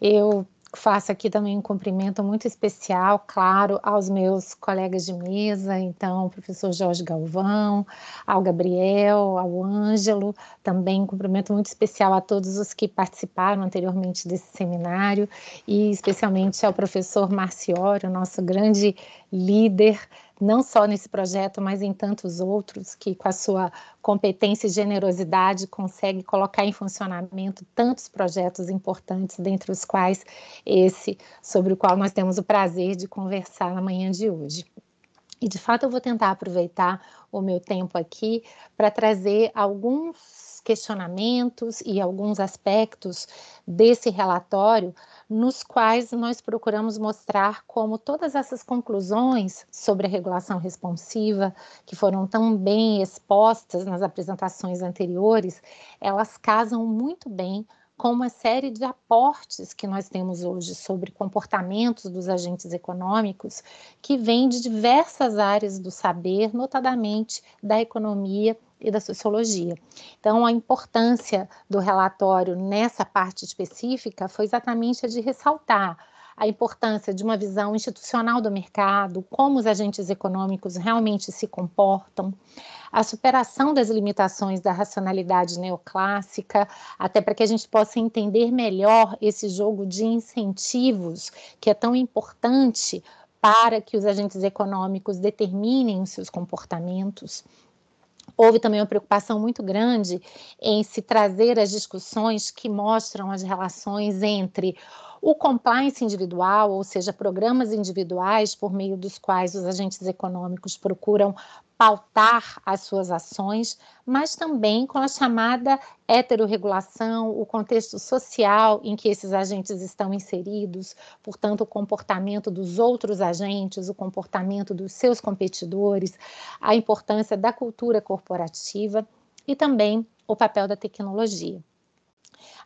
Eu faço aqui também um cumprimento muito especial, claro, aos meus colegas de mesa, então, o professor Jorge Galvão, ao Gabriel, ao Ângelo, também um cumprimento muito especial a todos os que participaram anteriormente desse seminário e especialmente ao professor Marciori, o nosso grande líder não só nesse projeto, mas em tantos outros, que com a sua competência e generosidade consegue colocar em funcionamento tantos projetos importantes, dentre os quais esse sobre o qual nós temos o prazer de conversar na manhã de hoje. E de fato eu vou tentar aproveitar o meu tempo aqui para trazer alguns questionamentos e alguns aspectos desse relatório, nos quais nós procuramos mostrar como todas essas conclusões sobre a regulação responsiva, que foram tão bem expostas nas apresentações anteriores, elas casam muito bem com uma série de aportes que nós temos hoje sobre comportamentos dos agentes econômicos, que vêm de diversas áreas do saber, notadamente da economia e da sociologia. Então, a importância do relatório nessa parte específica foi exatamente a de ressaltar a importância de uma visão institucional do mercado, como os agentes econômicos realmente se comportam, a superação das limitações da racionalidade neoclássica, até para que a gente possa entender melhor esse jogo de incentivos que é tão importante para que os agentes econômicos determinem os seus comportamentos houve também uma preocupação muito grande em se trazer as discussões que mostram as relações entre o compliance individual, ou seja, programas individuais por meio dos quais os agentes econômicos procuram pautar as suas ações, mas também com a chamada heterorregulação, o contexto social em que esses agentes estão inseridos, portanto, o comportamento dos outros agentes, o comportamento dos seus competidores, a importância da cultura corporativa e também o papel da tecnologia.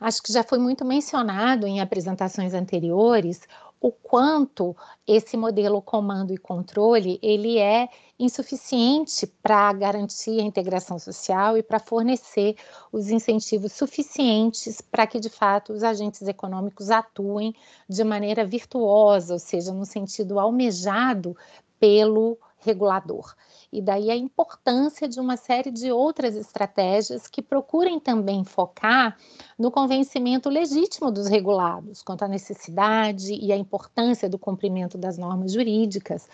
Acho que já foi muito mencionado em apresentações anteriores o quanto esse modelo comando e controle ele é insuficiente para garantir a integração social e para fornecer os incentivos suficientes para que de fato os agentes econômicos atuem de maneira virtuosa, ou seja, no sentido almejado pelo regulador. E daí a importância de uma série de outras estratégias que procurem também focar no convencimento legítimo dos regulados quanto à necessidade e à importância do cumprimento das normas jurídicas,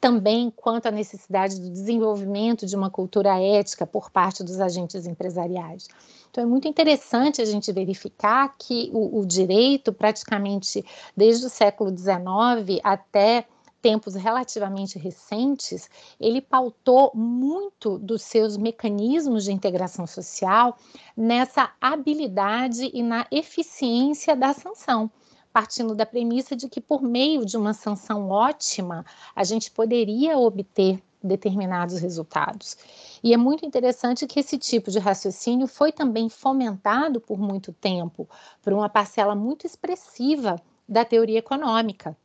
também quanto à necessidade do desenvolvimento de uma cultura ética por parte dos agentes empresariais. Então, é muito interessante a gente verificar que o, o direito, praticamente desde o século XIX até tempos relativamente recentes, ele pautou muito dos seus mecanismos de integração social nessa habilidade e na eficiência da sanção partindo da premissa de que por meio de uma sanção ótima, a gente poderia obter determinados resultados. E é muito interessante que esse tipo de raciocínio foi também fomentado por muito tempo por uma parcela muito expressiva da teoria econômica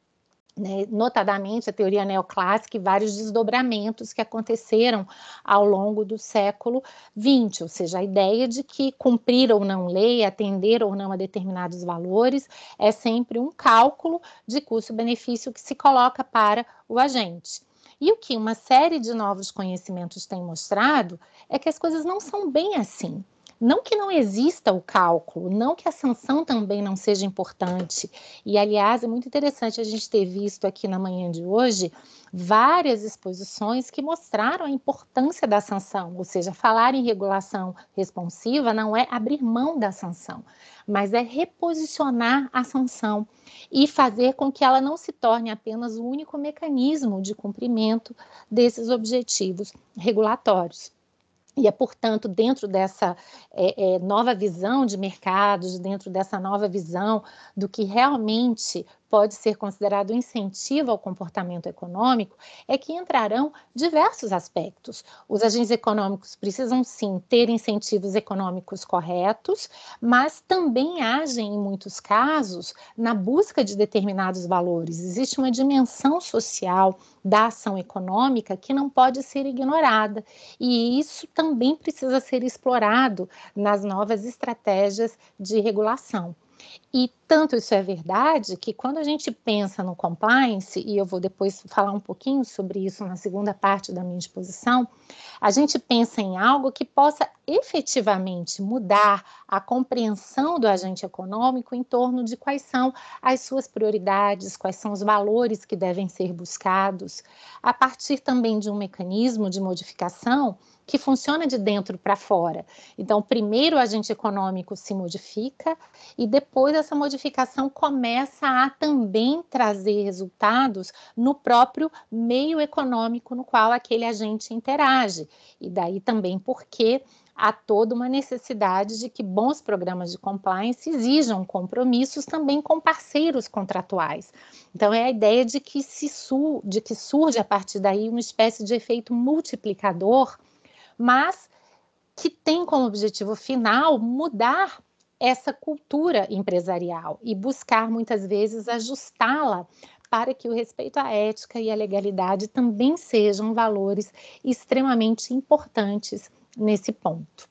né, notadamente a teoria neoclássica e vários desdobramentos que aconteceram ao longo do século XX, ou seja, a ideia de que cumprir ou não lei, atender ou não a determinados valores, é sempre um cálculo de custo-benefício que se coloca para o agente. E o que uma série de novos conhecimentos tem mostrado é que as coisas não são bem assim. Não que não exista o cálculo, não que a sanção também não seja importante. E, aliás, é muito interessante a gente ter visto aqui na manhã de hoje várias exposições que mostraram a importância da sanção, ou seja, falar em regulação responsiva não é abrir mão da sanção, mas é reposicionar a sanção e fazer com que ela não se torne apenas o único mecanismo de cumprimento desses objetivos regulatórios. E é, portanto, dentro dessa é, é, nova visão de mercados, dentro dessa nova visão do que realmente pode ser considerado incentivo ao comportamento econômico é que entrarão diversos aspectos. Os agentes econômicos precisam sim ter incentivos econômicos corretos, mas também agem em muitos casos na busca de determinados valores. Existe uma dimensão social da ação econômica que não pode ser ignorada, e isso também precisa ser explorado nas novas estratégias de regulação. E tanto isso é verdade que quando a gente pensa no compliance, e eu vou depois falar um pouquinho sobre isso na segunda parte da minha exposição, a gente pensa em algo que possa efetivamente mudar a compreensão do agente econômico em torno de quais são as suas prioridades, quais são os valores que devem ser buscados, a partir também de um mecanismo de modificação que funciona de dentro para fora. Então, primeiro o agente econômico se modifica e depois essa modificação começa a também trazer resultados no próprio meio econômico no qual aquele agente interage. E daí também porque há toda uma necessidade de que bons programas de compliance exijam compromissos também com parceiros contratuais. Então é a ideia de que se de que surge a partir daí uma espécie de efeito multiplicador mas que tem como objetivo final mudar essa cultura empresarial e buscar muitas vezes ajustá-la para que o respeito à ética e à legalidade também sejam valores extremamente importantes nesse ponto.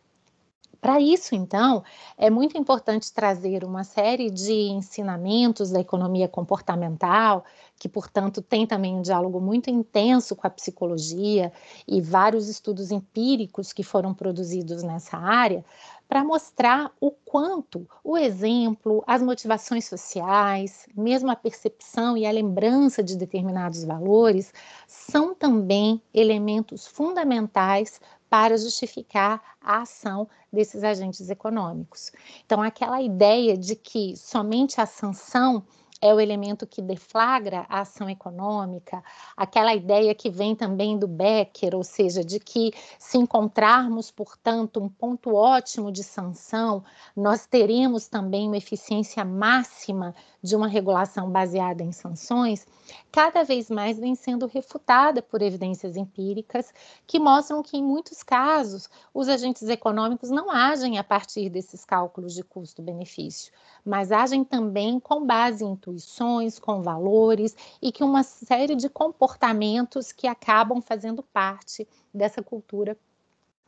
Para isso, então, é muito importante trazer uma série de ensinamentos da economia comportamental, que, portanto, tem também um diálogo muito intenso com a psicologia e vários estudos empíricos que foram produzidos nessa área, para mostrar o quanto o exemplo, as motivações sociais, mesmo a percepção e a lembrança de determinados valores, são também elementos fundamentais para justificar a ação desses agentes econômicos. Então, aquela ideia de que somente a sanção é o elemento que deflagra a ação econômica, aquela ideia que vem também do Becker, ou seja, de que se encontrarmos, portanto, um ponto ótimo de sanção, nós teremos também uma eficiência máxima de uma regulação baseada em sanções, cada vez mais vem sendo refutada por evidências empíricas que mostram que, em muitos casos, os agentes econômicos não agem a partir desses cálculos de custo-benefício, mas agem também com base em intuições, com valores e que uma série de comportamentos que acabam fazendo parte dessa cultura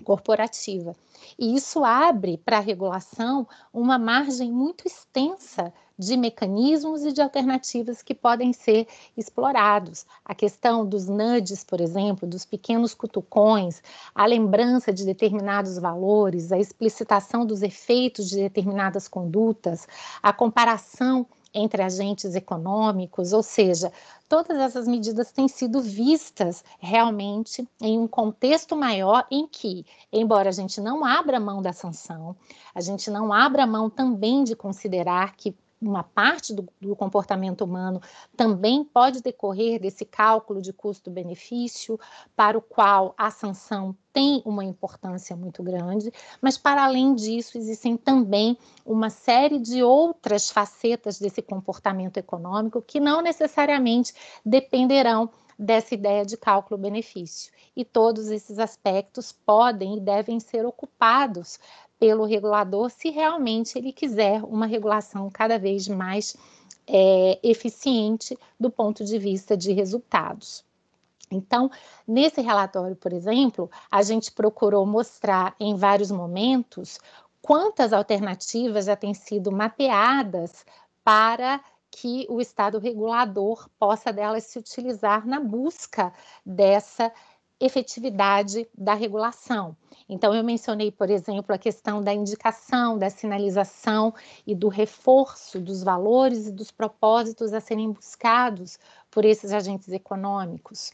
corporativa. E isso abre para a regulação uma margem muito extensa de mecanismos e de alternativas que podem ser explorados. A questão dos nudges, por exemplo, dos pequenos cutucões, a lembrança de determinados valores, a explicitação dos efeitos de determinadas condutas, a comparação entre agentes econômicos, ou seja, todas essas medidas têm sido vistas realmente em um contexto maior em que, embora a gente não abra mão da sanção, a gente não abra mão também de considerar que uma parte do, do, comportamento humano também pode decorrer desse cálculo de custo-benefício, para o qual a sanção tem uma importância muito grande, mas para além disso, existem também uma série de outras facetas desse comportamento econômico que não necessariamente dependerão dessa ideia de cálculo-benefício. E todos esses aspectos podem e devem ser ocupados pelo regulador se realmente ele quiser uma regulação cada vez mais é, eficiente do ponto de vista de resultados. Então, nesse relatório, por exemplo, a gente procurou mostrar em vários momentos quantas alternativas já têm sido mapeadas para que o Estado regulador possa delas se utilizar na busca dessa efetividade da regulação. Então, eu mencionei, por exemplo, a questão da indicação, da sinalização e do reforço dos valores e dos propósitos a serem buscados por esses agentes econômicos.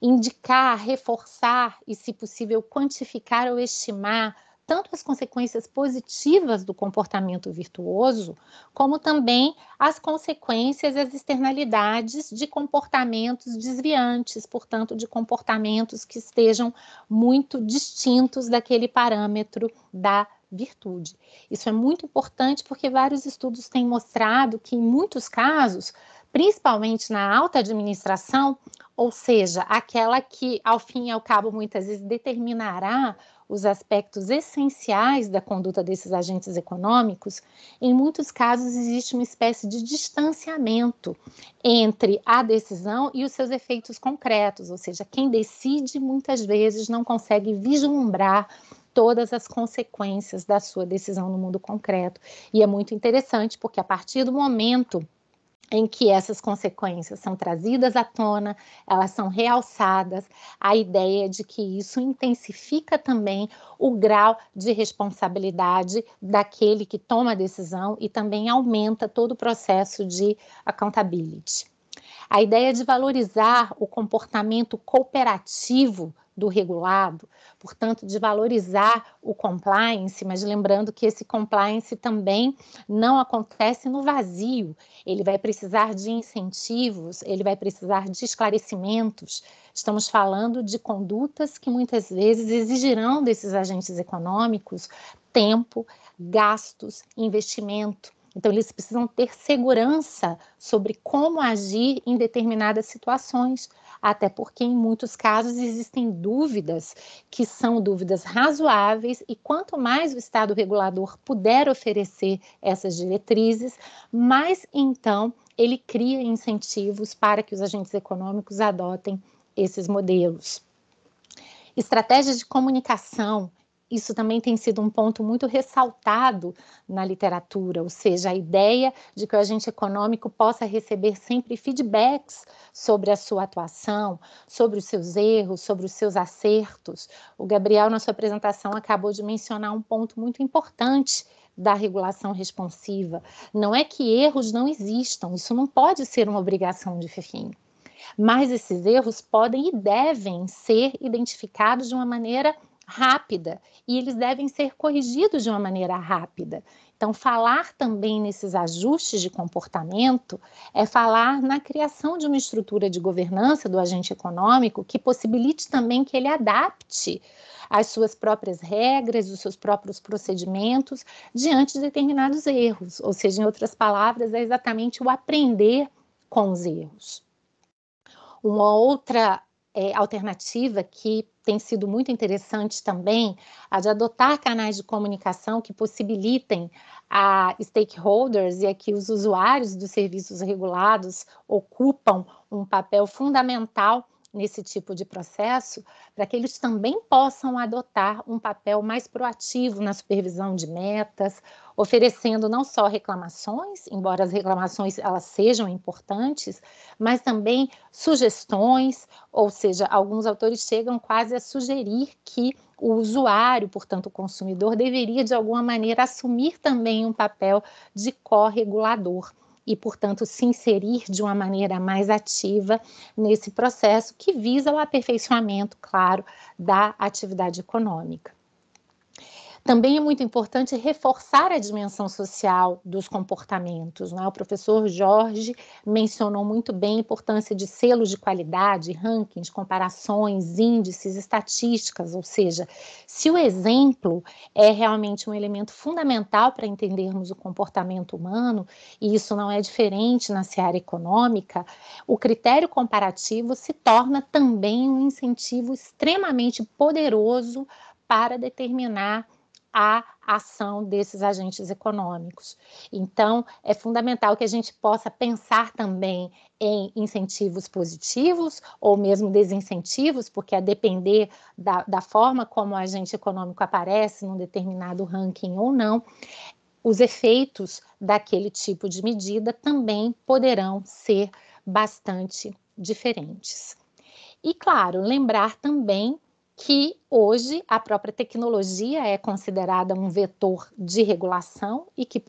Indicar, reforçar e, se possível, quantificar ou estimar tanto as consequências positivas do comportamento virtuoso, como também as consequências e as externalidades de comportamentos desviantes, portanto, de comportamentos que estejam muito distintos daquele parâmetro da virtude. Isso é muito importante porque vários estudos têm mostrado que, em muitos casos, principalmente na alta administração, ou seja, aquela que, ao fim e ao cabo, muitas vezes determinará os aspectos essenciais da conduta desses agentes econômicos, em muitos casos existe uma espécie de distanciamento entre a decisão e os seus efeitos concretos, ou seja, quem decide muitas vezes não consegue vislumbrar todas as consequências da sua decisão no mundo concreto. E é muito interessante, porque a partir do momento em que essas consequências são trazidas à tona, elas são realçadas, a ideia é de que isso intensifica também o grau de responsabilidade daquele que toma a decisão e também aumenta todo o processo de accountability. A ideia de valorizar o comportamento cooperativo do regulado, portanto, desvalorizar o compliance, mas lembrando que esse compliance também não acontece no vazio, ele vai precisar de incentivos, ele vai precisar de esclarecimentos. Estamos falando de condutas que muitas vezes exigirão desses agentes econômicos tempo, gastos, investimento. Então, eles precisam ter segurança sobre como agir em determinadas situações, até porque em muitos casos existem dúvidas que são dúvidas razoáveis e quanto mais o Estado regulador puder oferecer essas diretrizes, mais então ele cria incentivos para que os agentes econômicos adotem esses modelos. Estratégias de comunicação isso também tem sido um ponto muito ressaltado na literatura, ou seja, a ideia de que o agente econômico possa receber sempre feedbacks sobre a sua atuação, sobre os seus erros, sobre os seus acertos. O Gabriel, na sua apresentação, acabou de mencionar um ponto muito importante da regulação responsiva. Não é que erros não existam, isso não pode ser uma obrigação de fim mas esses erros podem e devem ser identificados de uma maneira rápida e eles devem ser corrigidos de uma maneira rápida. Então, falar também nesses ajustes de comportamento é falar na criação de uma estrutura de governança do agente econômico que possibilite também que ele adapte as suas próprias regras, os seus próprios procedimentos diante de determinados erros. Ou seja, em outras palavras, é exatamente o aprender com os erros. Uma outra é, alternativa que tem sido muito interessante também, a de adotar canais de comunicação que possibilitem a stakeholders e a que os usuários dos serviços regulados ocupam um papel fundamental nesse tipo de processo, para que eles também possam adotar um papel mais proativo na supervisão de metas, oferecendo não só reclamações, embora as reclamações elas sejam importantes, mas também sugestões, ou seja, alguns autores chegam quase a sugerir que o usuário, portanto o consumidor, deveria de alguma maneira assumir também um papel de corregulador. regulador e, portanto, se inserir de uma maneira mais ativa nesse processo que visa o aperfeiçoamento, claro, da atividade econômica. Também é muito importante reforçar a dimensão social dos comportamentos. é? O professor Jorge mencionou muito bem a importância de selos de qualidade, rankings, comparações, índices, estatísticas, ou seja, se o exemplo é realmente um elemento fundamental para entendermos o comportamento humano, e isso não é diferente na seara econômica, o critério comparativo se torna também um incentivo extremamente poderoso para determinar a ação desses agentes econômicos. Então, é fundamental que a gente possa pensar também em incentivos positivos ou mesmo desincentivos, porque a depender da, da forma como o agente econômico aparece num determinado ranking ou não, os efeitos daquele tipo de medida também poderão ser bastante diferentes. E, claro, lembrar também que hoje a própria tecnologia é considerada um vetor de regulação e que,